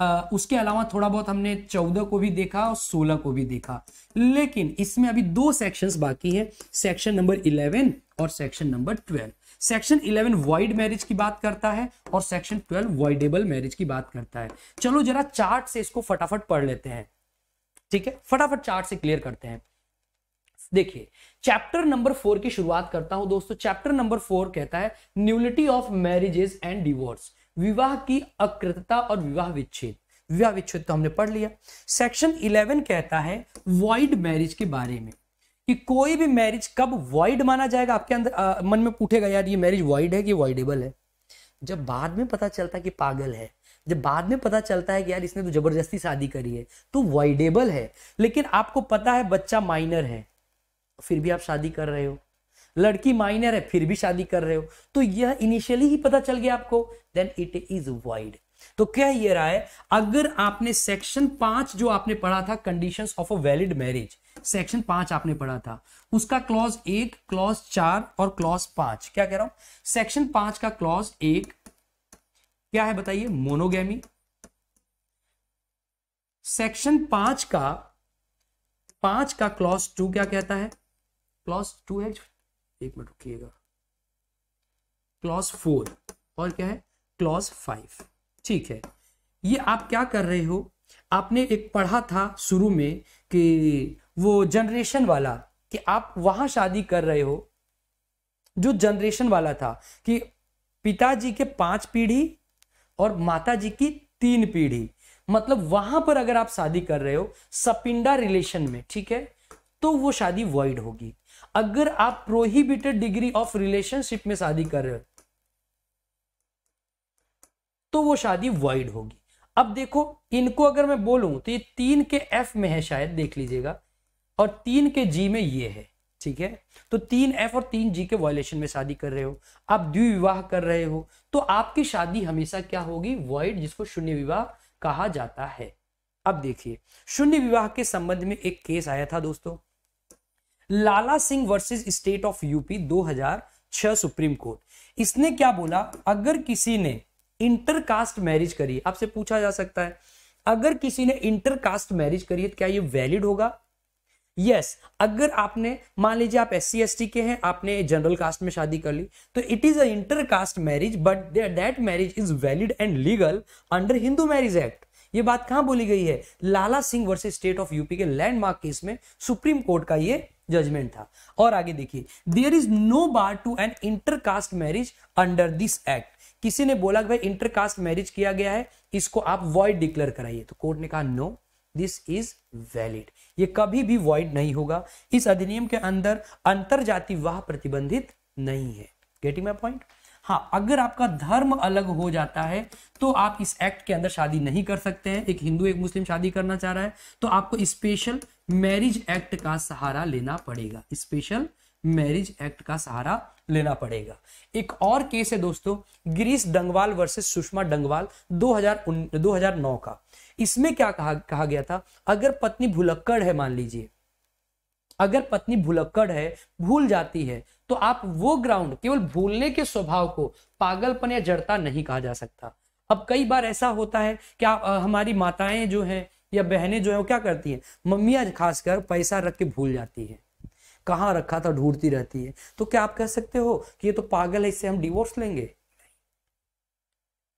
[SPEAKER 1] आ, उसके अलावा थोड़ा बहुत हमने चौदह को भी देखा और सोलह को भी देखा लेकिन इसमें अभी दो सेक्शंस बाकी हैं सेक्शन नंबर इलेवन और section number twelve section 11 void marriage की बात करता है और सेक्शन 12 वाइडेबल मैरिज की बात करता है चलो जरा चार्ट से इसको फटाफट पढ़ लेते हैं ठीक है फटाफट चार्ट से क्लियर करते हैं देखिए चैप्टर नंबर फोर की शुरुआत करता हूं दोस्तों चैप्टर नंबर फोर कहता है nullity of marriages and divorce विवाह की अकृतता और विवाह विच्छेद विवाह विच्छेद तो हमने पढ़ लिया सेक्शन इलेवन कहता है वाइड मैरिज के बारे में कि कोई भी मैरिज कब वॉइड माना जाएगा आपके अंदर मन में पूछेगा यार ये मैरिज वॉइड है कि वॉइडेबल है जब बाद में पता चलता है कि पागल है जब बाद में पता चलता है कि यार इसने तो जबरदस्ती शादी करी है तो वॉइडेबल है लेकिन आपको पता है बच्चा माइनर है फिर भी आप शादी कर रहे हो लड़की माइनर है फिर भी शादी कर रहे हो तो यह इनिशियली ही पता चल गया आपको देन इट इज वाइड तो क्या ये रहा है अगर आपने सेक्शन पांच जो आपने पढ़ा था conditions of a valid marriage section पांच आपने पढ़ा था उसका क्लॉज एक क्लॉज चार और क्लॉज पांच क्या कह रहा हूं सेक्शन पांच का क्लॉज एक क्या है बताइए मोनोगेमी सेक्शन पांच का पांच का क्लॉज टू क्या कहता है क्लॉज टू है एक मिनट रुकिएगा क्लॉज फोर और क्या है क्लॉज फाइव ठीक है ये आप क्या कर रहे हो आपने एक पढ़ा था शुरू में कि वो जनरेशन वाला कि आप वहां शादी कर रहे हो जो जनरेशन वाला था कि पिताजी के पांच पीढ़ी और माता जी की तीन पीढ़ी मतलब वहां पर अगर आप शादी कर रहे हो सपिंडा रिलेशन में ठीक है तो वो शादी वॉइड होगी अगर आप प्रोहिबिटेड डिग्री ऑफ रिलेशनशिप में शादी कर रहे हो तो वो शादी वॉइड होगी अब देखो इनको अगर मैं बोलूं तो ये तीन के एफ में है शायद देख लीजिएगा और तीन के जी में ये है ठीक है तो तीन एफ और तीन जी के वॉयलेशन में शादी कर रहे हो आप द्विविवाह कर रहे हो तो आपकी शादी हमेशा क्या होगी वॉइड जिसको शून्य विवाह कहा जाता है अब देखिए शून्य विवाह के संबंध में एक केस आया था दोस्तों Lala Singh versus state of UP 2006 supreme court इसने क्या बोला अगर किसी ने इंटरकास्ट मैरिज करी आपसे पूछा जा सकता है अगर किसी ने इंटरकास्ट मैरिज करी है तो क्या ये वैलिड होगा यस yes, अगर आपने मान लीजिए आप एस सी के हैं आपने जनरल कास्ट में शादी कर ली तो it is a caste marriage but that marriage is valid and legal under Hindu marriage act ये बात कहां बोली गई है Lala Singh versus state of UP के लैंडमार्क केस में सुप्रीम कोर्ट का ये जजमेंट था और आगे देखिए there is no bar to an inter caste marriage under this act किसी ने बोला कि भाई इंटरकास्ट मैरिज किया गया है इसको आप वॉइड डिक्लेयर कराइए तो कोर्ट ने कहा नो दिस इज वैलिड ये कभी भी वॉइड नहीं होगा इस अधिनियम के अंदर अंतर जाति वाह प्रतिबंधित नहीं है गेटिंग माई पॉइंट हाँ अगर आपका धर्म अलग हो जाता है तो आप इस एक्ट के अंदर शादी नहीं कर सकते हैं एक हिंदू एक मुस्लिम शादी करना चाह रहा है तो आपको स्पेशल मैरिज एक्ट का सहारा लेना पड़ेगा स्पेशल मैरिज एक्ट का सहारा लेना पड़ेगा एक और केस है दोस्तों गिरीश डंगवाल वर्सेस सुषमा डंगवाल 2000 2009 का इसमें क्या कहा कहा गया था अगर पत्नी भुलक्कड़ है मान लीजिए अगर पत्नी भुलक्कड़ है भूल जाती है तो आप वो ग्राउंड केवल भूलने के स्वभाव को पागलपन या जड़ता नहीं कहा जा सकता अब कई बार ऐसा होता है कि आप हमारी माताएं जो हैं या बहनें जो हैं वो क्या करती हैं मम्मियां खासकर पैसा रख के भूल जाती है कहाँ रखा था ढूंढती रहती है तो क्या आप कह सकते हो कि ये तो पागल है इससे हम डिवोर्स लेंगे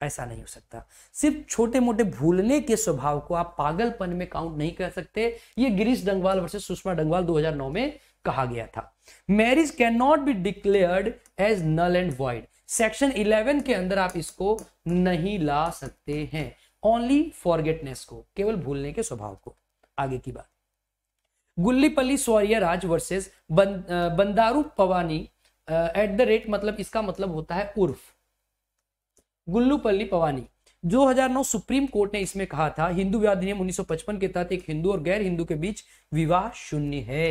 [SPEAKER 1] ऐसा नहीं हो सकता सिर्फ छोटे मोटे भूलने के स्वभाव को आप पागलपन में काउंट नहीं कर सकते ये गिरीश डंगवाल वर्सेस सुषमा डंगवाल 2009 में कहा गया था marriage can not be declared as null and void section 11 के अंदर आप इसको नहीं ला सकते हैं ओनली फॉरगेटनेस को केवल भूलने के स्वभाव को आगे की बात गुल्लीपल्ली राज वर्सेस बं, Bandaru Pavani at the rate मतलब इसका मतलब होता है उर्फ गुल्लूपल्ली पवानी 2009 सुप्रीम कोर्ट ने इसमें कहा था हिंदू विवाह अधिनियम 1955 के तहत एक हिंदू और गैर हिंदू के बीच विवाह शून्य है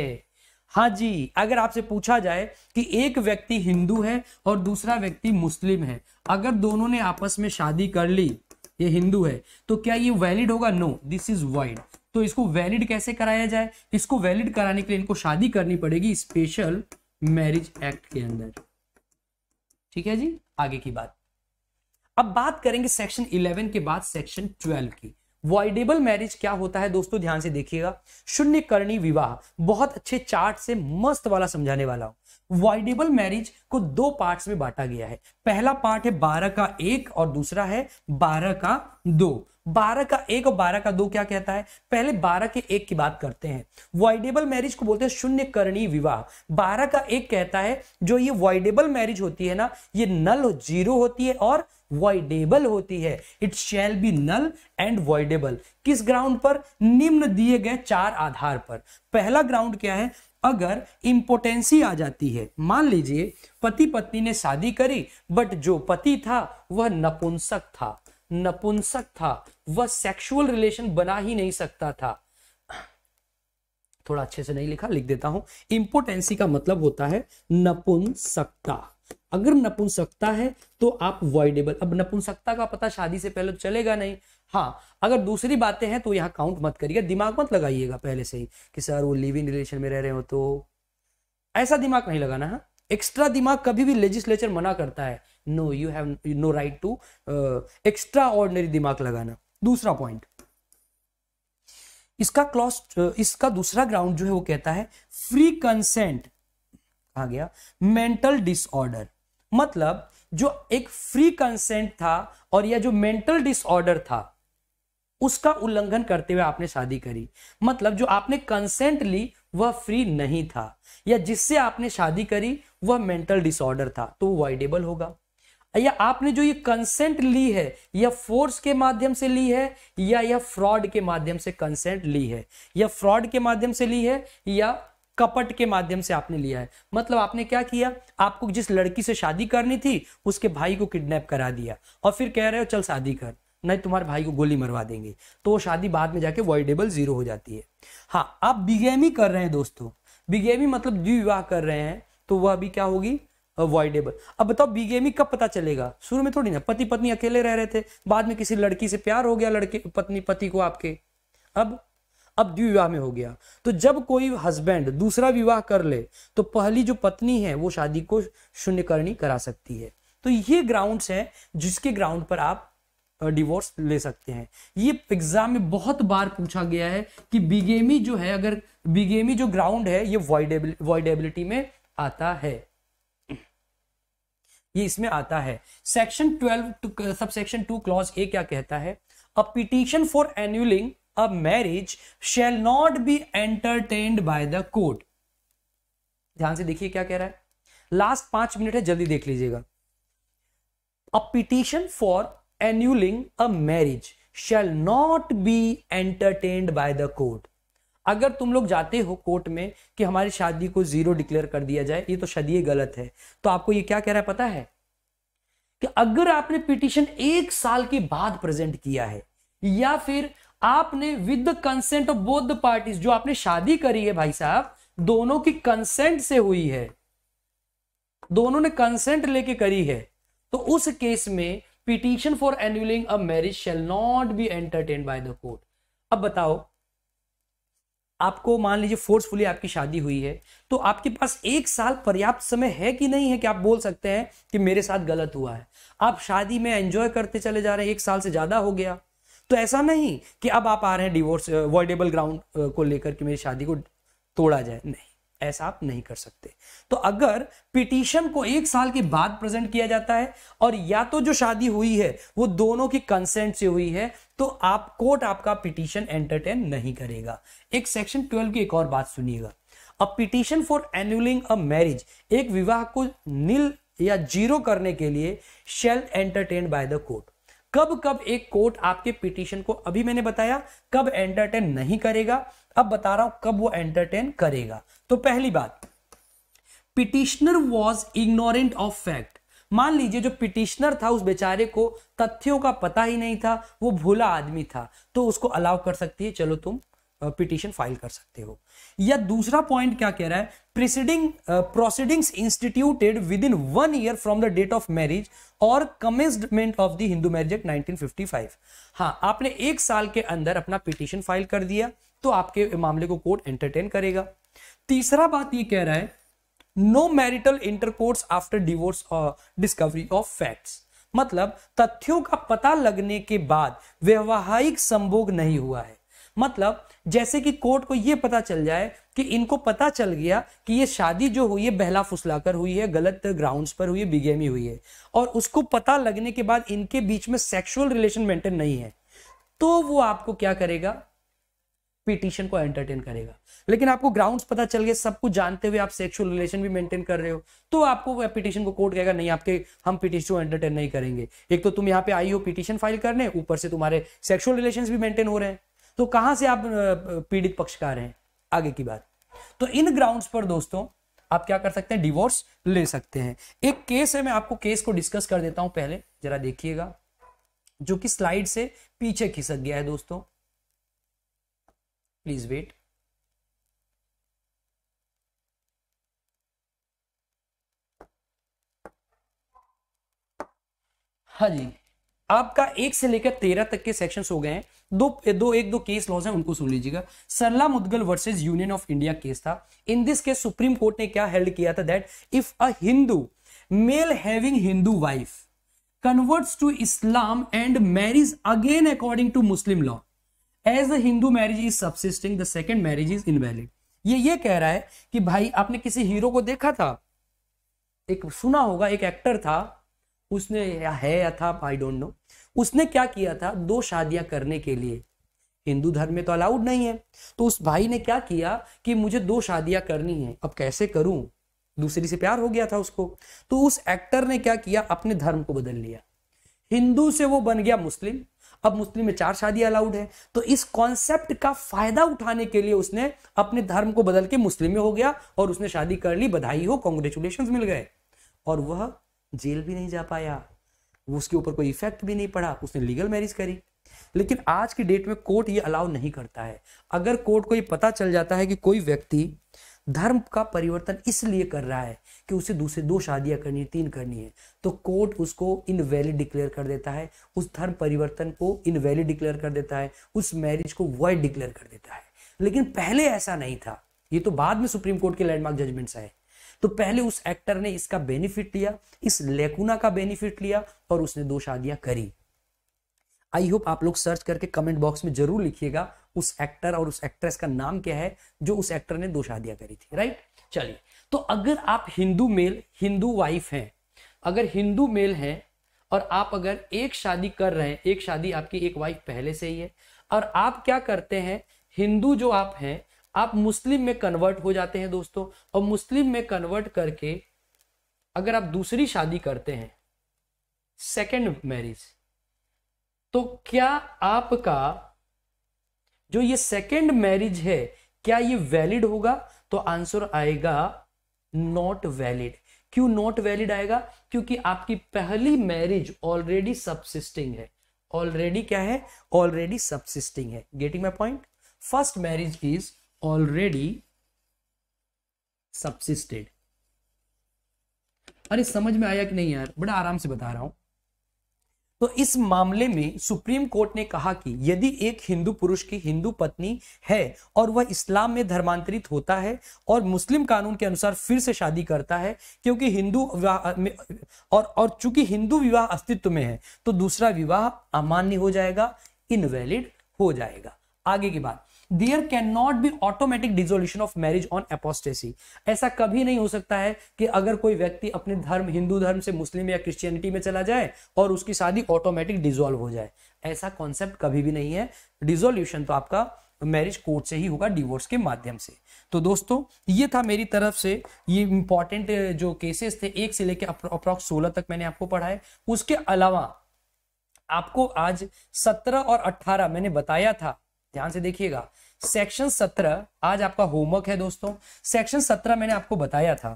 [SPEAKER 1] हाँ जी अगर आपसे पूछा जाए कि एक व्यक्ति हिंदू है और दूसरा व्यक्ति मुस्लिम है अगर दोनों ने आपस में शादी कर ली ये हिंदू है तो क्या ये वैलिड होगा नो दिस इज वाइड तो इसको वैलिड कैसे कराया जाए इसको वैलिड कराने के लिए इनको शादी करनी पड़ेगी स्पेशल मैरिज एक्ट के अंदर ठीक है जी आगे की बात अब बात करेंगे सेक्शन 11 के बाद सेक्शन 12 की वॉइडेबल मैरिज क्या होता है दोस्तों ध्यान से देखिएगा शून्य करणी विवाह बहुत अच्छे चार्ट से मस्त वाला समझाने वाला हूं वॉइडेबल मैरिज को दो पार्ट्स में बांटा गया है पहला पार्ट है बारह का एक और दूसरा है बारह का दो बारह का एक और बारह का दो क्या कहता है पहले बारह के एक की बात करते हैं वॉइडेबल मैरिज को बोलते हैं शून्य करणी विवाह बारह का एक कहता है जो ये वॉइडेबल मैरिज होती है ना ये नल जीरो होती है और वॉइडेबल होती है it shall be null and voidable किस ग्राउंड पर निम्न दिए गए चार आधार पर पहला ग्राउंड क्या है अगर इम्पोटेंसी आ जाती है मान लीजिए पति पत्नी ने शादी करी बट जो पति था वह नपुंसक था नपुंसक था वह सेक्सुअल रिलेशन बना ही नहीं सकता था थोड़ा अच्छे से नहीं लिखा लिख देता हूं इंपोर्टेंसी का मतलब होता है नपुंसकता अगर नपुंसकता है तो आप वॉइडेबल अब नपुंसकता का पता शादी से पहले तो चलेगा नहीं हाँ अगर दूसरी बातें हैं तो यहाँ काउंट मत करिएगा दिमाग मत लगाइएगा पहले से ही कि सर वो लिव इन रिलेशन में रह रहे हो तो ऐसा दिमाग नहीं लगाना है हाँ। एक्स्ट्रा दिमाग कभी भी लेजिस्लेचर मना करता है no you have no right to extraordinary दिमाग लगाना दूसरा पॉइंट इसका क्लॉस uh, इसका दूसरा ग्राउंड जो है वो कहता है फ्री कंसेंट आ गया मेंटल डिसऑर्डर मतलब जो एक फ्री कंसेंट था और यह जो मेंटल डिसऑर्डर था उसका उल्लंघन करते हुए आपने शादी करी मतलब जो आपने कंसेंट ली वह फ्री नहीं था या जिससे आपने शादी करी वह मेंटल डिसऑर्डर था तो वाइडेबल होगा या आपने जो ये कंसेंट ली है या फोर्स के माध्यम से ली है या यह फ्रॉड के माध्यम से कंसेंट ली है या फ्रॉड के माध्यम से ली है या कपट के माध्यम से आपने लिया है मतलब आपने क्या किया आपको जिस लड़की से शादी करनी थी उसके भाई को किडनैप करा दिया और फिर कह रहे हो चल शादी कर नहीं तुम्हारे भाई को गोली मरवा देंगे तो वो शादी बाद में जाके वॉइडेबल जीरो हो जाती है हाँ आप बिगेमी कर रहे हैं दोस्तों बिगेमी मतलब द्विविवाह कर रहे हैं तो वह अभी क्या होगी अवॉइडेबल अब बताओ बीगेमी e कब पता चलेगा शुरू में थोड़ी ना पति पत्नी अकेले रह रहे थे बाद में किसी लड़की से प्यार हो गया लड़के पत्नी पति को आपके अब अब द्विविवाह में हो गया तो जब कोई हस्बैंड दूसरा विवाह कर ले तो पहली जो पत्नी है वो शादी को शून्यकर्णी करा सकती है तो ये ग्राउंड्स हैं जिसके ग्राउंड पर आप डिवोर्स ले सकते हैं ये एग्जाम में बहुत बार पूछा गया है कि बिगेमी e जो है अगर बिगेमी e जो ग्राउंड है ये वॉइडेबिलिटी में आता है ये इसमें आता है section twelve sub section two clause A क्या कहता है a petition for annulling a marriage shall not be entertained by the court ध्यान से देखिए क्या कह रहा है लास्ट पांच मिनट है जल्दी देख लीजिएगा a petition for annulling a marriage shall not be entertained by the court अगर तुम लोग जाते हो कोर्ट में कि हमारी शादी को जीरो डिक्लेयर कर दिया जाए ये तो शादी गलत है तो आपको ये क्या कह रहा है पता है कि अगर आपने पिटिशन एक साल के बाद प्रेजेंट किया है या फिर आपने with the consent of both the parties जो आपने शादी करी है भाई साहब दोनों की कंसेंट से हुई है दोनों ने कंसेंट लेके करी है तो उस केस में petition for annulling a marriage shall not be entertain by the court अब बताओ आपको मान लीजिए फोर्सफुली आपकी शादी हुई है तो आपके पास एक साल पर्याप्त समय है कि नहीं है कि आप बोल सकते हैं कि मेरे साथ गलत हुआ है आप शादी में एंजॉय करते चले जा रहे हैं एक साल से ज़्यादा हो गया तो ऐसा नहीं कि अब आप आ रहे हैं डिवोर्स वर्डेबल ग्राउंड को लेकर कि मेरी शादी को तोड़ा जाए नहीं ऐसा आप नहीं कर सकते तो अगर पिटीशन को एक साल के बाद प्रेजेंट किया जाता है और या तो जो शादी हुई है वो दोनों की कंसेंट से हुई है तो आप कोर्ट आपका पिटीशन एंटरटेन नहीं करेगा एक सेक्शन ट्वेल्व की एक और बात सुनिएगा a petition for annulling a marriage एक विवाह को नील या जीरो करने के लिए shall entertain by the court कब कब एक कोर्ट आपके पिटीशन को अभी मैंने बताया कब एंटरटेन नहीं करेगा अब बता रहा हूं कब वो एंटरटेन करेगा तो पहली बात petitioner was ignorant of fact मान लीजिए जो पिटिशनर था उस बेचारे को तथ्यों का पता ही नहीं था वो भोला आदमी था तो उसको अलाउ कर सकती है चलो तुम पिटिशन फाइल कर सकते हो या दूसरा पॉइंट क्या कह रहा है preceding proceedings instituted within one year from the date of marriage और commencement of the Hindu marriage act 1955 हाँ आपने एक साल के अंदर अपना पिटिशन फाइल कर दिया तो आपके मामले को कोर्ट एंटरटेन करेगा तीसरा बात ये कह रहा है no marital intercourse after divorce और डिस्कवरी ऑफ फैक्ट्स मतलब तथ्यों का पता लगने के बाद व्यवहारिक संभोग नहीं हुआ है मतलब जैसे कि कोर्ट को यह पता चल जाए कि इनको पता चल गया कि ये शादी जो हुई है बहला फुसलाकर हुई है गलत ग्राउंड्स पर हुई है बिगेमी हुई है और उसको पता लगने के बाद इनके बीच में सेक्सुअल रिलेशन मेंटेन नहीं है तो वो आपको क्या करेगा पिटिशन को एंटरटेन करेगा लेकिन आपको ग्राउंड्स पता चल गए सब कुछ जानते हुए आप सेक्सुअल रिलेशन भी मेंटेन कर रहे हो तो आपको पिटिशन को कोर्ट कहेगा नहीं आपके हम पिटिशन को एंटरटेन नहीं करेंगे एक तो तुम यहाँ पे आई हो पिटिशन फाइल करने ऊपर से तुम्हारे सेक्सुअल रिलेशन भी मेंटेन हो रहे हैं तो कहां से आप पीड़ित पक्षकार हैं आगे की बात तो इन ग्राउंड्स पर दोस्तों आप क्या कर सकते हैं डिवोर्स ले सकते हैं एक केस है मैं आपको केस को डिस्कस कर देता हूं पहले जरा देखिएगा जो कि स्लाइड से पीछे खिसक गया है दोस्तों please wait हाँ जी आपका एक से लेकर तेरह तक के सेक्शंस हो गए हैं दो दो एक दो केस लॉज हैं उनको सुन लीजिएगा Sarla Mudgal versus union of India case था in this case supreme court ने क्या हेल्ड किया था that if a Hindu male having Hindu wife converts to Islam and marriage again according to Muslim law as a Hindu marriage is subsisting the second marriage is invalid ये ये कह रहा है कि भाई आपने किसी हीरो को देखा था एक सुना होगा एक एक्टर था उसने या है या था आई डोंट नो उसने क्या किया था दो शादियां करने के लिए हिंदू धर्म में तो अलाउड नहीं है तो उस भाई ने क्या किया कि मुझे दो शादियां करनी है अब कैसे करूं दूसरी से प्यार हो गया था उसको तो उस एक्टर ने क्या किया अपने धर्म को बदल लिया हिंदू से वो बन गया मुस्लिम अब मुस्लिम में चार शादी अलाउड है तो इस कॉन्सेप्ट का फायदा उठाने के लिए उसने अपने धर्म को बदल के मुस्लिम में हो गया और उसने शादी कर ली बधाई हो कॉन्ग्रेचुलेशन मिल गए और वह जेल भी नहीं जा पाया उसके ऊपर कोई इफेक्ट भी नहीं पड़ा उसने लीगल मैरिज करी लेकिन आज की डेट में कोर्ट ये अलाउ नहीं करता है अगर कोर्ट को ये पता चल जाता है कि कोई व्यक्ति धर्म का परिवर्तन इसलिए कर रहा है कि उसे दूसरे दो शादियां करनी है तीन करनी है तो कोर्ट उसको इनवैलिड डिक्लेयर कर देता है उस धर्म परिवर्तन को इनवैलिड डिक्लेयर कर देता है उस मैरिज को वॉइड डिक्लेयर कर देता है लेकिन पहले ऐसा नहीं था ये तो बाद में सुप्रीम कोर्ट के लैंडमार्क जजमेंट्स आए तो पहले उस एक्टर ने इसका बेनिफिट लिया इस लेकुना का बेनिफिट लिया और उसने दो शादियां करी आई होप आप लोग सर्च करके कमेंट बॉक्स में जरूर लिखिएगा उस एक्टर और उस एक्ट्रेस का नाम क्या है जो उस एक्टर ने दो शादियां करी थी राइट चलिए तो अगर आप हिंदू मेल हिंदू वाइफ हैं अगर हिंदू मेल हैं और आप अगर एक शादी कर रहे हैं एक शादी आपकी एक वाइफ पहले से ही है और आप क्या करते हैं हिंदू जो आप हैं आप मुस्लिम में कन्वर्ट हो जाते हैं दोस्तों और मुस्लिम में कन्वर्ट करके अगर आप दूसरी शादी करते हैं सेकेंड मैरिज तो क्या आपका जो ये सेकेंड मैरिज है क्या ये वैलिड होगा तो आंसर आएगा नॉट वैलिड क्यों नॉट वैलिड आएगा क्योंकि आपकी पहली मैरिज ऑलरेडी सबसिस्टिंग है ऑलरेडी क्या है ऑलरेडी सबसिस्टिंग है getting my point first marriage is already subsisted अरे समझ में आया कि नहीं यार बड़ा आराम से बता रहा हूं तो इस मामले में सुप्रीम कोर्ट ने कहा कि यदि एक हिंदू पुरुष की हिंदू पत्नी है और वह इस्लाम में धर्मांतरित होता है और मुस्लिम कानून के अनुसार फिर से शादी करता है क्योंकि हिंदू विवाह और और चूंकि हिंदू विवाह अस्तित्व में है तो दूसरा विवाह अमान्य हो जाएगा इनवैलिड हो जाएगा आगे की बात there can not be automatic dissolution of marriage on apostasy ऐसा कभी नहीं हो सकता है कि अगर कोई व्यक्ति अपने धर्म हिंदू धर्म से मुस्लिम या क्रिश्चियनिटी में चला जाए और उसकी शादी ऑटोमेटिक डिजोल्व हो जाए ऐसा कॉन्सेप्ट कभी भी नहीं है डिजोल्यूशन तो आपका मैरिज कोर्ट से ही होगा डिवोर्स के माध्यम से तो दोस्तों ये था मेरी तरफ से ये इंपॉर्टेंट जो केसेस थे एक से लेकर अप्रॉक्स सोलह तक मैंने आपको पढ़ाए उसके अलावा आपको आज सत्रह और अट्ठारह मैंने बताया था ध्यान से देखिएगा सेक्शन सत्रह आज आपका होमवर्क है दोस्तों सेक्शन सत्रह मैंने आपको बताया था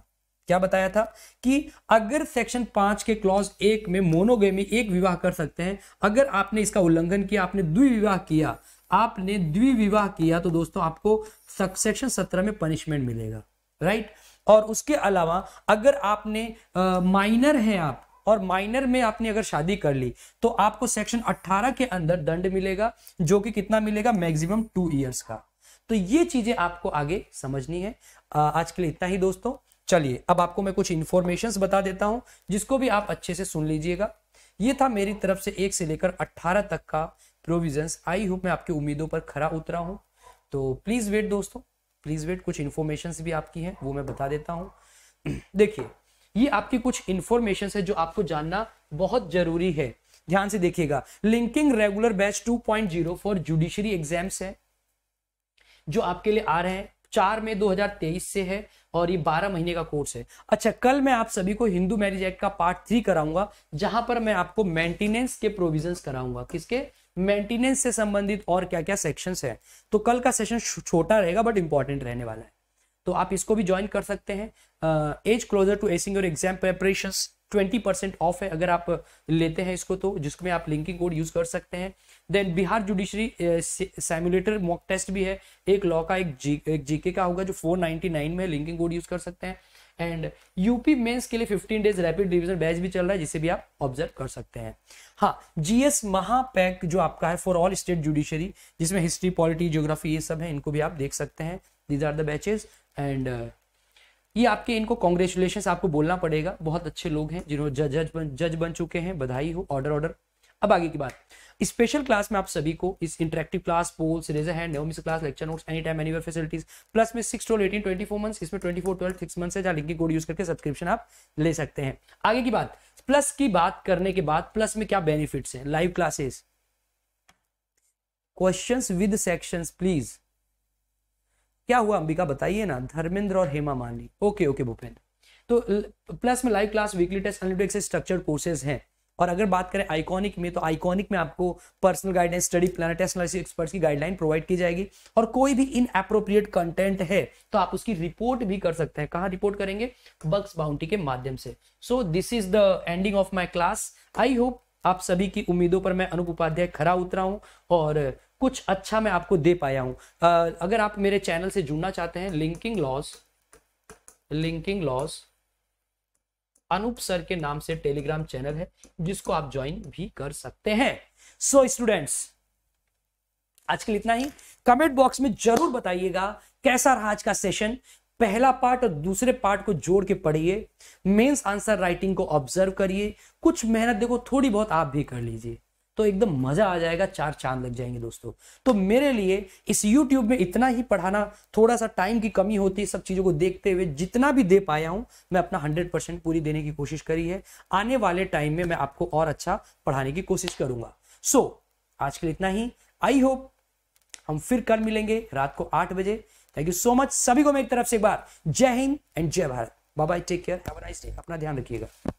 [SPEAKER 1] क्या बताया था कि अगर सेक्शन पांच के क्लॉज एक में मोनोगेमी एक विवाह कर सकते हैं अगर आपने इसका उल्लंघन किया आपने द्विविवाह किया आपने द्विविवाह किया तो दोस्तों आपको सेक्शन सत्रह में पनिशमेंट मिलेगा राइट और उसके अलावा अगर आपने माइनर है आप और माइनर में आपने अगर शादी कर ली तो आपको सेक्शन 18 के अंदर दंड मिलेगा जो कि कितना मिलेगा मैक्सिमम टू ईयर्स का तो ये चीजें आपको आगे समझनी है आज के लिए इतना ही दोस्तों चलिए अब आपको मैं कुछ इन्फॉर्मेशन बता देता हूं जिसको भी आप अच्छे से सुन लीजिएगा ये था मेरी तरफ से एक से लेकर अट्ठारह तक का प्रोविजंस आई होप मैं आपकी उम्मीदों पर खरा उतरा हूं तो प्लीज वेट दोस्तों प्लीज वेट कुछ इन्फॉर्मेशन भी आपकी हैं वो मैं बता देता हूँ देखिए ये आपकी कुछ इंफॉर्मेशन है जो आपको जानना बहुत जरूरी है ध्यान से देखिएगा linking regular batch 2.0 for judiciary exams है जो आपके लिए आ रहे हैं चार में 2023 से है और ये 12 महीने का कोर्स है अच्छा कल मैं आप सभी को हिंदू मैरिज एक्ट का पार्ट थ्री कराऊंगा जहां पर मैं आपको मेंटेनेंस के प्रोविजंस कराऊंगा किसके मेंटेनेंस से संबंधित और क्या क्या सेक्शंस हैं तो कल का सेशन छोटा रहेगा बट इंपॉर्टेंट रहने वाला है तो आप इसको भी ज्वाइन कर सकते हैं as closer to acing your exam preparation twenty percent off है अगर आप लेते हैं इसको तो जिसमें आप लिंकिंग कोड यूज कर सकते हैं then Bihar judiciary simulator mock test भी है एक लॉ का एक जी एक जीके का होगा जो 499 में लिंकिंग कोड यूज कर सकते हैं एंड यूपी मेंस के लिए 15 डेज रैपिड रिविजन बैच भी चल रहा है जिसे भी आप ऑब्जर्व कर सकते हैं हाँ जीएस महापैक जो आपका है फॉर ऑल स्टेट जुडिशरी जिसमें हिस्ट्री पॉलिटी ज्योग्राफी ये सब है इनको भी आप देख सकते हैं these are the batches and uh, ये आपके इनको कॉन्ग्रेचुलेशन आपको बोलना पड़ेगा बहुत अच्छे लोग हैं जिन्होंने जज जज बन जज बन चुके हैं बधाई हो ऑर्डर ऑर्डर अब आगे की बात स्पेशल क्लास में आप सभी को इस interactive class polls raise hand miss class lecture notes any time anywhere facilities plus में six twelve eighteen twenty four months इसमें twenty four twelve six months है जहाँ लिंक कोड यूज करके सब्सक्रिप्शन आप ले सकते हैं आगे की बात प्लस की बात करने के बाद प्लस में क्या बेनिफिट्स हैं live classes questions with sections please क्या हुआ अंबिका बताइए ना धर्मेंद्र और हेमा माननी ओके ओके भूपेंद्र तो प्लस में लाइव क्लास वीकली टेस्ट से स्ट्रक्चर कोर्सेज हैं और अगर बात करें आइकॉनिक में तो आइकॉनिक में आपको personal guidance study plan test experts की गाइडलाइन प्रोवाइड की जाएगी और कोई भी इन अप्रोप्रिएट कंटेंट है तो आप उसकी रिपोर्ट भी कर सकते हैं कहाँ रिपोर्ट करेंगे बक्स बाउंटी के माध्यम से so this is the ending of my class I hope आप सभी की उम्मीदों पर मैं अनुप उपाध्याय खरा उतरा हूँ और कुछ अच्छा मैं आपको दे पाया हूं uh, अगर आप मेरे चैनल से जुड़ना चाहते हैं linking laws linking laws Anoop sir के नाम से टेलीग्राम चैनल है जिसको आप ज्वाइन भी कर सकते हैं सो so, स्टूडेंट्स आज के लिए इतना ही कमेंट बॉक्स में जरूर बताइएगा कैसा रहा आज का सेशन पहला पार्ट और दूसरे पार्ट को जोड़ के पढ़िए मेंस आंसर राइटिंग को ऑब्जर्व करिए कुछ मेहनत देखो थोड़ी बहुत आप भी कर लीजिए तो एकदम मजा आ जाएगा चार चांद लग जाएंगे दोस्तों तो मेरे लिए इस YouTube में इतना ही पढ़ाना थोड़ा सा टाइम की कमी होती है सब चीज़ों को देखते हुए जितना भी दे पाया हूं मैं अपना 100 परसेंट पूरी देने की कोशिश करी है आने वाले टाइम में मैं आपको और अच्छा पढ़ाने की कोशिश करूंगा सो so, आज के लिए इतना ही आई होप हम फिर कल मिलेंगे रात को आठ बजे थैंक यू सो मच सभी को मेरी तरफ से एक बार जय Hind and Jai Bharat bye bye take care अपना ध्यान रखिएगा